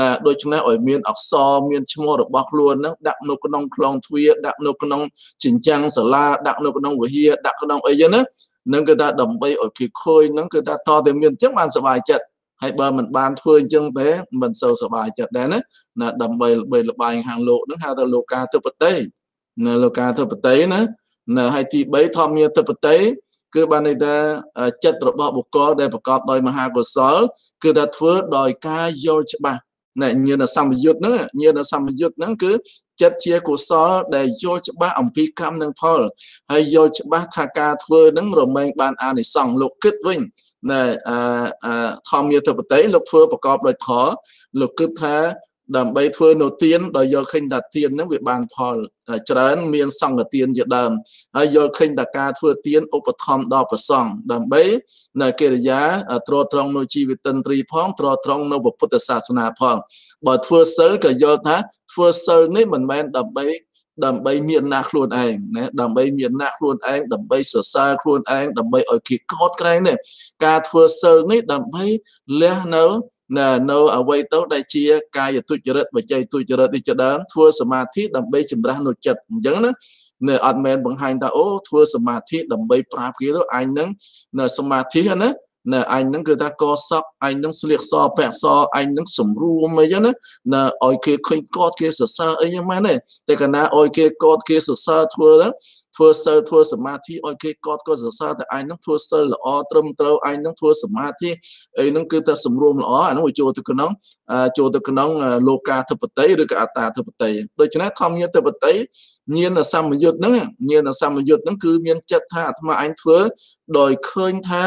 S3: ណាដូច្នេះឲ្យមានអក្សរមានឈ្មោះរបស់ខ្លួនហ្នឹងដាក់នៅក្នុងខ្លងទ្វារដាក់នៅក្នុងជញ្ជាំងសាលាដាក់នៅក្នុងវិហារដាក់ក្នុងអីចឹងណានឹងគឺថាដើម្បីឲ្យគេឃើញហ្នឹងគឺថាតតែមានអញ្ចឹងបានសុបាយចិត្តហើយបើមិនបានធ្វើអញ្ចឹងទេមិនសូវសុបាយចិត្តដែរណាណាដើម្បីល្បីល្បាញខាងលោកហ្នឹងហៅថាលោកាធិបតីនៅលោកាធិបតីណាណាហើយទី3ធម្មាធិបតីគឺបានន័យថាចិត្តរបស់បុគ្គលដែលប្រកបដោយមហាកុសលគឺថាធ្វើដោយការយល់ច្បាស់ណែញាណសម្ពយុទ្ធហ្នឹងញាណសម្ពយុទ្ធហ្នឹងគឺចិត្តជាកុសលដែលយល់ច្បាស់អំពីកម្មនិងផលហើយយល់ច្បាស់ថាការធ្វើហ្នឹងរមែងបានអានិសង្ឃលោកគិតវិញណែអធម្មាធិបតីលោកធ្វើប្រកបដោយធម៌លោកគិតថាដើម្បីធ្វើនៅទៀនដោយយល់ឃើញថាទៀនហ្នឹងវាបានផលច្រើនមានសង្ឃទានជាដើមហើយយល់ឃើញថាការធ្វើទៀនឧបត្ថម្ភដល់ប្រសង់ដើម្បីនៅកិរិយាត្រត្រង់នៅជីវិតិនត្រីផង ត្រត្រង់នៅពុទ្ធសាសនាផងបើធ្វើសិលក៏យល់ថាធ្វើសិលនេះមិនមែនដើម្បីដើម្បីមានណាខ្លួនឯងណាដើម្បីមានណាខ្លួនឯងដើម្បីសរសើរខ្លួនឯងដើម្បីឲ្យគេកោតក្រែងនេះការធ្វើសិលនេះដើម្បីលះនៅនៅអ្វីទៅដែលជាកាយទុច្ចរិតវចីទុច្ចរិតនេះជាដើមធ្វើសមាធិដើម្បីចម្រាស់នៅចិត្តអញ្ចឹងណានៅអត់មែនបង្ហាញថាអូធ្វើសមាធិដើម្បីប្រាប់គេទៅអញនឹងនៅ សមាធិណាណែអញនឹងគឺថាកសបអញនឹងស្លៀកសពាក់សអញនឹងសម្រួមអីចឹងណាណែឲ្យគេឃើញកត់គេសរសើរអីយ៉ាងម៉េចទេតែកណាឲ្យគេកត់គេសរសើរធ្វើទៅធ្វើសិលធ្វើសមាធិឲ្យគេកត់ក៏សរសើរតែឯងនឹងធ្វើសិលល្អត្រឹមត្រូវឯងនឹងធ្វើសមាធិអីនឹងគឺថាសម្រួមល្អអានោះវាចូលទៅក្នុងចូលទៅក្នុងលោកាធិបតីឬក៏អតាធិបតីដូច្នេះធម្មយាធិបតីញាណសម្មយុទ្ធហ្នឹងញាណសម្មយុទ្ធហ្នឹងគឺមានចិត្តថាអាត្មាឯងធ្វើដោយឃើញថា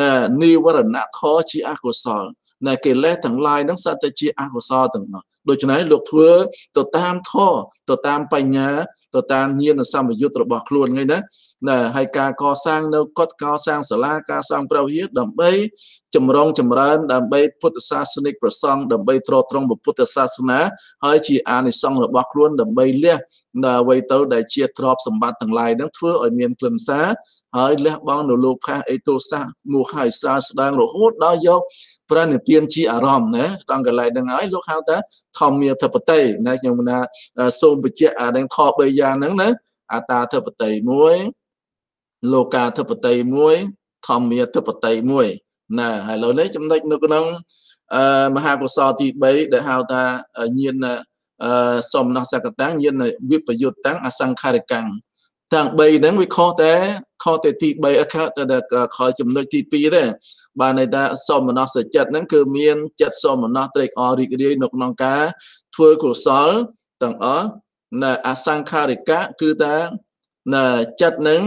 S3: ណានិវរណៈខជាអកុសលនៃកិលេសទាំងឡាយហ្នឹងសត្វតែជាអកុសលទាំងអស់ដូច្នេះលោកធ្វើទៅតាមធម៌ទៅតាមបញ្ញាទៅតាមញាណសម្បយុទ្ធរបស់ខ្លួនហ្នឹងណាណាហើយការកសាងនៅកត់កសាងសាលាការសាងព្រះវិហារដើម្បីចម្រុងចម្រើនដើម្បីពុទ្ធសាសនិកប្រសង់ដើម្បីទ្រទ្រង់ពុទ្ធសាសនា ហើយជាអានិសង្សរបស់ខ្លួនដើម្បីលះនៅអ្វីទៅដែលជាទ្រព្យសម្បត្តិទាំងឡាយនឹងធ្វើឲ្យមានខ្លឹមសារហើយលះបង់នៅលោកខាសអេតូសាសមោហៈស្រាស្ដាងរហូតដល់យកព្រះនិព្វានជាអារម្មណ៍ណាត្រង់កន្លែងហ្នឹងហើយលោកហៅថាធម្មាធិបតីណាខ្ញុំថាសូមបញ្ជាក់អានឹងធម៌3យ៉ាងហ្នឹងណាអតាធិបតី1លោកាធិបតីមួយធម្មាធិបតីមួយណាហើយឥឡូវនេះចំណុចនៅក្នុងមហាកុសលទី3ដែលហៅថាញាណសមណសកតាំងញាណវិបយុតតាំងអសង្ខារកាំងទាំង3ហ្នឹងវាខុសតែខុសតែទី3ខុសតែខុសចំណុចទី2ទេបានន័យថាសមនស្សចិត្តហ្នឹងគឺមាន ចិត្តសមនស្សត្រេកអររីករាយនៅក្នុងការធ្វើកុសលទាំងអស់នៅអសង្ខារិកៈគឺថាចិត្តហ្នឹង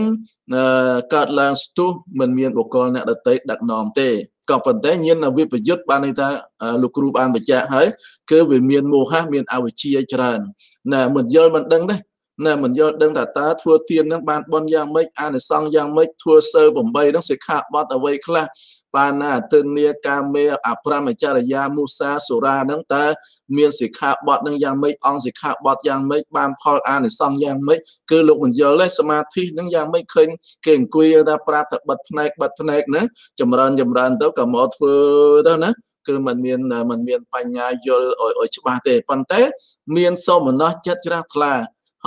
S3: កើតឡើងស្ទុះមិនមានបុគ្គលអ្នកដតីដឹកនាំទេក៏ប៉ុន្តែញាណវិបយុទ្ធបានន័យថាលោកគ្រូបានបញ្ជាក់ហើយគឺវាមានមោហៈមានអវិជ្ជាច្រើនណាមិនយល់មិនដឹងទេណាមិនយល់ដឹងថាតើធ្វើទាននឹងបានបន់យ៉ាងម៉េចអានិសង្ឃយ៉ាងម៉េចធ្វើសើ8នឹងសិក្ខាបទអ្វីខ្លះបានណាអទិនាកាមេអប្រមចរិយាមុសាសូរាហ្នឹងតើមានសិក្ខាបទនឹងយ៉ាងម៉េចអង្គសិក្ខាបទយ៉ាងម៉េចបានផល អានិសង្ឃយ៉ាងម៉េចគឺលោកបញ្យលទេសមាធិនឹងយ៉ាងម៉េចឃើញគេអង្គុយថាប្រាប់ថាបិទភ្នែកបិទភ្នែកណាចម្រើនចម្រើនទៅក៏មកធ្វើទៅណាគឺมันមានมันមានបញ្ញាយល់ឲ្យច្បាស់ទេប៉ុន្តែមានសមនស្សចិត្តច្រាស់ថ្លា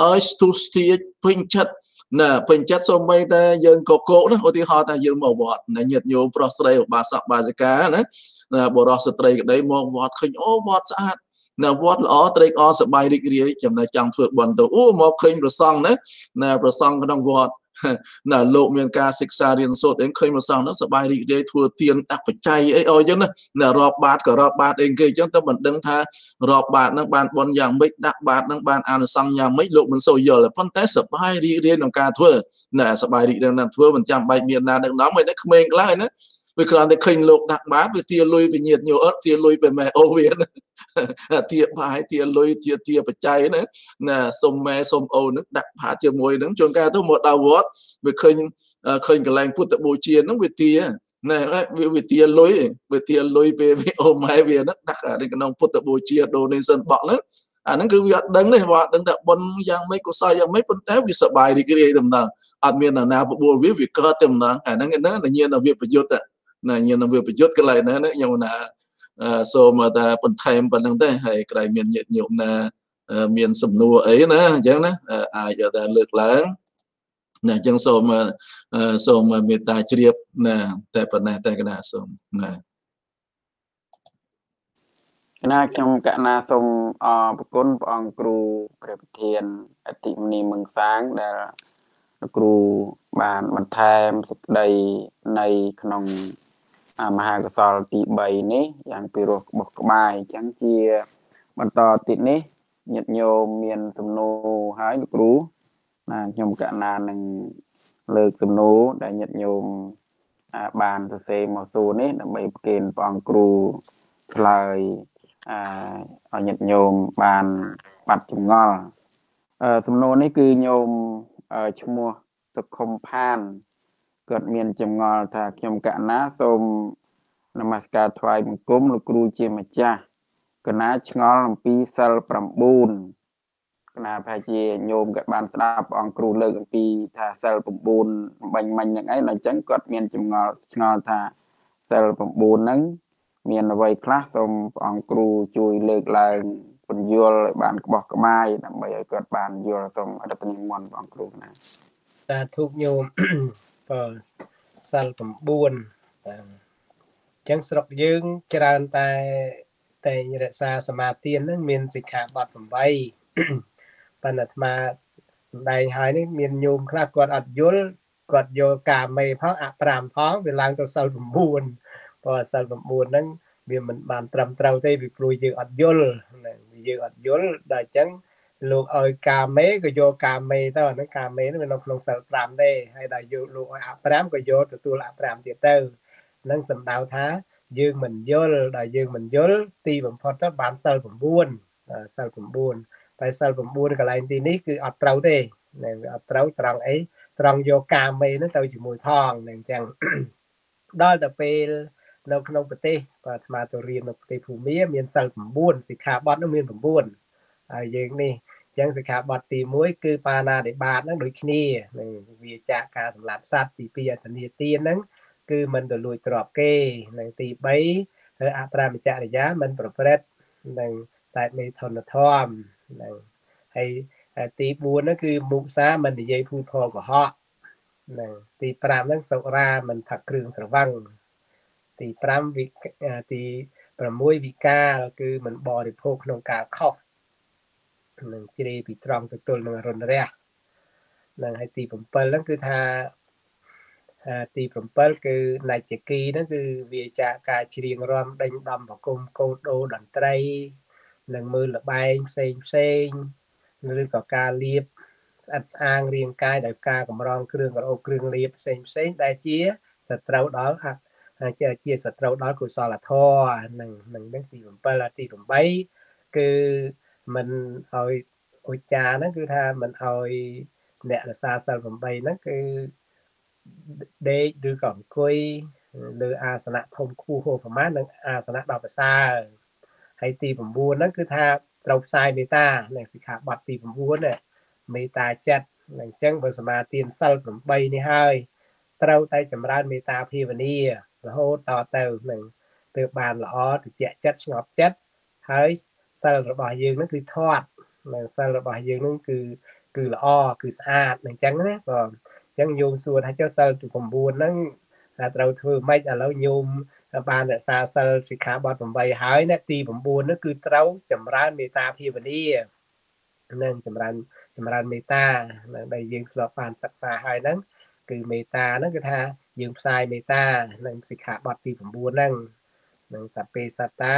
S3: ហើយស្ទុះស្ទាយពេញចិត្តណាពេញចិត្តសូម្បីតែយើងកកោកណាឧទាហរណ៍ថាយើងមកវត្តណាញាតញោមប្រុសស្រីឧបាសកបាសិកាណាណាបរោះស្ត្រីក្តីមកវត្តឃើញអូវត្តស្អាតណាវត្តល្អត្រេកអរសប្បាយរីករាយចំណែកចង់ធ្វើបន់ទៅអូមកឃើញប្រសង់ណាណាប្រសង់ក្នុងវត្តណាលោកមានការសិក្សារៀនសូត្រអីឃើញមកសោះនោះសบายរីករាយធ្វើទៀនអបច្ច័យអីអស់អញ្ចឹងណារាប់បាតក៏រាប់បាតអីគេអញ្ចឹងតែមិនដឹងថារាប់បាតនឹងបានបនយ៉ាងម៉េចដាក់បាតនឹងបានអានិសង្ឃយ៉ាងម៉េចលោកមិនសូវយល់ប៉ុន្តែសบายរីករាយក្នុងការធ្វើណាសบายរីករាយនឹងធ្វើមិនចាំបាច់មានណាដឹកនាំឲ្យតែក្មេងខ្លះណាវាគ្រាន់តែឃើញលោកដាក់បាតវាទាលុយវិញ្ញាតញោអត់ទាលុយពេលម៉ែអូវាទាបាយទាលុយទាទាបច្ច័យណាណាសុំម៉ែសុំអូននឹងដាក់បាតជាមួយនឹងជួនកាលទៅមកដល់វត្តវាឃើញឃើញកន្លែងពុទ្ធបូជានឹងវាទាណែវាវាទាលុយវាទាលុយពេលវាអូម៉ែវានឹងដាក់នៅក្នុងពុទ្ធបូជា donation box ហ្នឹងអាហ្នឹងគឺវាអត់ដឹងទេវាអត់ដឹងថាប៉ុនយ៉ាងម៉េចកុសលយ៉ាងម៉េចប៉ុន្តែវាសបាយរីករាយដំណើរអត់មាននរណាបបួលវាវាកើតទេដំណើរអាហ្នឹងហ្នឹងញាណវាប្រយុទ្ធណាខ្ញុំនឹងវាប្រយុទ្ធកន្លែងណាណាខ្ញុំណាសូមថាបន្ថែមប៉ុណ្្នឹងទេហើយក្រោយមានញាតិញោមណា មានសំណួរអីណាអញ្ចឹងណា អាចតែលើកឡើងណាអញ្ចឹងសូមសូមមេត្តាជ្រាប ណា តែប៉ុណ្ណេះតែកណាសូមណាគ
S1: ណៈខ្ញុំកណាសូមអរគុណព្រះអង្គគ្រូព្រះប្រធានអតិមនីមឹងសាងដែលលោកគ្រូបានបន្ថែមសេចក្តីនៃក្នុងមហាកុសលទី3នេះយ៉ាងពីរោះក្បោះក្បាយអញ្ចឹងជាបន្តទៀតនេះញាតិញោមមានទំនោរហើយលោកគ្រូណាខ្ញុំកណានឹងលើកទំនោរដែលញាតិញោមបានសរសេរមកសួរនេះដើម្បីប្រគេនព្រះអង្គគ្រូឆ្លើយអឲ្យញាតិញោមបានបាត់ចងល់ទំនោរនេះ គឺញោមឈ្មោះសុខុមផានគាត់មានចម្ងល់ថាខ្ញុំកណាសូមនមស្ការថ្វាយបង្គំលោកគ្រូជាម្ចាស់កណាឆ្ងល់អំពីសិល9កណាប្រហែលជាញោមក៏បានស្ដាប់អង្គគ្រូលើកអំពីថាសិល9បាញ់មិញហ្នឹងឯងដល់អញ្ចឹងគាត់មានចម្ងល់ឆ្ងល់ថាសិល9ហ្នឹងមានអ្វីខ្លះសូមព្រះអង្គគ្រូជួយលើកឡើងពន្យល់ឲ្យបានក្បោះក្បាយដើម្បីឲ្យគាត់បានយល់សូមអរគុណមន្តព្រះអង្គគ្រូណា
S2: តាធុញោមបាទសិល9បាទអញ្ចឹងស្រុកយើងច្រើនតែតែងរក្សាសមាធិនឹងមានសិក្ខាបទ8ប៉ុន្តែអាត្មាសម្ដែងហើយនេះមានញោមខ្លះគាត់អត់យល់គាត់យកកាមេផងអ5ផង វាឡើងទៅសិល9ព្រោះសិល9ហ្នឹងវាមិនបានត្រឹមត្រូវទេពីព្រោះយើងអត់យល់យើងអត់យល់ដល់អញ្ចឹងលោកឲ្យកាមេក៏យកកាមេទៅអាហ្នឹងកាមេហ្នឹងវានៅក្នុងសិល5ទេហើយដល់យកលោកឲ្យអា5ក៏យកទទួលអា5ទៀតទៅហ្នឹងសំដៅថាយើងមិនយល់ដល់យើងមិនយល់ទីបំផុតទៅបានសិល9សិល9តែសិល9កន្លែងទីនេះគឺអត់ត្រូវទេនឹងអត់ត្រូវត្រង់អីត្រង់យកកាមេហ្នឹងទៅជាមួយផងនឹងអញ្ចឹងដល់ទៅពេលនៅក្នុងប្រទេសបាទអាត្មាទៅរៀននៅប្រទេសភូមាមានសិល9សិក្ខាបទនោះមាន9ហើយយើងនេះចឹងសិក្ខាបទទី1គឺបាណាតិបាតហ្នឹងដូចគ្នានឹងវាចាកការសម្លាប់សត្វទី2អធនីទានហ្នឹងគឺមិនទៅលួចទ្រព្យគេនឹងទី3ឬអត្រាមចរិយាមិនប្រព្រឹត្តនឹងខ្សែមេធនធម៌នឹងហើយទី4ហ្នឹងគឺមុសាមិននិយាយភូតផលកុហកនឹងទី5ហ្នឹងសុរាមិនផឹកគ្រឿងស្រវឹងទី5វិទី6វិកាលគឺមិនបរិភោគក្នុងការខុសនឹងជ្រាយពីត្រង់ទៅទល់នឹងអរុណរះនឹងហើយទី7ហ្នឹងគឺថាទី7គឺណៃចគីហ្នឹងគឺវាចាការច្រៀងរំដេញដំប្រគំកោដោតន្ត្រីនឹងមើលលបែងផ្សេងផ្សេងឬក៏ការលៀបស្អិតស្អាងរាងកាយដោយការកម្រងគ្រឿងក្រអូបគ្រឿងលៀបផ្សេងផ្សេងដែលជាសត្រូវដល់ហាក់ជាជា សត្រូវដល់កុសលធម៌នឹងនឹងទី7ទី8គឺមិនឲ្យឧចារហ្នឹងគឺថាមិនឲ្យអ្នករសាសិល8ហ្នឹងគឺដេកឬក៏អង្គុយលើអាសនៈធំខ្ពស់ហួសប្រមាណនិងអាសនៈដល់ប្រសើរហើយទី9ហ្នឹងគឺ ថាត្រូវផ្សាយមេត្តានិងសិក្ខាបទទី9មេត្តាចិត្តអញ្ចឹងបើសមាទានសិល8នេះហើយត្រូវតែចម្រើនមេត្តាភាវនារហូតតទៅនឹងទើបបានល្អត្រជាក់ចិត្តស្ងប់ចិត្តហើយសិលរបស់យើងហ្នឹងគឺធាត់នៅសិលរបស់យើងហ្នឹងគឺគឺល្អគឺស្អាតអញ្ចឹងណាបងអញ្ចឹងញោមសួរថាចុះសិលទី9ហ្នឹងតែត្រូវធ្វើម៉េចឥឡូវញោមបានរក្សាសិលសិក្ខាបទ8ហើយណាទី9នោះគឺត្រូវចម្រើនមេត្តាភាវនានឹងចម្រើនចម្រើនមេត្តានឹងដែលយើងធ្លាប់បានសិក្សាហើយហ្នឹងគឺមេត្តាហ្នឹងគឺថាយើងផ្សាយមេត្តានឹងសិក្ខាបទទី9ហ្នឹងនឹងសពេសត្តា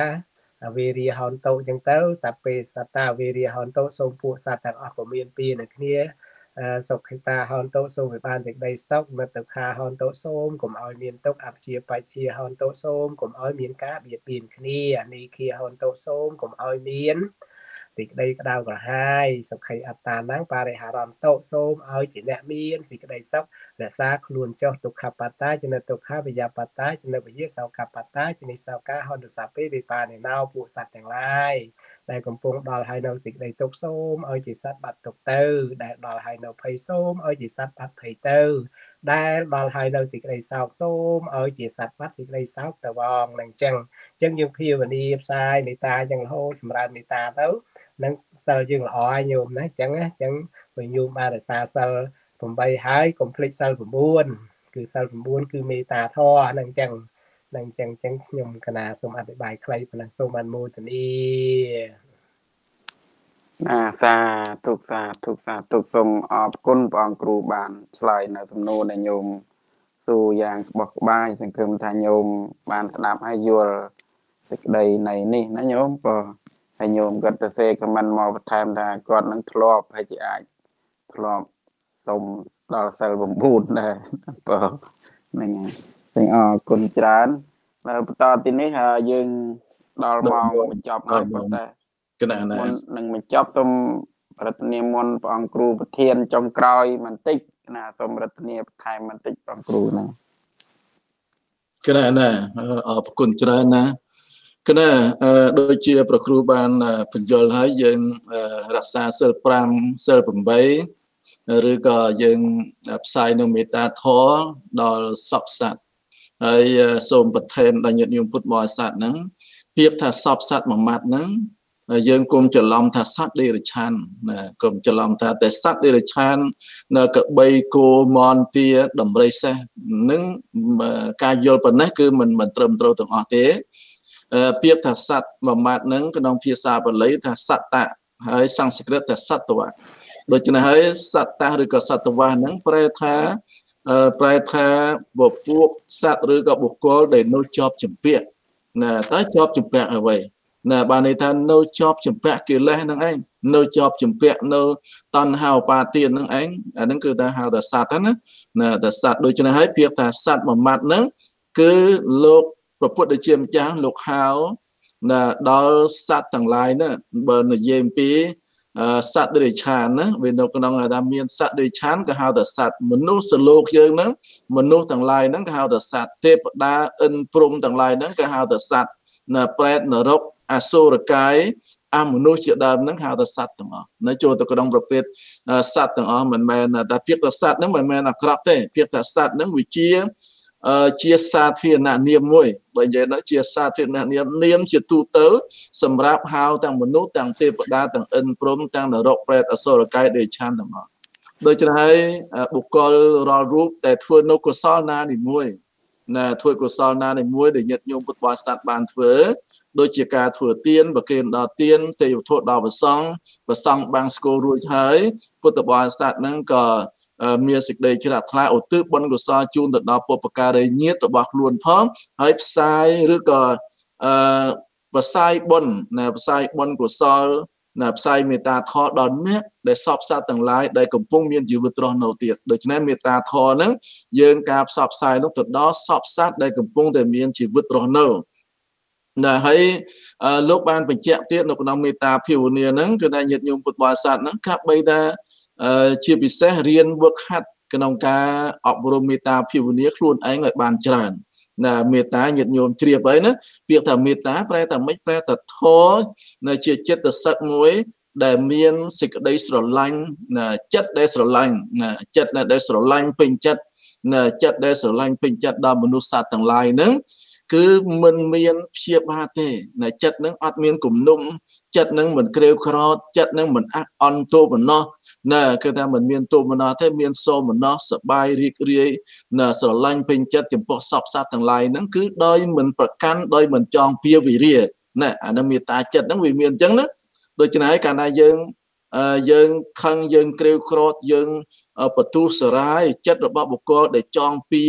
S2: វេរាហន្តោចឹងទៅសពេសតាវេរាហន្តោសូមពួកសត្វទាំងអស់ក៏មានពីនឹងគ្នាសុខិតាហន្តោសូមវិបានសេចក្តីសុខមិត្តខាហន្តោសូមកុំឲ្យមានទុកអព្យាបច្ចាហន្តោសូមកុំឲ្យមានការបៀតបៀនគ្នាអានីគាហន្តោសូមកុំឲ្យមានអឺសេចក្តីក្តៅក្រហាយសុខិអត្តានឹងបរិហារន្តោសូមឲ្យជាអ្នកមានសេចក្តីសុខរក្សាខ្លួនចុះទុក្ខបត្តាចនិទុក្ខវិយបត្តាចនិវិយសោកបត្តាចនិសោកាហន្តសាពេវិបានិណោពួកសត្វទាំងឡាយដែលកំពុងដល់ហើយនៅសេចក្តីទុក្ខសូមឲ្យជាសត្វបាត់ទុក្ខទៅដែលដល់ហើយនៅភ័យសូមឲ្យជាសត្វបាត់ភ័យទៅដែលដល់ហើយនៅសេចក្តីសោកសូមឲ្យជាសត្វបាត់សេចក្តីសោកទៅវងនឹងចឹងចឹងយើងភាវនាផ្សាយមេត្តាចឹងរហូតចម្រើនមេត្តាទៅនឹងសិលយើងល្អហើយញោមណាអញ្ចឹងណាអញ្ចឹងបើញោមបានរក្សាសិល8ហើយកុំភ្លេចសិល9គឺសិល9គឺមេត្តាធម៌ហ្នឹងអញ្ចឹងនឹងអញ្ចឹងអញ្ចឹងខ្ញុំកណាសូមអធិប្បាយខ្លីប៉ុណ្ណឹងសូមបានមោទនី
S1: ណាសាទុកសាទុកសាទុកសូមអរគុណព្រះអង្គគ្រូបានឆ្លើយនៅសំណួរដែលញោមសួរយ៉ាងក្បោះក្បាយសង្ឃឹមថាញោមបានស្ដាប់ហើយយល់សេចក្តីនៃនេះណាញោមព្រោះហើយញោមគាត់ទៅសេខមមិនមកបន្ថែមថាគាត់នឹងធ្លាប់ហើយជាអាចធ្លាប់សុំដល់សិល9ដែរបើហ្នឹងហើយទាំងអរគុណច្រើននៅបន្តទីនេះយើងដល់ម៉ោងបញ្ចប់ហើយប៉ុន្តែគណៈណានឹងបញ្ចប់សូមរដ្ឋនីមន្តព្រះអង្គគ្រូប្រធានចុងក្រោយបន្តិចណាសូមរដ្ឋនីបន្ថែមបន្តិចព្រះអង្គគ្រូ
S3: ណាគណៈណាអរគុណច្រើនណាគណៈដូចជាប្រគ្រូបានបញ្យល់ហើយយើងរក្សាសិល5សិល8ឬក៏យើងផ្សាយនៅមេត្តាធម៌ដល់សពសត្វហើយសូមប្រធានដល់ញាតិញោមពុទ្ធបរិស័ទហ្នឹងពាក្យថាសពសត្វមួយម៉ាត់ហ្នឹងយើងគុំច្រឡំថាសត្វដេរឆានណាគុំច្រឡំថាតែសត្វដេរឆាន នៅកបីគោមនទាដំរីសេះនឹងការយល់ប៉ុណ្ណេះគឺមិនមិនត្រឹមត្រូវទាំងអស់ទេពាក្យថាសត្វមួយម៉ាត់ហ្នឹងក្នុងភាសាបាលី ថាសត្វតៈហើយសំស្ក្រឹតថាសត្វវៈដូច្នេះហើយសត្វតៈឬក៏សត្វវៈហ្នឹងប្រែថាប្រែថាពពួកសត្វឬក៏បុគ្គលដែលនៅជាប់ចម្ពាក់ណាតើជាប់ចម្ពាក់អ្វីណាបានន័យថានៅជាប់ចម្ពាក់កិលេសហ្នឹងឯងនៅជាប់ចម្ពាក់នៅតណ្ហាឧបាទានហ្នឹងឯងអាហ្នឹងគឺថាហៅថាសត្វហ្នឹងណាតែសត្វដូច្នេះហើយពាក្យថាសត្វមួយម៉ាត់ហ្នឹងគឺលោកព្រះពុទ្ធជាម្ចាស់លោកហៅណាដល់សត្វទាំងឡាយណាបើនិយាយអំពីសត្វរិឆានណាវានៅក្នុងថាមានសត្វរិឆានក៏ហៅថាសត្វមនុស្សសលោកយើងហ្នឹងមនុស្សទាំងឡាយហ្នឹងក៏ហៅថាសត្វទេពតាអិនព្រំទាំងឡាយហ្នឹងក៏ហៅថាសត្វណាប្រេតនរកអសុរកាយអមនុស្សជាដើមហ្នឹងហៅថាសត្វទាំងអស់នៅចូលទៅក្នុងប្រភេទសត្វទាំងអស់មិនមែនតែពាក្យថាសត្វហ្នឹងមិនមែនអាក្រក់ទេពាក្យថាសត្វហ្នឹងវាជាជាសាធារណនាមមួយបើនិយាយដល់ជាសាធារណនាមនាមជាទូទៅ សម្រាប់ហៅទាំងមនុស្សទាំងទេវតាទាំងអិនព្រំទាំងនរកប្រេតអសុរកាយដេឆានទាំងអស់ដូច្នេះហើយបុគ្គលរាល់រូបតែធ្វើនៅកុសលណានីមួយណាធ្វើកុសលណានីមួយដែលញាតញោមពុទ្ធបរិស័ទបានធ្វើ ដូចជាការធ្វើទានប្រគេនដល់ទានទេវធុដល់ព្រះសង្ឃព្រះសង្ឃបានស្គាល់រួចហើយពុទ្ធបរិស័ទនឹងក៏មានសេចក្តីជ្រះថ្លាឧទ្ទិសបុណ្យកុសលជូនទៅដល់ពុព្វការីញាតិរបស់ខ្លួនផងហើយផ្សាយឬក៏អឺផ្សាយបុណ្យណាផ្សាយបុណ្យកុសលណាផ្សាយមេត្តាធម៌ដល់អ្នកដែលសពសត្វទាំងឡាយដែលកំពុងមានជីវិតរស់នៅទៀតដូច្នេះមេត្តាធម៌ហ្នឹងយើងការផ្សព្វផ្សាយនោះទៅដល់សពសត្វដែលកំពុងតែមានជីវិតរស់នៅណាហើយលោកបានបញ្ជាក់ទៀតនៅក្នុងមេត្តាភាវនាហ្នឹងគឺថាញាតិញោមពុទ្ធបរិស័ទហ្នឹងកាប់បីតាជាពិសេសរៀនវឹកហាត់ក្នុងការអប់រំមេត្តាភាវនាខ្លួនឯងឲ្យបានច្រើន ណាមេត្តាញាតិញោមជ្រាបអីណាពាក្យថាមេត្តាប្រែថាម៉េចប្រែថាធម៌នៅជាចិត្តសឹកមួយ ដែលមានសេចក្តីស្រឡាញ់ណាចិត្តដែលស្រឡាញ់ណាចិត្តដែលស្រឡាញ់ពេញចិត្តណាចិត្តដែលស្រឡាញ់ពេញចិត្តដល់មនុស្សសត្វទាំងឡាយហ្នឹងគឺមិនមានព្យាបាទទេណាចិត្តហ្នឹងអត់មានគំនុំចិត្តហ្នឹងមិនក្រើវក្រោតចិត្តហ្នឹងមិនអន់ទោបណោះណែគឺថាមិនមានទោមនស្សទេមានសោមនស្សសបាយរីករាយណែស្រឡាញ់ពេញចិត្តចំពោះសពសត្វទាំងឡាយហ្នឹងគឺដោយមិនប្រកាន់ដោយមិនចងពៀវិរិយណែអានឹងមេត្តាចិត្តហ្នឹងវាមានអញ្ចឹងណាដូច្នេះហើយកាលណាយើងយើងខឹងយើងក្រេវក្រតយើងបទុសរាយ ចិត្តរបស់បុគ្គលដែលចងពៀ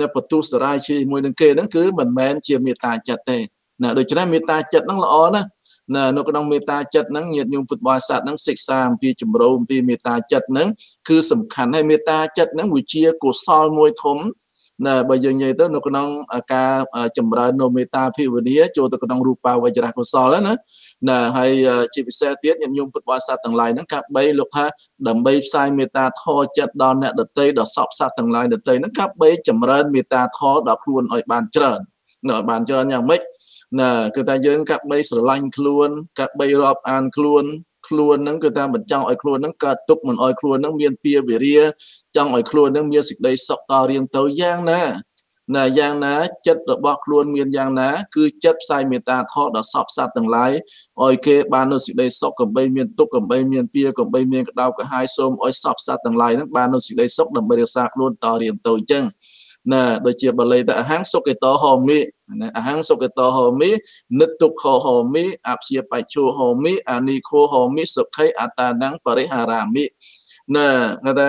S3: នៅបទុសរាយជាមួយនឹងគេហ្នឹងគឺមិនមែនជាមេត្តាចិត្តទេណាដូច្នេះមេត្តាចិត្តហ្នឹងល្អណាស់ណានៅក្នុងមេត្តាចិត្តហ្នឹងញាតិញោមពុទ្ធបរិស័ទហ្នឹងសិក្សាអំពីជំរោមអំពីមេត្តាចិត្តហ្នឹងគឺសំខាន់ហើយមេត្តាចិត្តហ្នឹងវាជាកុសលមួយធំណាបើយើងនិយាយទៅនៅក្នុងការចម្រើននៅមេត្តាភាវនាចូលទៅក្នុងរូបាវចរៈកុសលណាណាហើយជាពិសេសទៀតញាតិញោមពុទ្ធបរិស័ទទាំងឡាយហ្នឹងកាប់3លោកថាដើម្បីផ្សាយមេត្តាធម៌ចិត្តដល់អ្នកដទៃដល់សពសត្វទាំងឡាយដទៃហ្នឹងកាប់3ចម្រើនមេត្តាធម៌ដល់ខ្លួនឲ្យបានច្រើននៅបានច្រើនយ៉ាងម៉េចណាគឺថាយើងកាត់បីស្រឡាញ់ខ្លួនកាត់បីរាប់អានខ្លួន ខ្លួនហ្នឹងគឺថាមិនចង់ឲ្យខ្លួនហ្នឹងកើតទុកមិនឲ្យខ្លួនហ្នឹងមានពៀវិរិយចង់ឲ្យខ្លួនហ្នឹងមានសេចក្តីសុខតរៀងទៅយ៉ាងណាណាយ៉ាងណាចិត្តរបស់ខ្លួនមានយ៉ាងណា គឺចិត្តផ្សាយមេត្តាធម៌ដល់សពសត្វទាំងឡាយឲ្យគេបាននូវសេចក្តីសុខកំបីមានទុក្ខកំបីមានពៀកំបីមានកដោបកាហាយសូមឲ្យសពសត្វទាំងឡាយហ្នឹងបាននូវសេចក្តីសុខដើម្បីរក្សាខ្លួនតរៀងទៅអញ្ចឹងណាដូចជាបាលីតអហង្សុគិតោហោមិណាអហង្សុគិតោហោមិនិទុក្ខោហោមិអព្យាបច្ឆោហោមិអានិខោហោមិសុខៃអតានังបរិហារាមិណាគេថា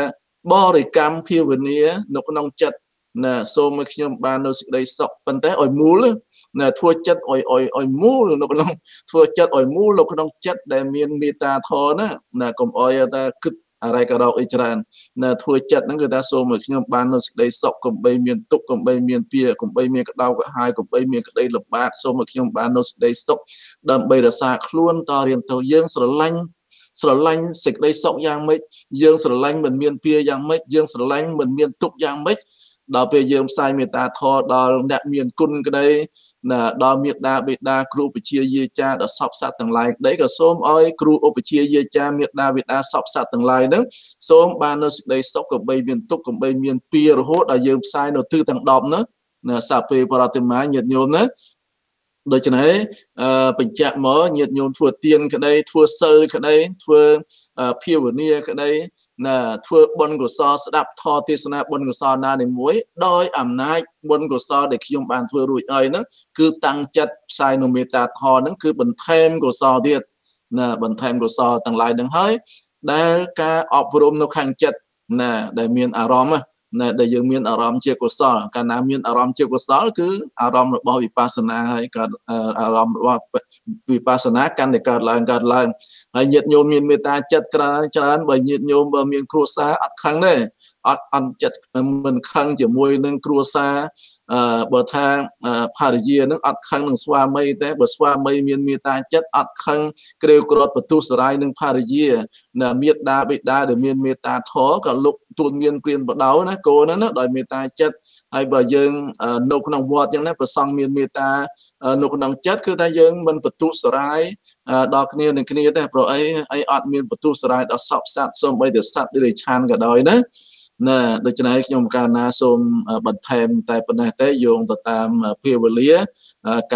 S3: បរិកម្មភាវនានៅក្នុងចិត្តណាសូមឲ្យខ្ញុំបាននៅសេចក្តីសុខប៉ុន្តែឲ្យមូលណាធ្វើចិត្តឲ្យឲ្យឲ្យមូលនៅក្នុង ធ្វើចិត្តឲ្យមូលនៅក្នុងចិត្តដែលមានមេត្តាធម៌ណាណាកុំឲ្យតែគិតអរិយកដោអីច្រើនណាធ្វើចិត្តហ្នឹងគឺថាសូមឲ្យខ្ញុំបាននូវសេចក្តីសុខកំបីមានទុក្ខកំបីមានពៀកំបីមានកដោកហាយកំបីមានក្តីលំបាកសូមឲ្យខ្ញុំបាននូវសេចក្តីសុខដើម្បីរក្សាខ្លួនតរៀងទៅយើងស្រឡាញ់ស្រឡាញ់សេចក្តីសុខយ៉ាងម៉េចយើងស្រឡាញ់មិនមានពៀយ៉ាងម៉េចយើងស្រឡាញ់មិនមានទុក្ខយ៉ាងម៉េចដល់ពេលយើងផ្សាយមេត្តាធម៌ដល់អ្នកមានគុណក្តីណាដល់មេដាបេដាគ្រូបជាយាចាដល់សពសត្វទាំងឡាយដីក៏សូមឲ្យគ្រូឧបជាយាចាមេដាបេដាសពសត្វទាំងឡាយហ្នឹងសូមបាននៅសេចក្តីសុខកបីមានទុក្ខកបីមានពៀរហូតដល់យើងផ្សាយនៅទិសទាំង10ហ្នឹងណាសាពេប្រតិមាញាតិញោមណាដូច្នេះបញ្ជាក់មកញាតិញោមធ្វើទានក្តី ធ្វើសិលក្តីធ្វើភាវនាក្តីណាធ្វើបុណ្យកុសលស្ដាប់ធម៌ទេសនាបុណ្យកុសលណានីមួយដោយអំណាចបុណ្យកុសលដែលខ្ញុំបានធ្វើរួចហើយហ្នឹងគឺតាំងចិត្តផ្សាយនូវមេត្តាធម៌ហ្នឹងគឺបន្ថែមកុសលទៀតណាបន្ថែមកុសលទាំងឡាយហ្នឹងហើយដែលការអប់រំនៅខាងចិត្តណាដែលមានអារម្មណ៍ណែដែលយើងមានអារម្មណ៍ជាកុសលកាលណាមានអារម្មណ៍ជាកុសល គឺអារម្មណ៍របស់វិបស្សនាហើយកើតអារម្មណ៍របស់វិបស្សនាកាន់តែកើតឡើងកើតឡើងហើយញាតិញោមមានមេត្តាចិត្តច្រើនច្រើនបើញាតិញោមបើមានគ្រួសារអត់ខឹងទេអត់អន់ចិត្តមិនខឹងជាមួយនឹងគ្រួសារបើថាភរិយានឹងអត់ខឹងនឹងស្វាមីទេបើស្វាមីមានមេត្តាចិត្តអត់ខឹងក្រេវក្រត់បន្ទុសរាយនឹងភរិយាណាមេត្តាបិតាដែលមានមេត្តាធម៌ក៏លោកទួនមានព្រានបដៅណាកូនណាដោយមេត្តាចិត្តហើយបើយើងនៅក្នុងវត្តចឹងណាប្រសងមានមេត្តានៅក្នុងចិត្តគឺថាយើងមិនបន្ទុសរាយដល់គ្នានឹងគ្នាទេព្រោះអីអីអត់មានបន្ទុសរាយដល់សពសត្វសូម្បីតែសត្វដែលឆានក៏ដោយណាណាដូច្នេះខ្ញុំ កាលណាសូមបន្ថែម តែប៉ុណ្ណេះទេយោងទៅតាមភាវលា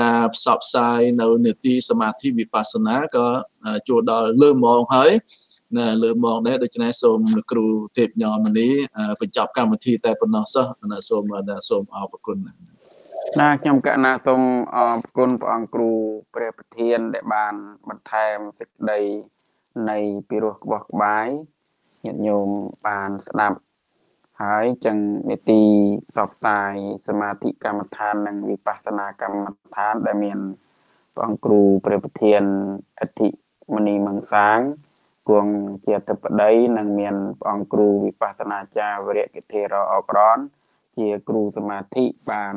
S3: ការផ្សព្វផ្សាយនៅនេតិសមាធិវិបស្សនាក៏ចូលដល់លើម៉ោងហើយណាលើម៉ោងដែរដូច្នេះសូមលោកគ្រូទេពញោមនីបញ្ចប់កម្មវិធី តែប៉ុណ្ណោះសោះណាសូមណាសូមអរគុណណា
S1: ខ្ញុំកណាសូមអរគុណព្រះអង្គគ្រូព្រះប្រធាន ដែលបានបន្ថែមសេចក្តីនៃពិរោះក្បោះក្បាយញាតិញោមបានស្ដាប់ហើយចឹងនេតិផ្សព្វផ្សាយសមាធិកម្មដ្ឋាននិងវិបស្សនាកម្មដ្ឋាន ដែលមានព្រះអង្គគ្រូព្រះប្រធានអធិមនីមង្សាងគង់ជាអធិបតីនិងមានព្រះអង្គគ្រូវិបស្សនាចារ្យវរៈកិធិរអបរនជាគ្រូសមាធិបាន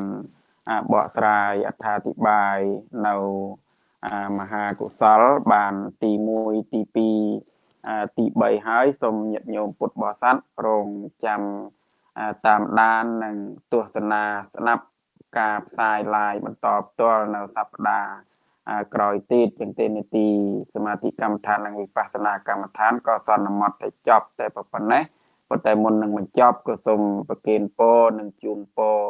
S1: បកស្រាយអត្ថាធិប្បាយនៅមហាកុសល បានទី1ទី2ទី3ហើយសូមញាតិញោមពុទ្ធបរិស័ទរងចាំតាមដាននិងទស្សនាស្ដាប់ការផ្សាយ live បន្តផ្ទាល់នៅសប្ដាហ៍ក្រោយទៀតចឹងទេនីតិសមាធិកម្មដ្ឋាននិងវិបស្សនាកម្មដ្ឋានក៏សន្មត់តែចប់តែប៉ុណ្ណេះប៉ុន្តែមុននឹងបញ្ចប់ក៏សូមប្រគេនពរនិងជូនពរ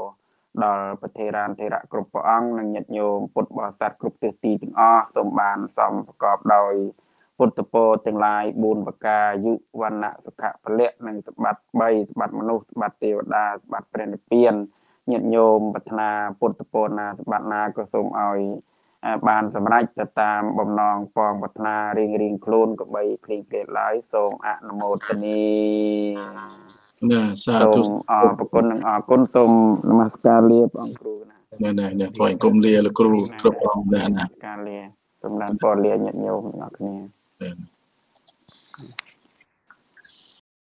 S1: ដល់ប្រធារានធិរៈគ្រប់ព្រះអង្គនិងញាតិញោមពុទ្ធបរិស័ទគ្រប់ទិសទីទាំងអស់សូមបានសំប្រកបដោយពុទ្ធពរទាំងឡាយ4ប្រការយុវណ្ណៈសុខៈពលៈនិងសម្បត្តិ3សម្បត្តិមនុស្សសម្បត្តិទេវតាសម្បត្តិព្រះនិព្វានញាតិញោមប្រាថ្នាពុទ្ធពរណាសម្បត្តិណាក៏សូមឲ្យបានសម្រេចទៅតាមបំណងពងប្រាថ្នារៀងរៀងខ្លួនក៏បីភ្លេងគេឡើយសូមអនុមោទនី
S2: ណាសាធុអរគុណនិង
S1: អរគុណសូមនមស្ការលាព្រះអង្គគ្រូណាណាណាណាថ្វាយអង្គមលាលោកគ្រូគ្រប់អង្គណ
S2: ាណាការលាសម្រាប់ពរលាញាតិញោមទាំងអស់គ្នា then